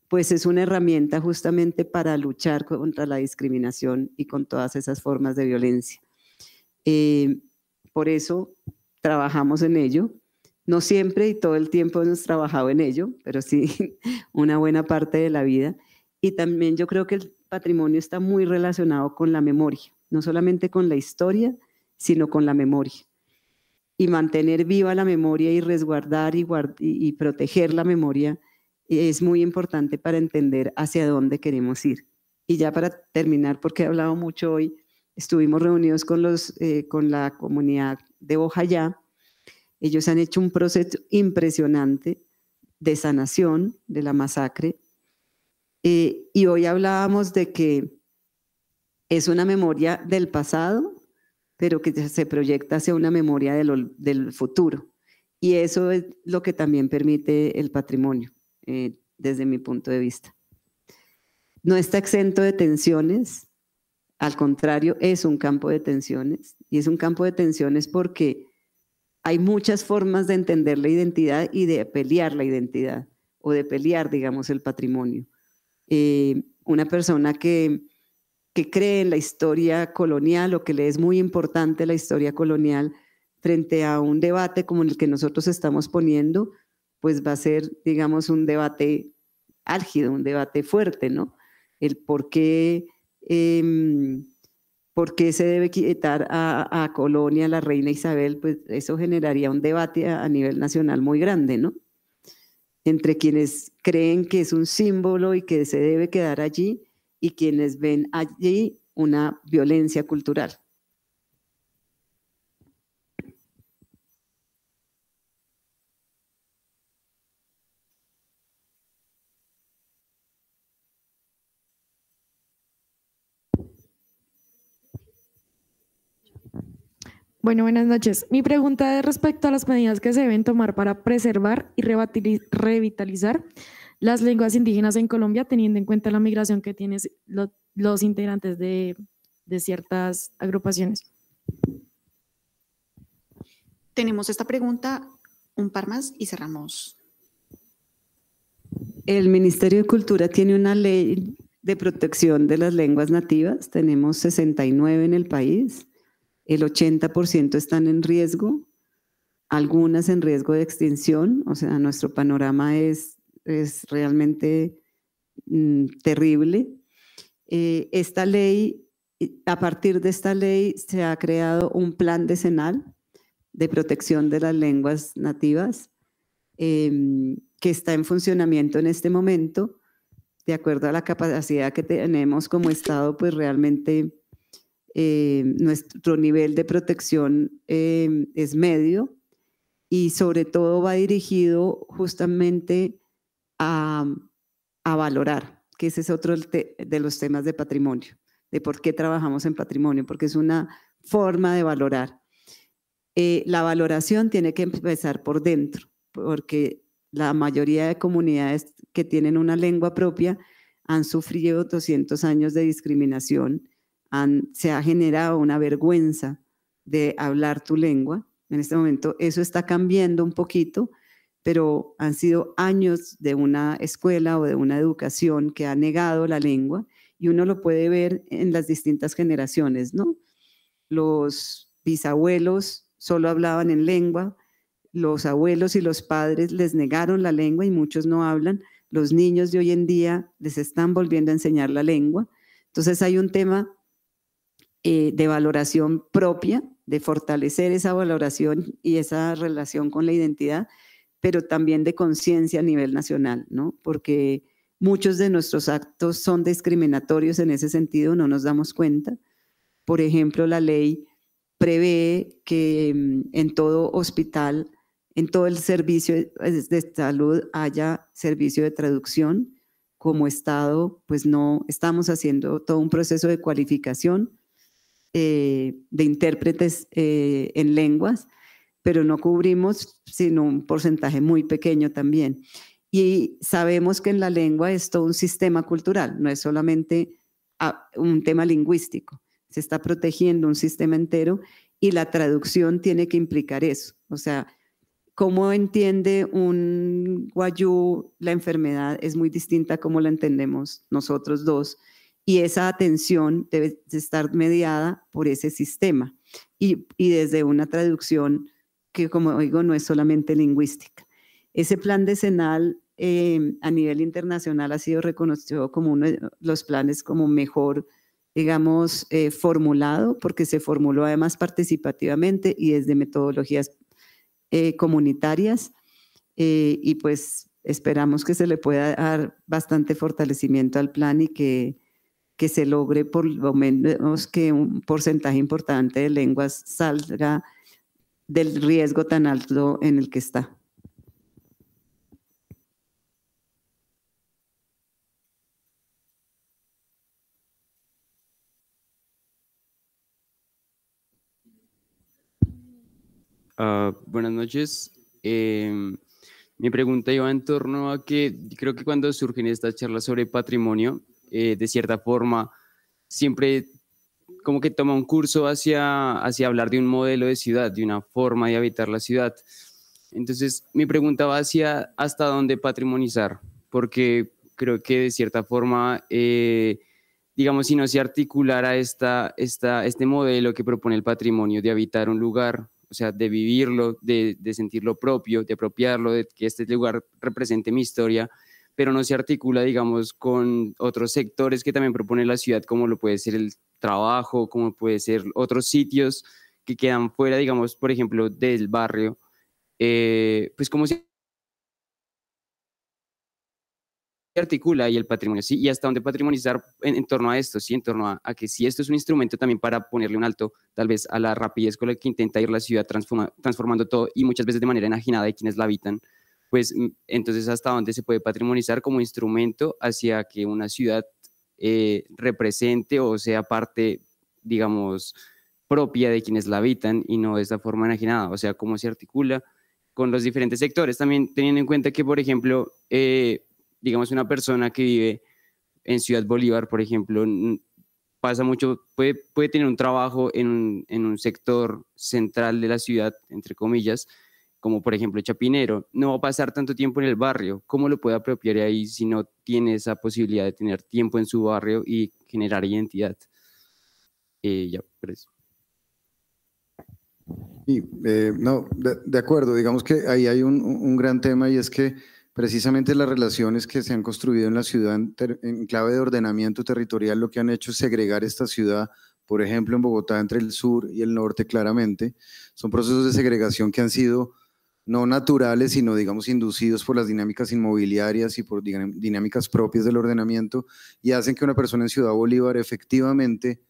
pues es una herramienta justamente para luchar contra la discriminación y con todas esas formas de violencia. Eh, por eso trabajamos en ello. No siempre y todo el tiempo hemos trabajado en ello, pero sí una buena parte de la vida. Y también yo creo que el patrimonio está muy relacionado con la memoria, no solamente con la historia, sino con la memoria. Y mantener viva la memoria y resguardar y, y proteger la memoria es muy importante para entender hacia dónde queremos ir. Y ya para terminar, porque he hablado mucho hoy, estuvimos reunidos con, los, eh, con la comunidad de Bojayá. Ellos han hecho un proceso impresionante de sanación de la masacre. Eh, y hoy hablábamos de que es una memoria del pasado, pero que se proyecta hacia una memoria del futuro. Y eso es lo que también permite el patrimonio. Eh, desde mi punto de vista. No está exento de tensiones, al contrario, es un campo de tensiones y es un campo de tensiones porque hay muchas formas de entender la identidad y de pelear la identidad o de pelear, digamos, el patrimonio. Eh, una persona que, que cree en la historia colonial o que le es muy importante la historia colonial frente a un debate como el que nosotros estamos poniendo, pues va a ser, digamos, un debate álgido, un debate fuerte, ¿no? El em, por qué, se debe quitar a, a, Colonia, la reina Isabel, pues eso generaría un debate a nivel nacional muy grande, ¿no? Entre quienes creen que es un símbolo y que se debe quedar allí y quienes ven allí una violencia cultural. Bueno, buenas noches. Mi pregunta es respecto a las medidas que se deben tomar para preservar y revitalizar las lenguas indígenas en Colombia, teniendo en cuenta la migración que tienen los, integrantes de, de ciertas agrupaciones. Tenemos esta pregunta, un par más y cerramos. El Ministerio de Cultura tiene una ley de protección de las lenguas nativas, tenemos 69 en el país el 80% están en riesgo, algunas en riesgo de extinción, o sea, nuestro panorama es, es realmente mm, terrible. Eh, esta ley, a partir de esta ley, se ha creado un plan decenal de protección de las lenguas nativas em, que está en funcionamiento en este momento, de acuerdo a la capacidad que tenemos como Estado, pues realmente eh, nuestro nivel de protección eh, es medio y sobre todo va dirigido justamente a, valorar, que ese es otro de los temas de patrimonio, de por qué trabajamos en patrimonio, porque es una forma de valorar. Eh, la valoración tiene que empezar por dentro, porque la mayoría de comunidades que tienen una lengua propia han sufrido 200 años de discriminación se ha generado una vergüenza de hablar tu lengua. En este momento eso está cambiando un poquito, pero han sido años de una escuela o de una educación que ha negado la lengua y uno lo puede ver en las distintas generaciones, ¿no? Los bisabuelos solo hablaban en lengua, los abuelos y los padres les negaron la lengua y muchos no hablan. Los niños de hoy en día les están volviendo a enseñar la lengua. Entonces hay un tema eh, de valoración propia, de fortalecer esa valoración y esa relación con la identidad, pero también de conciencia a nivel nacional, ¿no? Porque muchos de nuestros actos son discriminatorios en ese sentido, no nos damos cuenta. Por ejemplo, la ley prevé que mm, en todo hospital, en todo el servicio de salud haya servicio de traducción. Como Estado, pues no estamos haciendo todo un proceso de cualificación eh, de intérpretes eh, en lenguas, pero no cubrimos sino un porcentaje muy pequeño también. Y sabemos que en la lengua es todo un sistema cultural, no es solamente ah, un tema lingüístico, se está protegiendo un sistema entero y la traducción tiene que implicar eso. O sea, cómo entiende un guayú la enfermedad es muy distinta a cómo la entendemos nosotros dos y esa atención debe estar mediada por ese sistema y, desde una traducción que, como digo, no es solamente lingüística. Ese plan decenal eh, a nivel internacional ha sido reconocido como uno de los planes como mejor, digamos, eh, formulado, porque se formuló además participativamente y desde metodologías eh, comunitarias. y pues esperamos que se le pueda dar bastante fortalecimiento al plan y que que se logre por lo menos que un porcentaje importante de lenguas salga del riesgo tan alto en el que está. Ah, buenas noches. Em, mi pregunta iba en torno a que creo que cuando surgen estas charlas sobre patrimonio, eh, de cierta forma, siempre como que toma un curso hacia, hacia hablar de un modelo de ciudad, de una forma de habitar la ciudad. Entonces, mi pregunta va hacia hasta dónde patrimonizar, porque creo que de cierta forma, eh, digamos, si no se articulara este modelo que propone el patrimonio de habitar un lugar, o sea, de vivirlo, de, de sentirlo propio, de apropiarlo, de que este lugar represente mi historia, pero no se articula, digamos, con otros sectores que también propone la ciudad, como lo puede ser el trabajo, como puede ser otros sitios que quedan fuera, digamos, por ejemplo, del barrio. Eh, pues como se articula y el patrimonio, sí, y hasta dónde patrimonizar en, torno a esto, sí, en torno a, que si esto es un instrumento también para ponerle un alto, tal vez, a la rapidez con la que intenta ir la ciudad transformando todo y muchas veces de manera enajenada de quienes la habitan pues mm, entonces hasta dónde se puede patrimonizar como instrumento hacia que una ciudad eh, represente o sea parte, digamos, propia de quienes la habitan y no de esta forma enajenada, o sea, cómo se articula con los diferentes sectores. También teniendo en cuenta que, por ejemplo, eh, digamos, una persona que vive en Ciudad Bolívar, por ejemplo, pasa mucho, puede, tener un trabajo en un sector central de la ciudad, entre comillas, como por ejemplo Chapinero, no va a pasar tanto tiempo en el barrio. ¿Cómo lo puede apropiar ahí si no tiene esa posibilidad de tener tiempo en su barrio y generar identidad? Eh, ya, por eso. Eh, no, de, acuerdo. Digamos que ahí hay un, un, gran tema y es que precisamente las relaciones que se han construido en la ciudad en, en clave de ordenamiento territorial lo que han hecho es segregar esta ciudad por ejemplo, en Bogotá, entre el sur y el norte, claramente, son procesos de segregación que han sido no naturales, sino digamos inducidos por las dinámicas inmobiliarias y por dinámicas propias del ordenamiento y hacen que una persona en Ciudad Bolívar efectivamente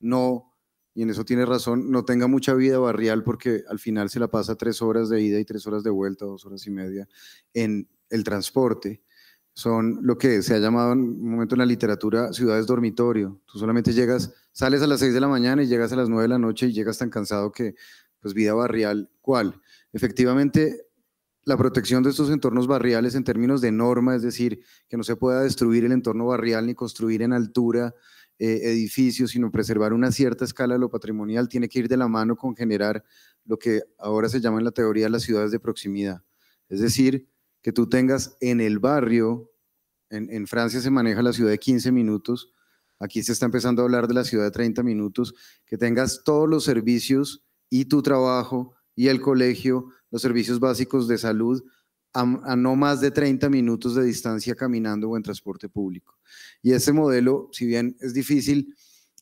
no, y en eso tiene razón, no tenga mucha vida barrial porque al final se la pasa tres horas de ida y tres horas de vuelta, dos horas y media en el transporte. Son lo que se ha llamado en un momento en la literatura ciudades dormitorio. Tú solamente llegas, sales a las seis de la mañana y llegas a las nueve de la noche y llegas tan cansado que, pues vida barrial, ¿cuál? Efectivamente, la protección de estos entornos barriales en términos de norma, es decir, que no se pueda destruir el entorno barrial ni construir en altura eh, edificios, sino preservar una cierta escala de lo patrimonial, tiene que ir de la mano con generar lo que ahora se llama en la teoría las ciudades de proximidad. Es decir, que tú tengas en el barrio, en, en Francia se maneja la ciudad de 15 minutos, aquí se está empezando a hablar de la ciudad de 30 minutos, que tengas todos los servicios y tu trabajo y el colegio, los servicios básicos de salud, a, no más de 30 minutos de distancia caminando o en transporte público. Y ese modelo, si bien es difícil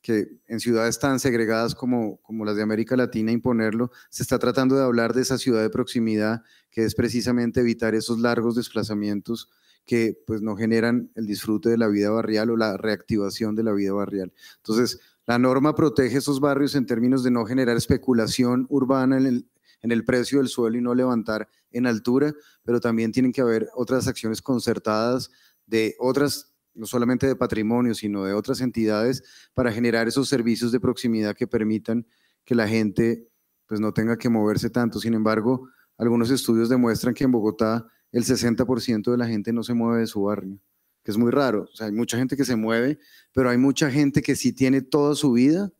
que en ciudades tan segregadas como, como las de América Latina imponerlo, se está tratando de hablar de esa ciudad de proximidad, que es precisamente evitar esos largos desplazamientos que pues no generan el disfrute de la vida barrial o la reactivación de la vida barrial. Entonces, la norma protege esos barrios en términos de no generar especulación urbana en el, en el precio del suelo y no levantar en altura, pero también tienen que haber otras acciones concertadas de otras no solamente de patrimonio, sino de otras entidades, para generar esos servicios de proximidad que permitan que la gente pues, no tenga que moverse tanto. Sin embargo, algunos estudios demuestran que en Bogotá el 60% de la gente no se mueve de su barrio, que es muy raro. hay mucha gente que se mueve, pero hay mucha gente que sí tiene toda su vida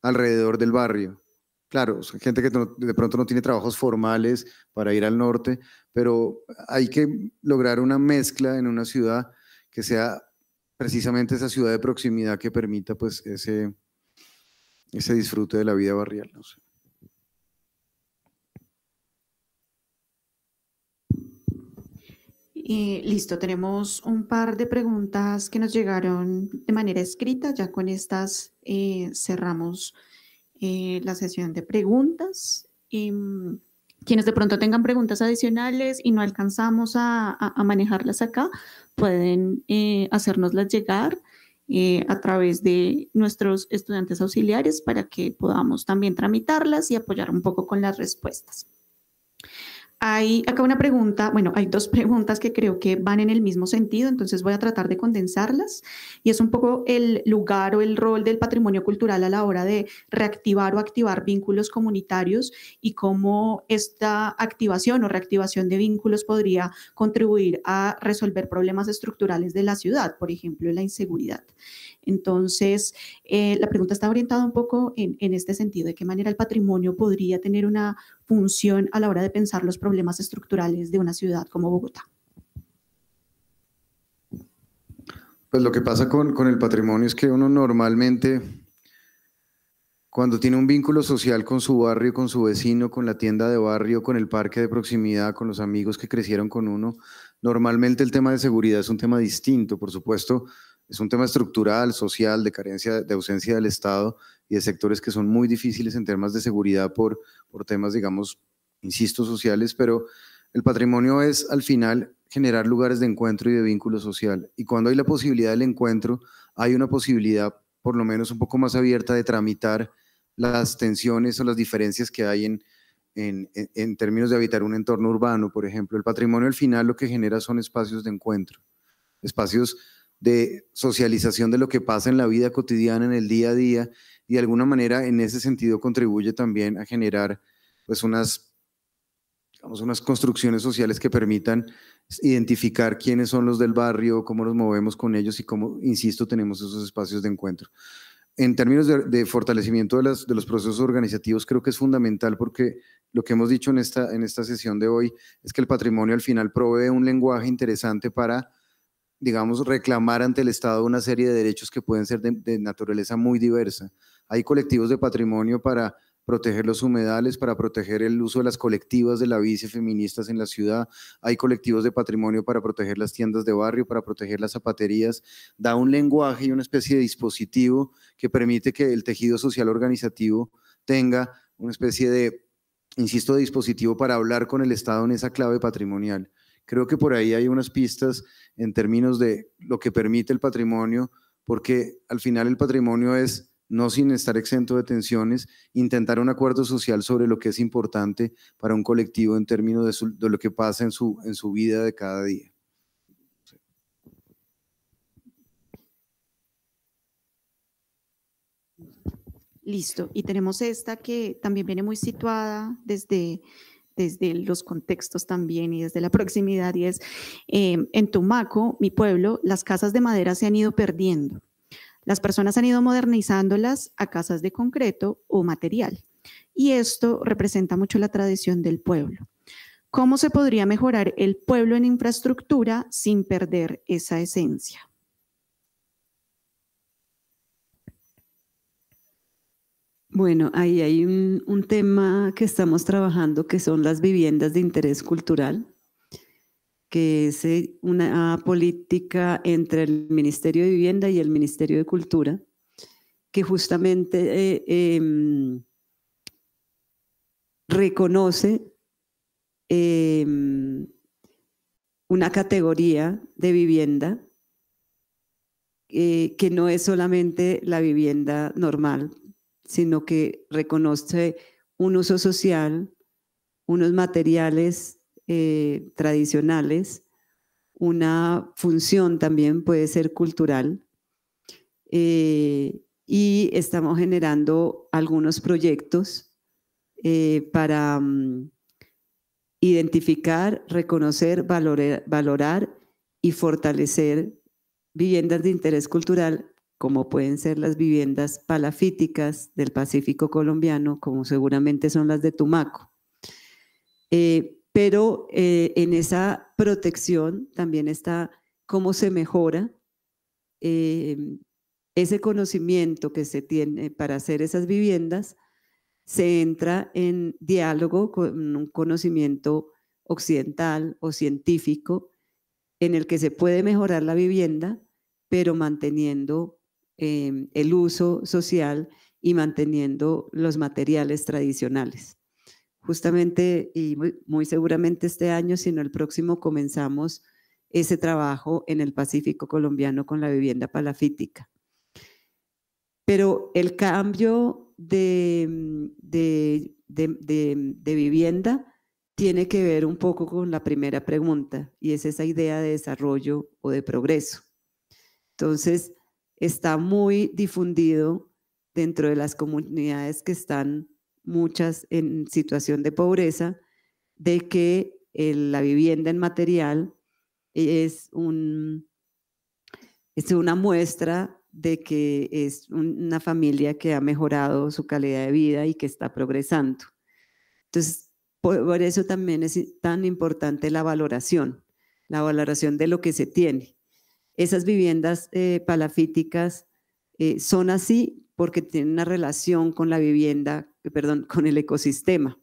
alrededor del barrio. Claro, gente que de pronto no tiene trabajos formales para ir al norte, pero hay que lograr una mezcla en una ciudad que sea precisamente esa ciudad de proximidad que permita pues ese, ese disfrute de la vida barrial. No listo, tenemos un par de preguntas que nos llegaron de manera escrita. Ya con estas eh, cerramos eh, la sesión de preguntas. y mm, quienes de pronto tengan preguntas adicionales y no alcanzamos a, manejarlas acá, pueden eh, hacérnoslas llegar eh, a través de nuestros estudiantes auxiliares para que podamos también tramitarlas y apoyar un poco con las respuestas. Hay acá una pregunta, bueno, hay dos preguntas que creo que van en el mismo sentido, entonces voy a tratar de condensarlas y es un poco el lugar o el rol del patrimonio cultural a la hora de reactivar o activar vínculos comunitarios y cómo esta activación o reactivación de vínculos podría contribuir a resolver problemas estructurales de la ciudad, por ejemplo, la inseguridad. Entonces, eh, la pregunta está orientada un poco en, este sentido, de qué manera el patrimonio podría tener una función a la hora de pensar los problemas estructurales de una ciudad como Bogotá? Pues lo que pasa con, el patrimonio es que uno normalmente, cuando tiene un vínculo social con su barrio, con su vecino, con la tienda de barrio, con el parque de proximidad, con los amigos que crecieron con uno, normalmente el tema de seguridad es un tema distinto. Por supuesto, es un tema estructural, social, de carencia, de ausencia del Estado y de sectores que son muy difíciles en temas de seguridad por, por temas, digamos, insisto, sociales, pero el patrimonio es al final generar lugares de encuentro y de vínculo social. Y cuando hay la posibilidad del encuentro, hay una posibilidad por lo menos un poco más abierta de tramitar las tensiones o las diferencias que hay en, en, en, términos de habitar un entorno urbano, por ejemplo. El patrimonio al final lo que genera son espacios de encuentro, espacios de socialización de lo que pasa en la vida cotidiana, en el día a día, y de alguna manera en ese sentido contribuye también a generar pues unas, unas construcciones sociales que permitan identificar quiénes son los del barrio, cómo nos movemos con ellos y cómo, insisto, tenemos esos espacios de encuentro. En términos de, de fortalecimiento de, las, de los procesos organizativos, creo que es fundamental porque lo que hemos dicho en esta, en esta sesión de hoy es que el patrimonio al final provee un lenguaje interesante para digamos, reclamar ante el Estado una serie de derechos que pueden ser de, naturaleza muy diversa. Hay colectivos de patrimonio para proteger los humedales, para proteger el uso de las colectivas de la bici feministas en la ciudad. Hay colectivos de patrimonio para proteger las tiendas de barrio, para proteger las zapaterías. Da un lenguaje y una especie de dispositivo que permite que el tejido social organizativo tenga una especie de, insisto, de dispositivo para hablar con el Estado en esa clave patrimonial. Creo que por ahí hay unas pistas en términos de lo que permite el patrimonio, porque al final el patrimonio es, no sin estar exento de tensiones, intentar un acuerdo social sobre lo que es importante para un colectivo en términos de, lo que pasa en su, en su vida de cada día. Listo. Y tenemos esta que también viene muy situada desde desde los contextos también y desde la proximidad, y es, em, en Tumaco, mi pueblo, las casas de madera se han ido perdiendo. Las personas han ido modernizándolas a casas de concreto o material. Y esto representa mucho la tradición del pueblo. ¿Cómo se podría mejorar el pueblo en infraestructura sin perder esa esencia? Bueno, ahí hay un, tema que estamos trabajando que son las viviendas de interés cultural, que es eh, una política entre el Ministerio de Vivienda y el Ministerio de Cultura, que justamente eh, em, reconoce em, una categoría de vivienda eh, que no es solamente la vivienda normal, sino que reconoce un uso social, unos materiales eh, tradicionales, una función también puede ser cultural. Eh, y estamos generando algunos proyectos eh, para mm, identificar, reconocer, valorar y fortalecer viviendas de interés cultural como pueden ser las viviendas palafíticas del Pacífico colombiano, como seguramente son las de Tumaco. Eh, pero eh, en esa protección también está cómo se mejora eh, ese conocimiento que se tiene para hacer esas viviendas, se entra en diálogo con un conocimiento occidental o científico en el que se puede mejorar la vivienda, pero manteniendo Em, el uso social y manteniendo los materiales tradicionales. Justamente y muy, seguramente este año, sino el próximo, comenzamos ese trabajo en el Pacífico colombiano con la vivienda palafítica. Pero el cambio mm, de, de, de, de, vivienda tiene que ver un poco con la primera pregunta y es esa idea de desarrollo o de progreso. Entonces, está muy difundido dentro de las comunidades que están muchas en situación de pobreza, de que la vivienda en material es, un, es una muestra de que es una familia que ha mejorado su calidad de vida y que está progresando. Entonces, por eso también es tan importante la valoración, la valoración de lo que se tiene esas viviendas eh, palafíticas eh, son así porque tienen una relación con la vivienda, eh, perdón, con el ecosistema.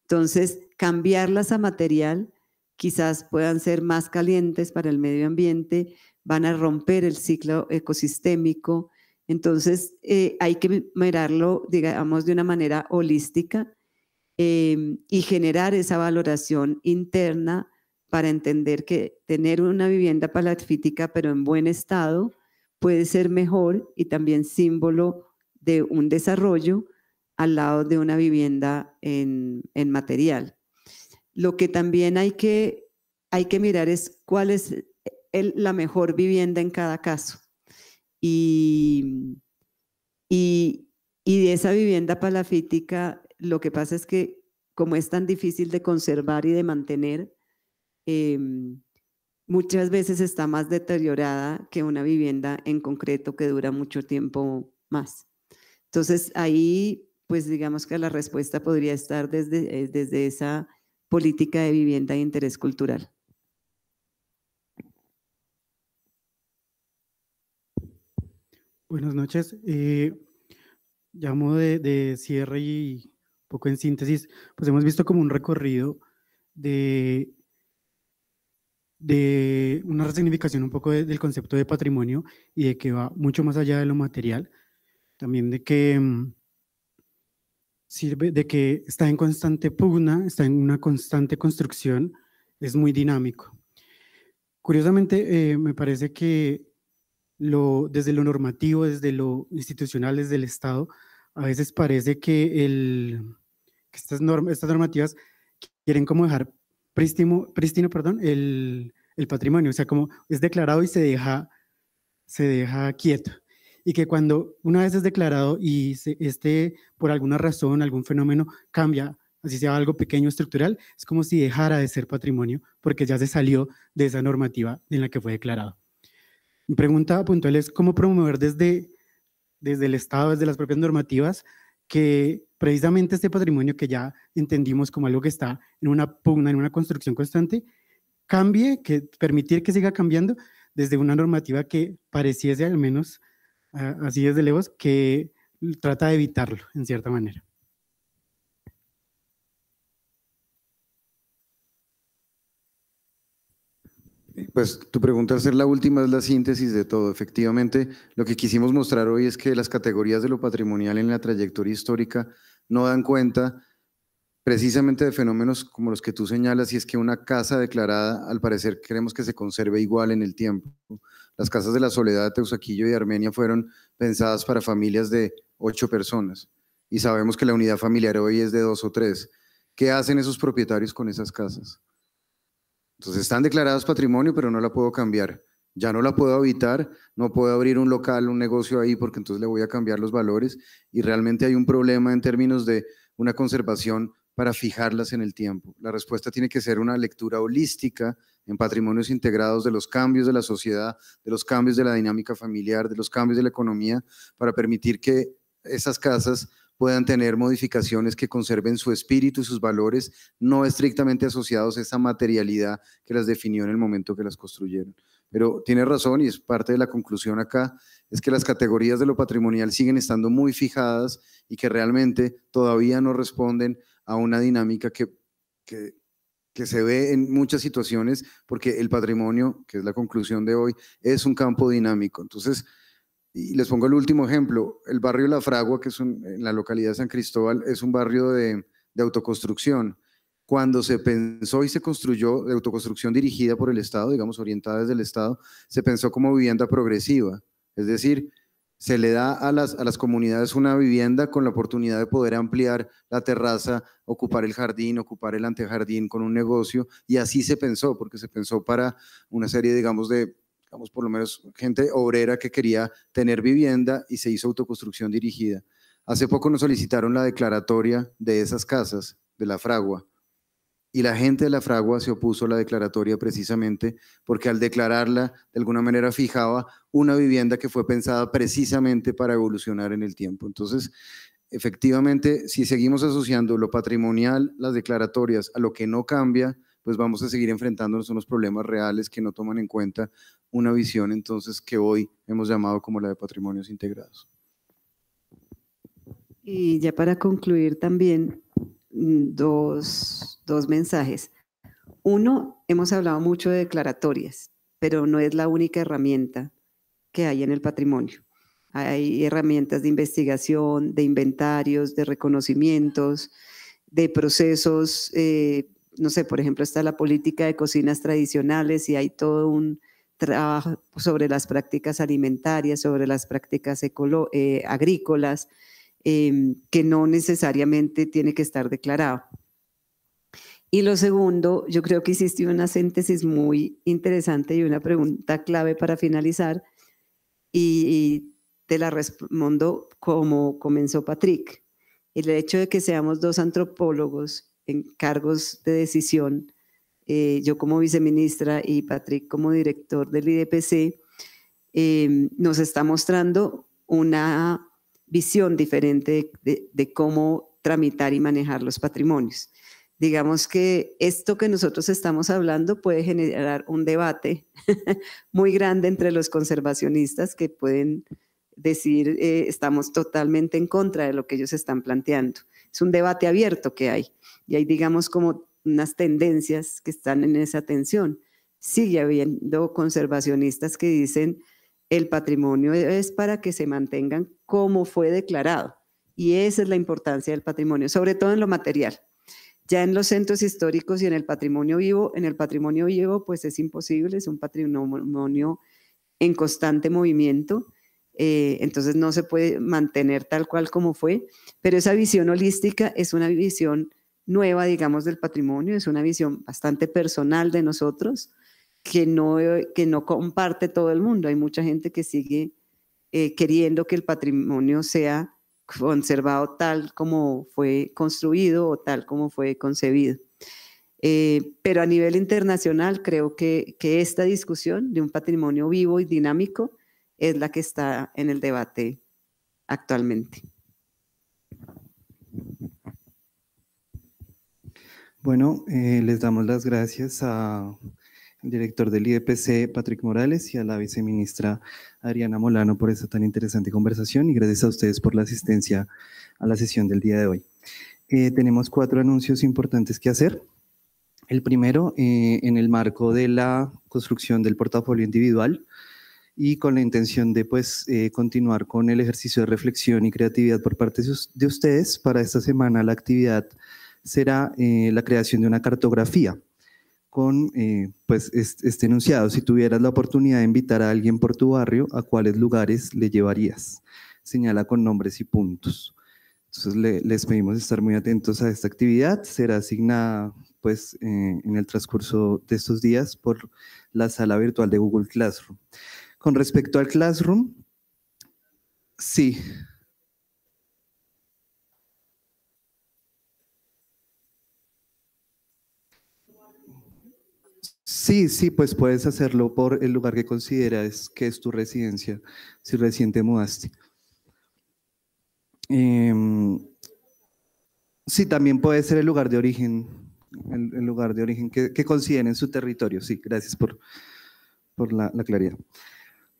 Entonces, cambiarlas a material quizás puedan ser más calientes para el medio ambiente, van a romper el ciclo ecosistémico. Entonces, eh, hay que mirarlo, digamos, de una manera holística y generar esa valoración interna para entender que tener una vivienda palafítica pero en buen estado puede ser mejor y también símbolo de un desarrollo al lado de una vivienda en, material. Lo que también hay que, hay que mirar es cuál es la mejor vivienda en cada caso. Y, y de esa vivienda palafítica, lo que pasa es que como es tan difícil de conservar y de mantener, Em, muchas veces está más deteriorada que una vivienda en concreto que dura mucho tiempo más. Entonces ahí, pues digamos que la respuesta podría estar desde, eh, desde esa política de vivienda de interés cultural. Buenas noches. Eh, llamo de, de cierre y un poco en síntesis, pues hemos visto como un recorrido de de una resignificación un poco del concepto de patrimonio y de que va mucho más allá de lo material, también de que mm, sirve, de que está en constante pugna, está en una constante construcción, es muy dinámico. Curiosamente, eh, me parece que lo, desde lo normativo, desde lo institucional, desde el Estado, a veces parece que, el, estas, norm, estas normativas quieren como dejar pristino perdón, el, patrimonio, o sea, como es declarado y se deja, se deja quieto. Y que cuando una vez es declarado y se, este, por alguna razón, algún fenómeno cambia, así sea algo pequeño estructural, es como si dejara de ser patrimonio porque ya se salió de esa normativa en la que fue declarado. Mi pregunta puntual es cómo promover desde, desde el Estado, desde las propias normativas, que precisamente este patrimonio que ya entendimos como algo que está en una pugna, en una construcción constante, cambie, que permitir que siga cambiando desde una normativa que pareciese al menos, así desde lejos, que trata de evitarlo en cierta manera. Pues tu pregunta al ser la última es la síntesis de todo. Efectivamente, lo que quisimos mostrar hoy es que las categorías de lo patrimonial en la trayectoria histórica no dan cuenta precisamente de fenómenos como los que tú señalas, y es que una casa declarada, al parecer, creemos que se conserve igual en el tiempo. Las casas de la Soledad, de Teusaquillo y Armenia fueron pensadas para familias de ocho personas, y sabemos que la unidad familiar hoy es de dos o tres. ¿Qué hacen esos propietarios con esas casas? Entonces están declaradas patrimonio, pero no la puedo cambiar. Ya no la puedo habitar, no puedo abrir un local, un negocio ahí, porque entonces le voy a cambiar los valores. Y realmente hay un problema en términos de una conservación para fijarlas en el tiempo. La respuesta tiene que ser una lectura holística en patrimonios integrados de los cambios de la sociedad, de los cambios de la dinámica familiar, de los cambios de la economía, para permitir que esas casas puedan tener modificaciones que conserven su espíritu y sus valores, no estrictamente asociados a esa materialidad que las definió en el momento que las construyeron. Pero tiene razón y es parte de la conclusión acá, es que las categorías de lo patrimonial siguen estando muy fijadas y que realmente todavía no responden a una dinámica que, que, se ve en muchas situaciones, porque el patrimonio, que es la conclusión de hoy, es un campo dinámico. Entonces, y les pongo el último ejemplo, el barrio La Fragua, que es en la localidad de San Cristóbal, es un barrio de, autoconstrucción. Cuando se pensó y se construyó de autoconstrucción dirigida por el Estado, digamos orientada desde el Estado, se pensó como vivienda progresiva, es decir, se le da a las, a las comunidades una vivienda con la oportunidad de poder ampliar la terraza, ocupar el jardín, ocupar el antejardín con un negocio, y así se pensó, porque se pensó para una serie, digamos, de por lo menos gente obrera que quería tener vivienda y se hizo autoconstrucción dirigida. Hace poco nos solicitaron la declaratoria de esas casas de la fragua y la gente de la fragua se opuso a la declaratoria precisamente porque al declararla de alguna manera fijaba una vivienda que fue pensada precisamente para evolucionar en el tiempo. Entonces, efectivamente, si seguimos asociando lo patrimonial, las declaratorias, a lo que no cambia, pues vamos a seguir enfrentándonos a unos problemas reales que no toman en cuenta una visión entonces que hoy hemos llamado como la de patrimonios integrados. Y ya para concluir también, mm, dos, mensajes. Uno, hemos hablado mucho de declaratorias, pero no es la única herramienta que hay en el patrimonio. Hay herramientas de investigación, de inventarios, de reconocimientos, de procesos eh, no sé, por ejemplo, está la política de cocinas tradicionales y hay todo un trabajo sobre las prácticas alimentarias, sobre las prácticas eh, agrícolas, em, que no necesariamente tiene que estar declarado. Y lo segundo, yo creo que hiciste una síntesis muy interesante y una pregunta clave para finalizar, y, y te la respondo como comenzó Patrick. El hecho de que seamos dos antropólogos en cargos de decisión, eh, yo como viceministra y Patrick como director del IDPC, em, nos está mostrando una visión diferente de, de cómo tramitar y manejar los patrimonios. Digamos que esto que nosotros estamos hablando puede generar un debate muy grande entre los conservacionistas que pueden decir eh, estamos totalmente en contra de lo que ellos están planteando. Es un debate abierto que hay y hay, digamos, como unas tendencias que están en esa tensión. Sigue habiendo conservacionistas que dicen el patrimonio es para que se mantengan como fue declarado y esa es la importancia del patrimonio, sobre todo en lo material. Ya en los centros históricos y en el patrimonio vivo, en el patrimonio vivo pues es imposible, es un patrimonio en constante movimiento eh, entonces no se puede mantener tal cual como fue, pero esa visión holística es una visión nueva, digamos, del patrimonio, es una visión bastante personal de nosotros que no, eh, que no comparte todo el mundo. Hay mucha gente que sigue eh, queriendo que el patrimonio sea conservado tal como fue construido o tal como fue concebido. pero a nivel internacional creo que esta discusión de un patrimonio vivo y dinámico es la que está en el debate actualmente. Bueno, eh, les damos las gracias al director del IDPC, Patrick Morales, y a la viceministra Adriana Molano por esta tan interesante conversación y gracias a ustedes por la asistencia a la sesión del día de hoy. Eh, tenemos cuatro anuncios importantes que hacer. El primero, eh, en el marco de la construcción del portafolio individual, y con la intención de pues eh, continuar con el ejercicio de reflexión y creatividad por parte de ustedes. Para esta semana la actividad será eh, la creación de una cartografía con eh, pues este enunciado. Si tuvieras la oportunidad de invitar a alguien por tu barrio, ¿a cuáles lugares le llevarías? Señala con nombres y puntos. Entonces les pedimos estar muy atentos a esta actividad. Será asignada pues en el transcurso de estos días por la sala virtual de Google Classroom. Con respecto al Classroom, sí. Sí, sí, pues puedes hacerlo por el lugar que consideras que es tu residencia, si recién te mudaste. Em, sí, también puede ser el lugar de origen, el, lugar de origen que, que consideren su territorio. Sí, gracias por, la claridad.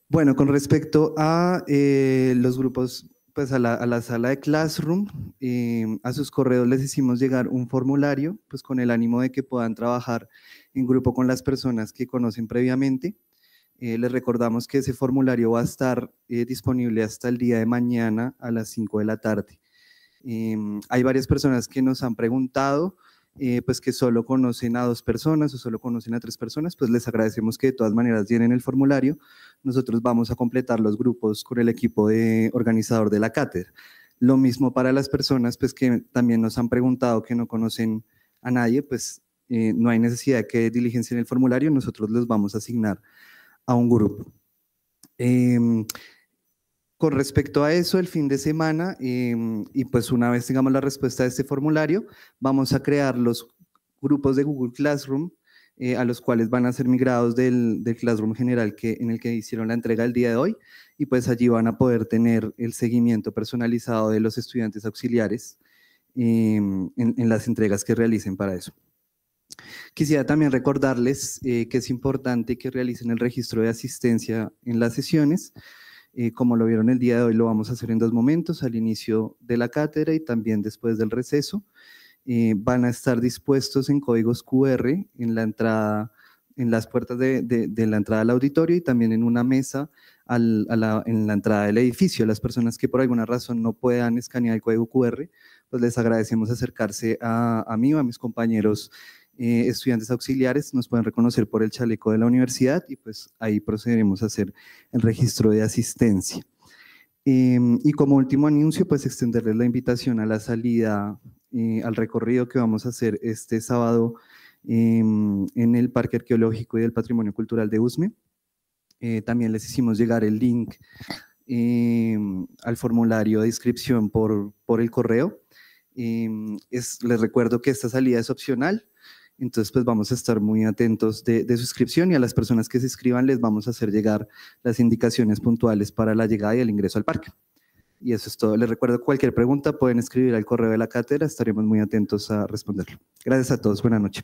Bueno, con respecto a eh, los grupos, pues a la, sala de Classroom, em, a sus correos les hicimos llegar un formulario, pues con el ánimo de que puedan trabajar en grupo con las personas que conocen previamente. Eh, les recordamos que ese formulario va a estar eh, disponible hasta el día de mañana a las 5 de la tarde. Em, hay varias personas que nos han preguntado eh, pues que solo conocen a dos personas o solo conocen a tres personas, pues les agradecemos que de todas maneras llenen el formulario. Nosotros vamos a completar los grupos con el equipo de organizador de la cátedra. Lo mismo para las personas pues que también nos han preguntado que no conocen a nadie, pues eh, no hay necesidad de que diligencien el formulario, nosotros los vamos a asignar a un grupo. Em, con respecto a eso, el fin de semana, em, y pues una vez tengamos la respuesta de este formulario, vamos a crear los grupos de Google Classroom eh, a los cuales van a ser migrados del, Classroom general que, en el que hicieron la entrega el día de hoy y pues allí van a poder tener el seguimiento personalizado de los estudiantes auxiliares em, en, las entregas que realicen para eso. Quisiera también recordarles eh, que es importante que realicen el registro de asistencia en las sesiones eh, como lo vieron el día de hoy, lo vamos a hacer en dos momentos, al inicio de la cátedra y también después del receso. Eh, van a estar dispuestos en códigos QR en la entrada, en las puertas de, la entrada del auditorio y también en una mesa en la entrada del edificio. Las personas que por alguna razón no puedan escanear el código QR, pues les agradecemos acercarse a, a mí o a mis compañeros eh, estudiantes auxiliares nos pueden reconocer por el chaleco de la universidad y pues ahí procederemos a hacer el registro de asistencia. Em, y como último anuncio, pues extenderles la invitación a la salida, eh, al recorrido que vamos a hacer este sábado em, en el Parque Arqueológico y del Patrimonio Cultural de Usme. Eh, también les hicimos llegar el link em, al formulario de inscripción por, por el correo. les recuerdo que esta salida es opcional. Entonces, pues vamos a estar muy atentos de, suscripción y a las personas que se inscriban les vamos a hacer llegar las indicaciones puntuales para la llegada y el ingreso al parque. Y eso es todo. Les recuerdo, cualquier pregunta pueden escribir al correo de la cátedra, estaremos muy atentos a responderlo. Gracias a todos, buena noche.